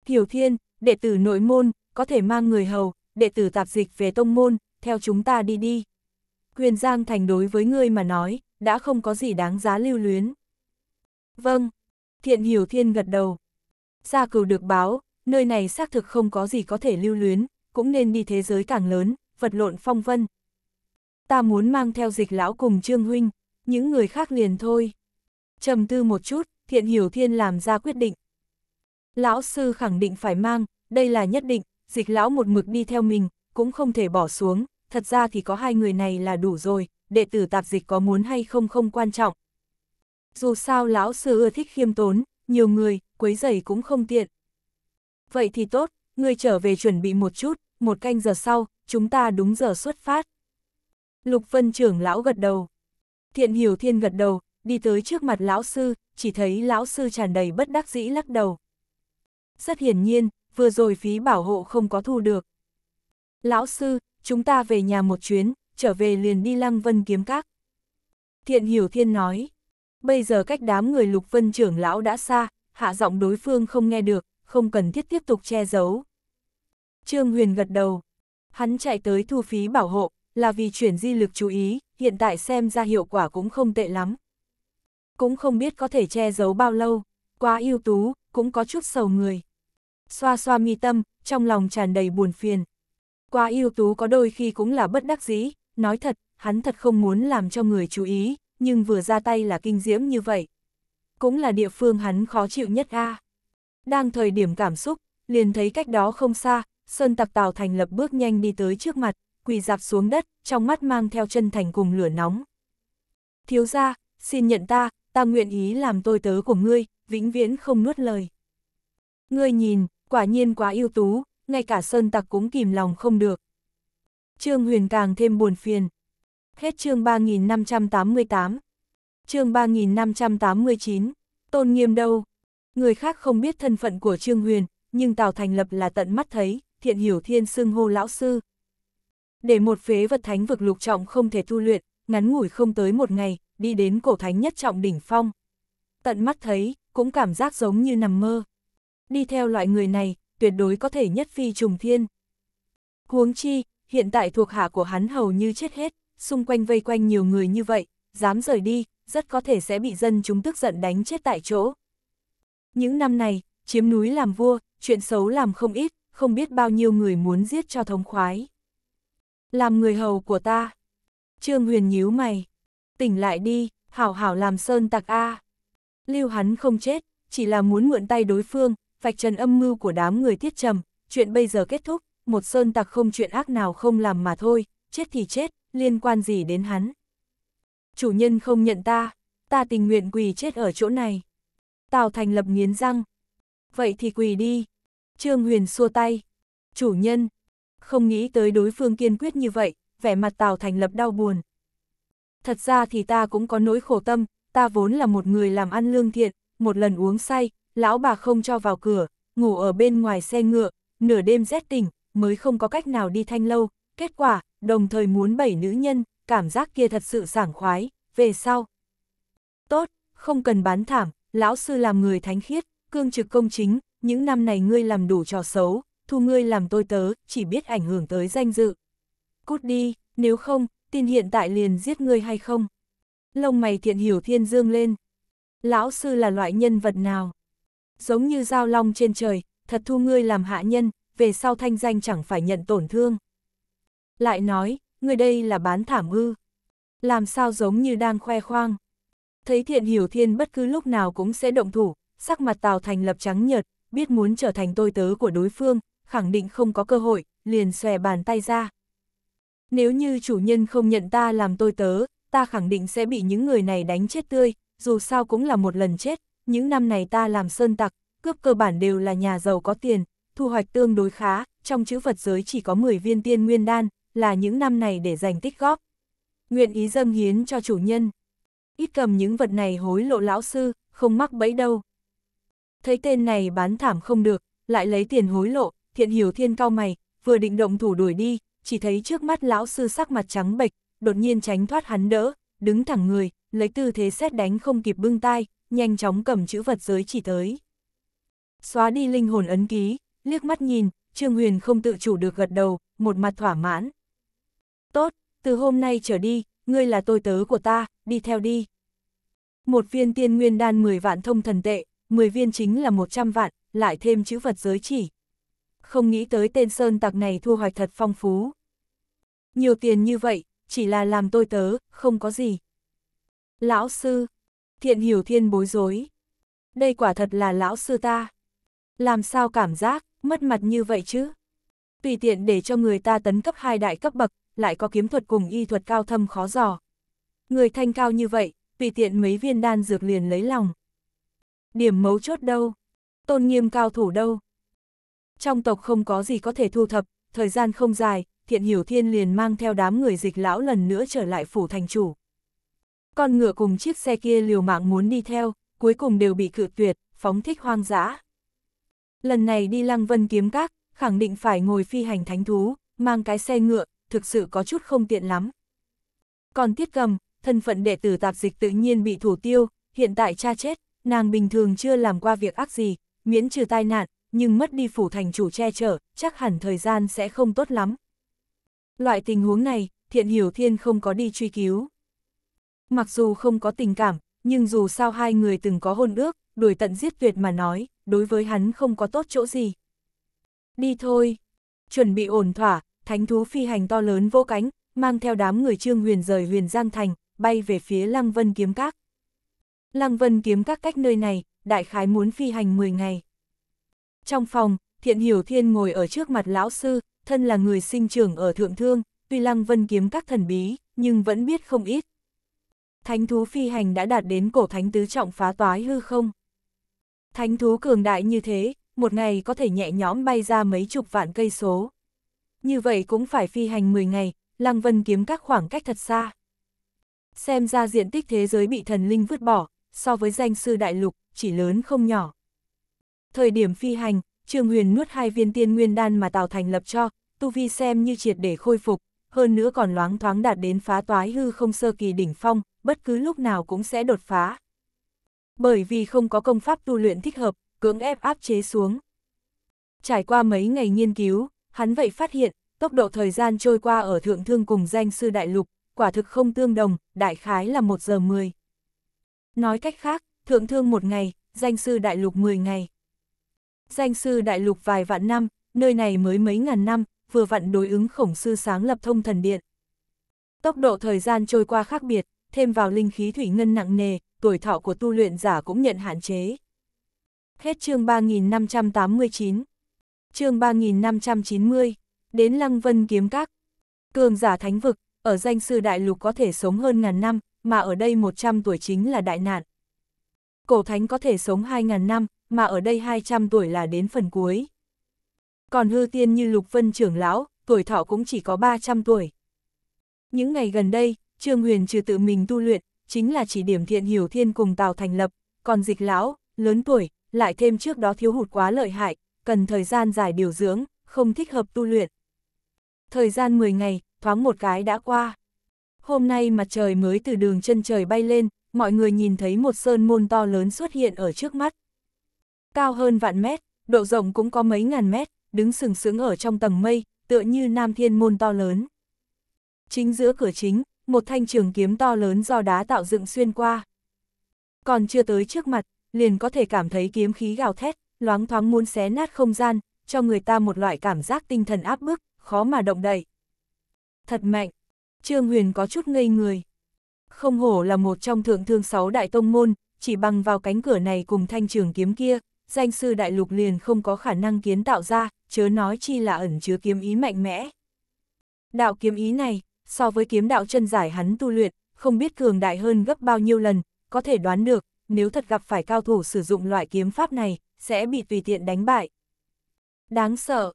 Hiểu Thiên, đệ tử nội môn, có thể mang người hầu, đệ tử tạp dịch về tông môn, theo chúng ta đi đi. quyền Giang Thành đối với ngươi mà nói, đã không có gì đáng giá lưu luyến. Vâng. Thiện hiểu thiên gật đầu. Gia cừu được báo, nơi này xác thực không có gì có thể lưu luyến, cũng nên đi thế giới càng lớn, vật lộn phong vân. Ta muốn mang theo dịch lão cùng Trương Huynh, những người khác liền thôi. trầm tư một chút, thiện hiểu thiên làm ra quyết định. Lão sư khẳng định phải mang, đây là nhất định, dịch lão một mực đi theo mình, cũng không thể bỏ xuống, thật ra thì có hai người này là đủ rồi, đệ tử tạp dịch có muốn hay không không quan trọng, dù sao lão sư ưa thích khiêm tốn, nhiều người, quấy giày cũng không tiện. Vậy thì tốt, ngươi trở về chuẩn bị một chút, một canh giờ sau, chúng ta đúng giờ xuất phát. Lục Vân trưởng lão gật đầu. Thiện Hiểu Thiên gật đầu, đi tới trước mặt lão sư, chỉ thấy lão sư tràn đầy bất đắc dĩ lắc đầu. Rất hiển nhiên, vừa rồi phí bảo hộ không có thu được. Lão sư, chúng ta về nhà một chuyến, trở về liền đi lăng vân kiếm các. Thiện Hiểu Thiên nói bây giờ cách đám người lục vân trưởng lão đã xa, hạ giọng đối phương không nghe được, không cần thiết tiếp tục che giấu. Trương Huyền gật đầu, hắn chạy tới thu phí bảo hộ, là vì chuyển di lực chú ý, hiện tại xem ra hiệu quả cũng không tệ lắm. Cũng không biết có thể che giấu bao lâu, quá ưu tú, cũng có chút sầu người. Xoa xoa mi tâm, trong lòng tràn đầy buồn phiền. Quá ưu tú có đôi khi cũng là bất đắc dĩ, nói thật, hắn thật không muốn làm cho người chú ý, nhưng vừa ra tay là kinh diễm như vậy. Cũng là địa phương hắn khó chịu nhất a. Đang thời điểm cảm xúc, liền thấy cách đó không xa, Sơn Tặc Tào Thành lập bước nhanh đi tới trước mặt, quỳ dạp xuống đất, trong mắt mang theo chân thành cùng lửa nóng. Thiếu gia, xin nhận ta, ta nguyện ý làm tôi tớ của ngươi, vĩnh viễn không nuốt lời. Ngươi nhìn, quả nhiên quá ưu tú, ngay cả Sơn Tặc cũng kìm lòng không được. Trương Huyền càng thêm buồn phiền, Hết chương 3588. Chương 3589. Tôn nghiêm đâu? Người khác không biết thân phận của Trương Huyền, nhưng Tào Thành Lập là tận mắt thấy, thiện hiểu thiên xưng hô lão sư. Để một phế vật thánh vực lục trọng không thể tu luyện, ngắn ngủi không tới một ngày, đi đến cổ thánh nhất trọng đỉnh phong. Tận mắt thấy, cũng cảm giác giống như nằm mơ. Đi theo loại người này, tuyệt đối có thể nhất phi trùng thiên. Huống chi, hiện tại thuộc hạ của hắn hầu như chết hết, xung quanh vây quanh nhiều người như vậy, dám rời đi, rất có thể sẽ bị dân chúng tức giận đánh chết tại chỗ. Những năm này, chiếm núi làm vua, chuyện xấu làm không ít, không biết bao nhiêu người muốn giết cho thống khoái. Làm người hầu của ta. Trương Huyền nhíu mày. Tỉnh lại đi, hảo hảo làm sơn tặc A. Lưu hắn không chết, chỉ là muốn mượn tay đối phương, vạch trần âm mưu của đám người tiết trầm. Chuyện bây giờ kết thúc, một sơn tặc không chuyện ác nào không làm mà thôi, chết thì chết, liên quan gì đến hắn? Chủ nhân không nhận ta, ta tình nguyện quỳ chết ở chỗ này. Tào Thành Lập nghiến răng. Vậy thì quỳ đi. Trương Huyền xua tay. Chủ nhân. Không nghĩ tới đối phương kiên quyết như vậy, vẻ mặt Tào Thành Lập đau buồn. Thật ra thì ta cũng có nỗi khổ tâm, ta vốn là một người làm ăn lương thiện, một lần uống say, lão bà không cho vào cửa, ngủ ở bên ngoài xe ngựa, nửa đêm rét tỉnh, mới không có cách nào đi thanh lâu, kết quả, đồng thời muốn bảy nữ nhân, cảm giác kia thật sự sảng khoái, về sau. Tốt, không cần bán thảm, lão sư làm người thánh khiết, cương trực công chính, những năm này ngươi làm đủ trò xấu, thu ngươi làm tôi tớ, chỉ biết ảnh hưởng tới danh dự. Cút đi, nếu không, tin hiện tại liền giết ngươi hay không? Lông mày thiện hiểu thiên dương lên. Lão sư là loại nhân vật nào? Giống như dao long trên trời, thật thu ngươi làm hạ nhân, về sau thanh danh chẳng phải nhận tổn thương. Lại nói, người đây là bán thảm ư. Làm sao giống như đang khoe khoang. Thấy thiện hiểu thiên bất cứ lúc nào cũng sẽ động thủ, sắc mặt Tào Thành lập trắng nhợt, biết muốn trở thành tôi tớ của đối phương, khẳng định không có cơ hội, liền xòe bàn tay ra. Nếu như chủ nhân không nhận ta làm tôi tớ, ta khẳng định sẽ bị những người này đánh chết tươi, dù sao cũng là một lần chết, những năm này ta làm sơn tặc, cướp cơ bản đều là nhà giàu có tiền, thu hoạch tương đối khá, trong chữ vật giới chỉ có 10 viên tiên nguyên đan, là những năm này để dành tích góp. Nguyện ý dâng hiến cho chủ nhân. Ít cầm những vật này hối lộ lão sư, không mắc bẫy đâu. Thấy tên này bán thảm không được, lại lấy tiền hối lộ, thiện hiểu thiên cao mày, vừa định động thủ đuổi đi, chỉ thấy trước mắt lão sư sắc mặt trắng bệch, đột nhiên tránh thoát hắn đỡ, đứng thẳng người, lấy tư thế xét đánh không kịp bưng tai, nhanh chóng cầm chữ vật giới chỉ tới. Xóa đi linh hồn ấn ký, liếc mắt nhìn, Trương Huyền không tự chủ được gật đầu, một mặt thỏa mãn. Tốt, từ hôm nay trở đi, ngươi là tôi tớ của ta, đi theo đi. Một viên tiên nguyên đan 10 vạn thông thần tệ, 10 viên chính là 100 vạn, lại thêm chữ vật giới chỉ. Không nghĩ tới tên Sơn tặc này thu hoạch thật phong phú. Nhiều tiền như vậy, chỉ là làm tôi tớ, không có gì. Lão sư, thiện hiểu thiên bối rối. Đây quả thật là lão sư ta. Làm sao cảm giác, mất mặt như vậy chứ? Tùy tiện để cho người ta tấn cấp hai đại cấp bậc, lại có kiếm thuật cùng y thuật cao thâm khó dò Người thanh cao như vậy, tùy tiện mấy viên đan dược liền lấy lòng. Điểm mấu chốt đâu? Tôn nghiêm cao thủ đâu? Trong tộc không có gì có thể thu thập, thời gian không dài, thiện hiểu thiên liền mang theo đám người dịch lão lần nữa trở lại phủ thành chủ. Con ngựa cùng chiếc xe kia liều mạng muốn đi theo, cuối cùng đều bị cự tuyệt, phóng thích hoang dã. Lần này đi lăng vân kiếm các, khẳng định phải ngồi phi hành thánh thú, mang cái xe ngựa, thực sự có chút không tiện lắm. Còn tiết cầm, thân phận đệ tử tạp dịch tự nhiên bị thủ tiêu, hiện tại cha chết, nàng bình thường chưa làm qua việc ác gì, miễn trừ tai nạn, nhưng mất đi phủ thành chủ che chở, chắc hẳn thời gian sẽ không tốt lắm. Loại tình huống này, thiện hiểu thiên không có đi truy cứu. Mặc dù không có tình cảm, nhưng dù sao hai người từng có hôn ước, đuổi tận giết tuyệt mà nói, đối với hắn không có tốt chỗ gì. Đi thôi, chuẩn bị ổn thỏa, thánh thú phi hành to lớn vô cánh, mang theo đám người Trương Huyền rời Huyền Giang Thành, bay về phía Lăng Vân Kiếm Các. Lăng Vân Kiếm Các cách nơi này, đại khái muốn phi hành 10 ngày. Trong phòng, Thiện Hiểu Thiên ngồi ở trước mặt lão sư, thân là người sinh trưởng ở Thượng Thương, tuy Lăng Vân Kiếm Các thần bí, nhưng vẫn biết không ít. Thánh thú phi hành đã đạt đến cổ thánh tứ trọng phá toái hư không. Thánh thú cường đại như thế, một ngày có thể nhẹ nhõm bay ra mấy chục vạn cây số như vậy cũng phải phi hành 10 ngày, Lăng Vân kiếm các khoảng cách thật xa. Xem ra diện tích thế giới bị thần linh vứt bỏ, so với danh sư đại lục, chỉ lớn không nhỏ. Thời điểm phi hành, Trương Huyền nuốt hai viên tiên nguyên đan mà Tào Thành lập cho, tu vi xem như triệt để khôi phục, hơn nữa còn loáng thoáng đạt đến phá toái hư không sơ kỳ đỉnh phong, bất cứ lúc nào cũng sẽ đột phá. Bởi vì không có công pháp tu luyện thích hợp, cưỡng ép áp chế xuống. Trải qua mấy ngày nghiên cứu, hắn vậy phát hiện, tốc độ thời gian trôi qua ở thượng thương cùng danh sư đại lục, quả thực không tương đồng, đại khái là 1 giờ 10. Nói cách khác, thượng thương một ngày, danh sư đại lục 10 ngày. Danh sư đại lục vài vạn năm, nơi này mới mấy ngàn năm, vừa vặn đối ứng khổng sư sáng lập thông thần điện. Tốc độ thời gian trôi qua khác biệt, thêm vào linh khí thủy ngân nặng nề, tuổi thọ của tu luyện giả cũng nhận hạn chế. Hết chương 3589 chương 3590, đến Lăng Vân Kiếm Các. Cường giả thánh vực, ở danh sư đại lục có thể sống hơn ngàn năm, mà ở đây 100 tuổi chính là đại nạn. Cổ thánh có thể sống 2.000 năm, mà ở đây 200 tuổi là đến phần cuối. Còn hư tiên như Lục Vân trưởng lão, tuổi thọ cũng chỉ có 300 tuổi. Những ngày gần đây, Trương Huyền trừ tự mình tu luyện, chính là chỉ điểm thiện hiểu thiên cùng Tào thành lập, còn dịch lão, lớn tuổi, lại thêm trước đó thiếu hụt quá lợi hại, cần thời gian dài điều dưỡng, không thích hợp tu luyện. Thời gian 10 ngày, thoáng một cái đã qua. Hôm nay mặt trời mới từ đường chân trời bay lên, mọi người nhìn thấy một sơn môn to lớn xuất hiện ở trước mắt. Cao hơn vạn mét, độ rộng cũng có mấy ngàn mét, đứng sừng sững ở trong tầng mây, tựa như nam thiên môn to lớn. Chính giữa cửa chính, một thanh trường kiếm to lớn do đá tạo dựng xuyên qua. Còn chưa tới trước mặt, liền có thể cảm thấy kiếm khí gào thét, loáng thoáng muốn xé nát không gian, cho người ta một loại cảm giác tinh thần áp bức, khó mà động đậy. Thật mạnh, Trương Huyền có chút ngây người. Không hổ là một trong thượng thương sáu đại tông môn, chỉ bằng vào cánh cửa này cùng thanh trường kiếm kia, danh sư đại lục liền không có khả năng kiến tạo ra, chớ nói chi là ẩn chứa kiếm ý mạnh mẽ. Đạo kiếm ý này, so với kiếm đạo chân giải hắn tu luyện, không biết cường đại hơn gấp bao nhiêu lần, có thể đoán được, nếu thật gặp phải cao thủ sử dụng loại kiếm pháp này, sẽ bị tùy tiện đánh bại. Đáng sợ.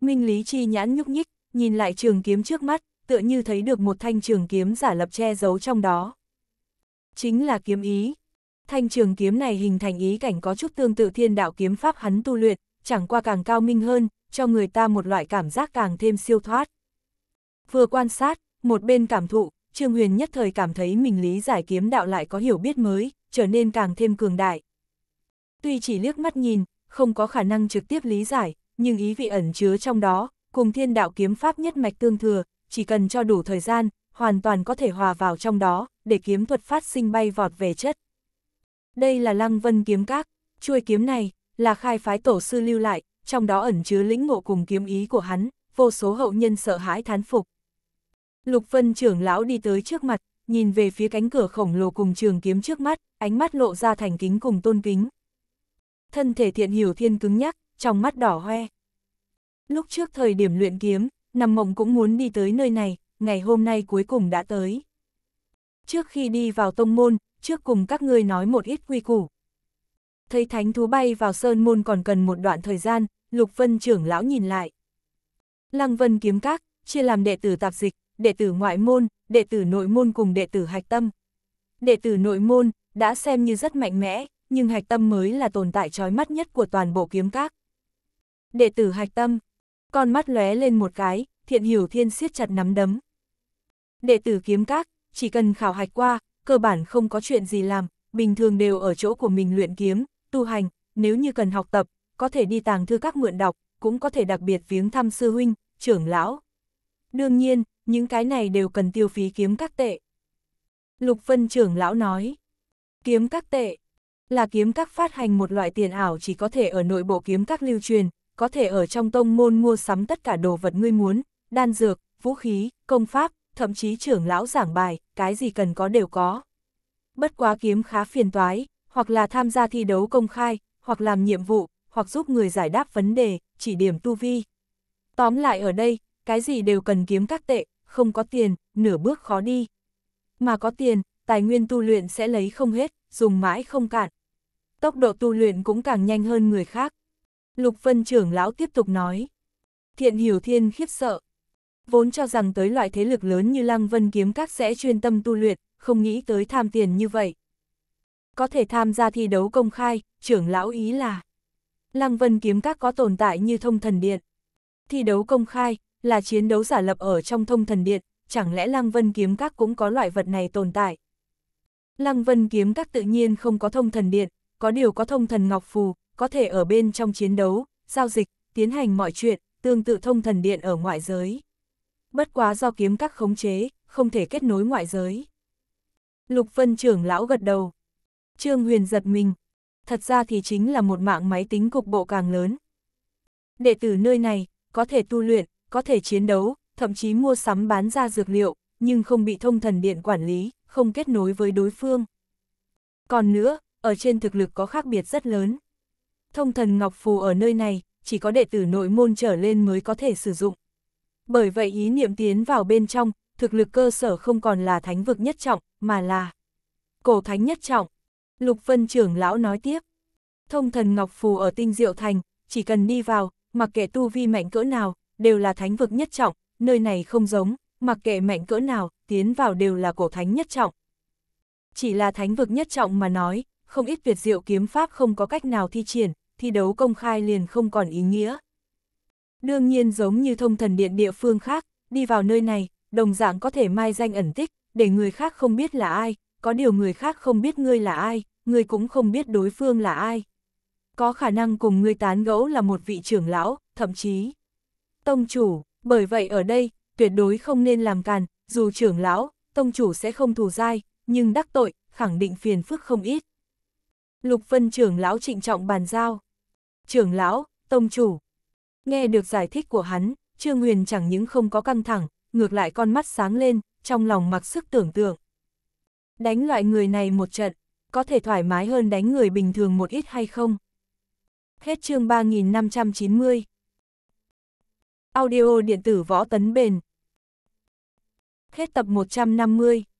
Minh Lý Chi nhãn nhúc nhích, nhìn lại trường kiếm trước mắt, tựa như thấy được một thanh trường kiếm giả lập che giấu trong đó. Chính là kiếm ý. Thanh trường kiếm này hình thành ý cảnh có chút tương tự thiên đạo kiếm pháp hắn tu luyện, chẳng qua càng cao minh hơn, cho người ta một loại cảm giác càng thêm siêu thoát. Vừa quan sát, một bên cảm thụ, Trương Huyền nhất thời cảm thấy mình lý giải kiếm đạo lại có hiểu biết mới, trở nên càng thêm cường đại. Tuy chỉ liếc mắt nhìn, không có khả năng trực tiếp lý giải, nhưng ý vị ẩn chứa trong đó, cùng thiên đạo kiếm pháp nhất mạch tương thừa, chỉ cần cho đủ thời gian, hoàn toàn có thể hòa vào trong đó, để kiếm thuật phát sinh bay vọt về chất. Đây là lăng vân kiếm các, chuôi kiếm này, là khai phái tổ sư lưu lại, trong đó ẩn chứa lĩnh ngộ cùng kiếm ý của hắn, vô số hậu nhân sợ hãi thán phục. Lục Vân trưởng lão đi tới trước mặt, nhìn về phía cánh cửa khổng lồ cùng trường kiếm trước mắt, ánh mắt lộ ra thành kính cùng tôn kính thân thể thiện hiểu thiên cứng nhắc, trong mắt đỏ hoe. Lúc trước thời điểm luyện kiếm, nằm mộng cũng muốn đi tới nơi này, ngày hôm nay cuối cùng đã tới. Trước khi đi vào tông môn, trước cùng các ngươi nói một ít quy củ. Thấy thánh thú bay vào sơn môn còn cần một đoạn thời gian, Lục Vân trưởng lão nhìn lại. Lăng Vân kiếm các, chia làm đệ tử tạp dịch, đệ tử ngoại môn, đệ tử nội môn cùng đệ tử hạch tâm. Đệ tử nội môn, đã xem như rất mạnh mẽ, nhưng hạch tâm mới là tồn tại trói mắt nhất của toàn bộ kiếm các. Đệ tử hạch tâm, con mắt lóe lên một cái, thiện hiểu thiên siết chặt nắm đấm. Đệ tử kiếm các, chỉ cần khảo hạch qua, cơ bản không có chuyện gì làm, bình thường đều ở chỗ của mình luyện kiếm, tu hành, nếu như cần học tập, có thể đi tàng thư các mượn đọc, cũng có thể đặc biệt viếng thăm sư huynh, trưởng lão. Đương nhiên, những cái này đều cần tiêu phí kiếm các tệ. Lục Vân trưởng lão nói, kiếm các tệ, là kiếm các phát hành một loại tiền ảo chỉ có thể ở nội bộ kiếm các lưu truyền, có thể ở trong tông môn mua sắm tất cả đồ vật ngươi muốn, đan dược, vũ khí, công pháp, thậm chí trưởng lão giảng bài, cái gì cần có đều có. Bất quá kiếm khá phiền toái, hoặc là tham gia thi đấu công khai, hoặc làm nhiệm vụ, hoặc giúp người giải đáp vấn đề, chỉ điểm tu vi. Tóm lại ở đây, cái gì đều cần kiếm các tệ, không có tiền, nửa bước khó đi. Mà có tiền, tài nguyên tu luyện sẽ lấy không hết, dùng mãi không cạn tốc độ tu luyện cũng càng nhanh hơn người khác. Lục Vân trưởng lão tiếp tục nói. Thiện hiểu thiên khiếp sợ. Vốn cho rằng tới loại thế lực lớn như Lăng Vân kiếm các sẽ chuyên tâm tu luyện, không nghĩ tới tham tiền như vậy. Có thể tham gia thi đấu công khai, trưởng lão ý là. Lăng Vân kiếm các có tồn tại như thông thần điện. Thi đấu công khai, là chiến đấu giả lập ở trong thông thần điện, chẳng lẽ Lăng Vân kiếm các cũng có loại vật này tồn tại. Lăng Vân kiếm các tự nhiên không có thông thần điện, có điều có thông thần ngọc phù, có thể ở bên trong chiến đấu, giao dịch, tiến hành mọi chuyện, tương tự thông thần điện ở ngoại giới. Bất quá do kiếm các khống chế, không thể kết nối ngoại giới. Lục Vân trưởng lão gật đầu. Trương Huyền giật mình. Thật ra thì chính là một mạng máy tính cục bộ càng lớn. Đệ tử nơi này, có thể tu luyện, có thể chiến đấu, thậm chí mua sắm bán ra dược liệu, nhưng không bị thông thần điện quản lý, không kết nối với đối phương. Còn nữa, ở trên thực lực có khác biệt rất lớn. Thông thần Ngọc Phù ở nơi này, chỉ có đệ tử nội môn trở lên mới có thể sử dụng. Bởi vậy ý niệm tiến vào bên trong, thực lực cơ sở không còn là thánh vực nhất trọng, mà là cổ thánh nhất trọng. Lục Vân trưởng lão nói tiếp, thông thần Ngọc Phù ở tinh diệu thành, chỉ cần đi vào, mặc kệ tu vi mạnh cỡ nào, đều là thánh vực nhất trọng, nơi này không giống, mặc kệ mạnh cỡ nào, tiến vào đều là cổ thánh nhất trọng. Chỉ là thánh vực nhất trọng mà nói, không ít tuyệt diệu kiếm pháp không có cách nào thi triển, thi đấu công khai liền không còn ý nghĩa. Đương nhiên giống như thông thần điện địa phương khác, đi vào nơi này, đồng dạng có thể mai danh ẩn tích, để người khác không biết là ai, có điều người khác không biết ngươi là ai, ngươi cũng không biết đối phương là ai. Có khả năng cùng ngươi tán gẫu là một vị trưởng lão, thậm chí tông chủ, bởi vậy ở đây, tuyệt đối không nên làm càn, dù trưởng lão, tông chủ sẽ không thù dai, nhưng đắc tội, khẳng định phiền phức không ít. Lục Vân trưởng lão trịnh trọng bàn giao. Trưởng lão, tông chủ. Nghe được giải thích của hắn, Trương Huyền chẳng những không có căng thẳng, ngược lại con mắt sáng lên, trong lòng mặc sức tưởng tượng. Đánh loại người này một trận, có thể thoải mái hơn đánh người bình thường một ít hay không? Hết chương 3590. Audio điện tử võ tấn bền. Hết tập 150.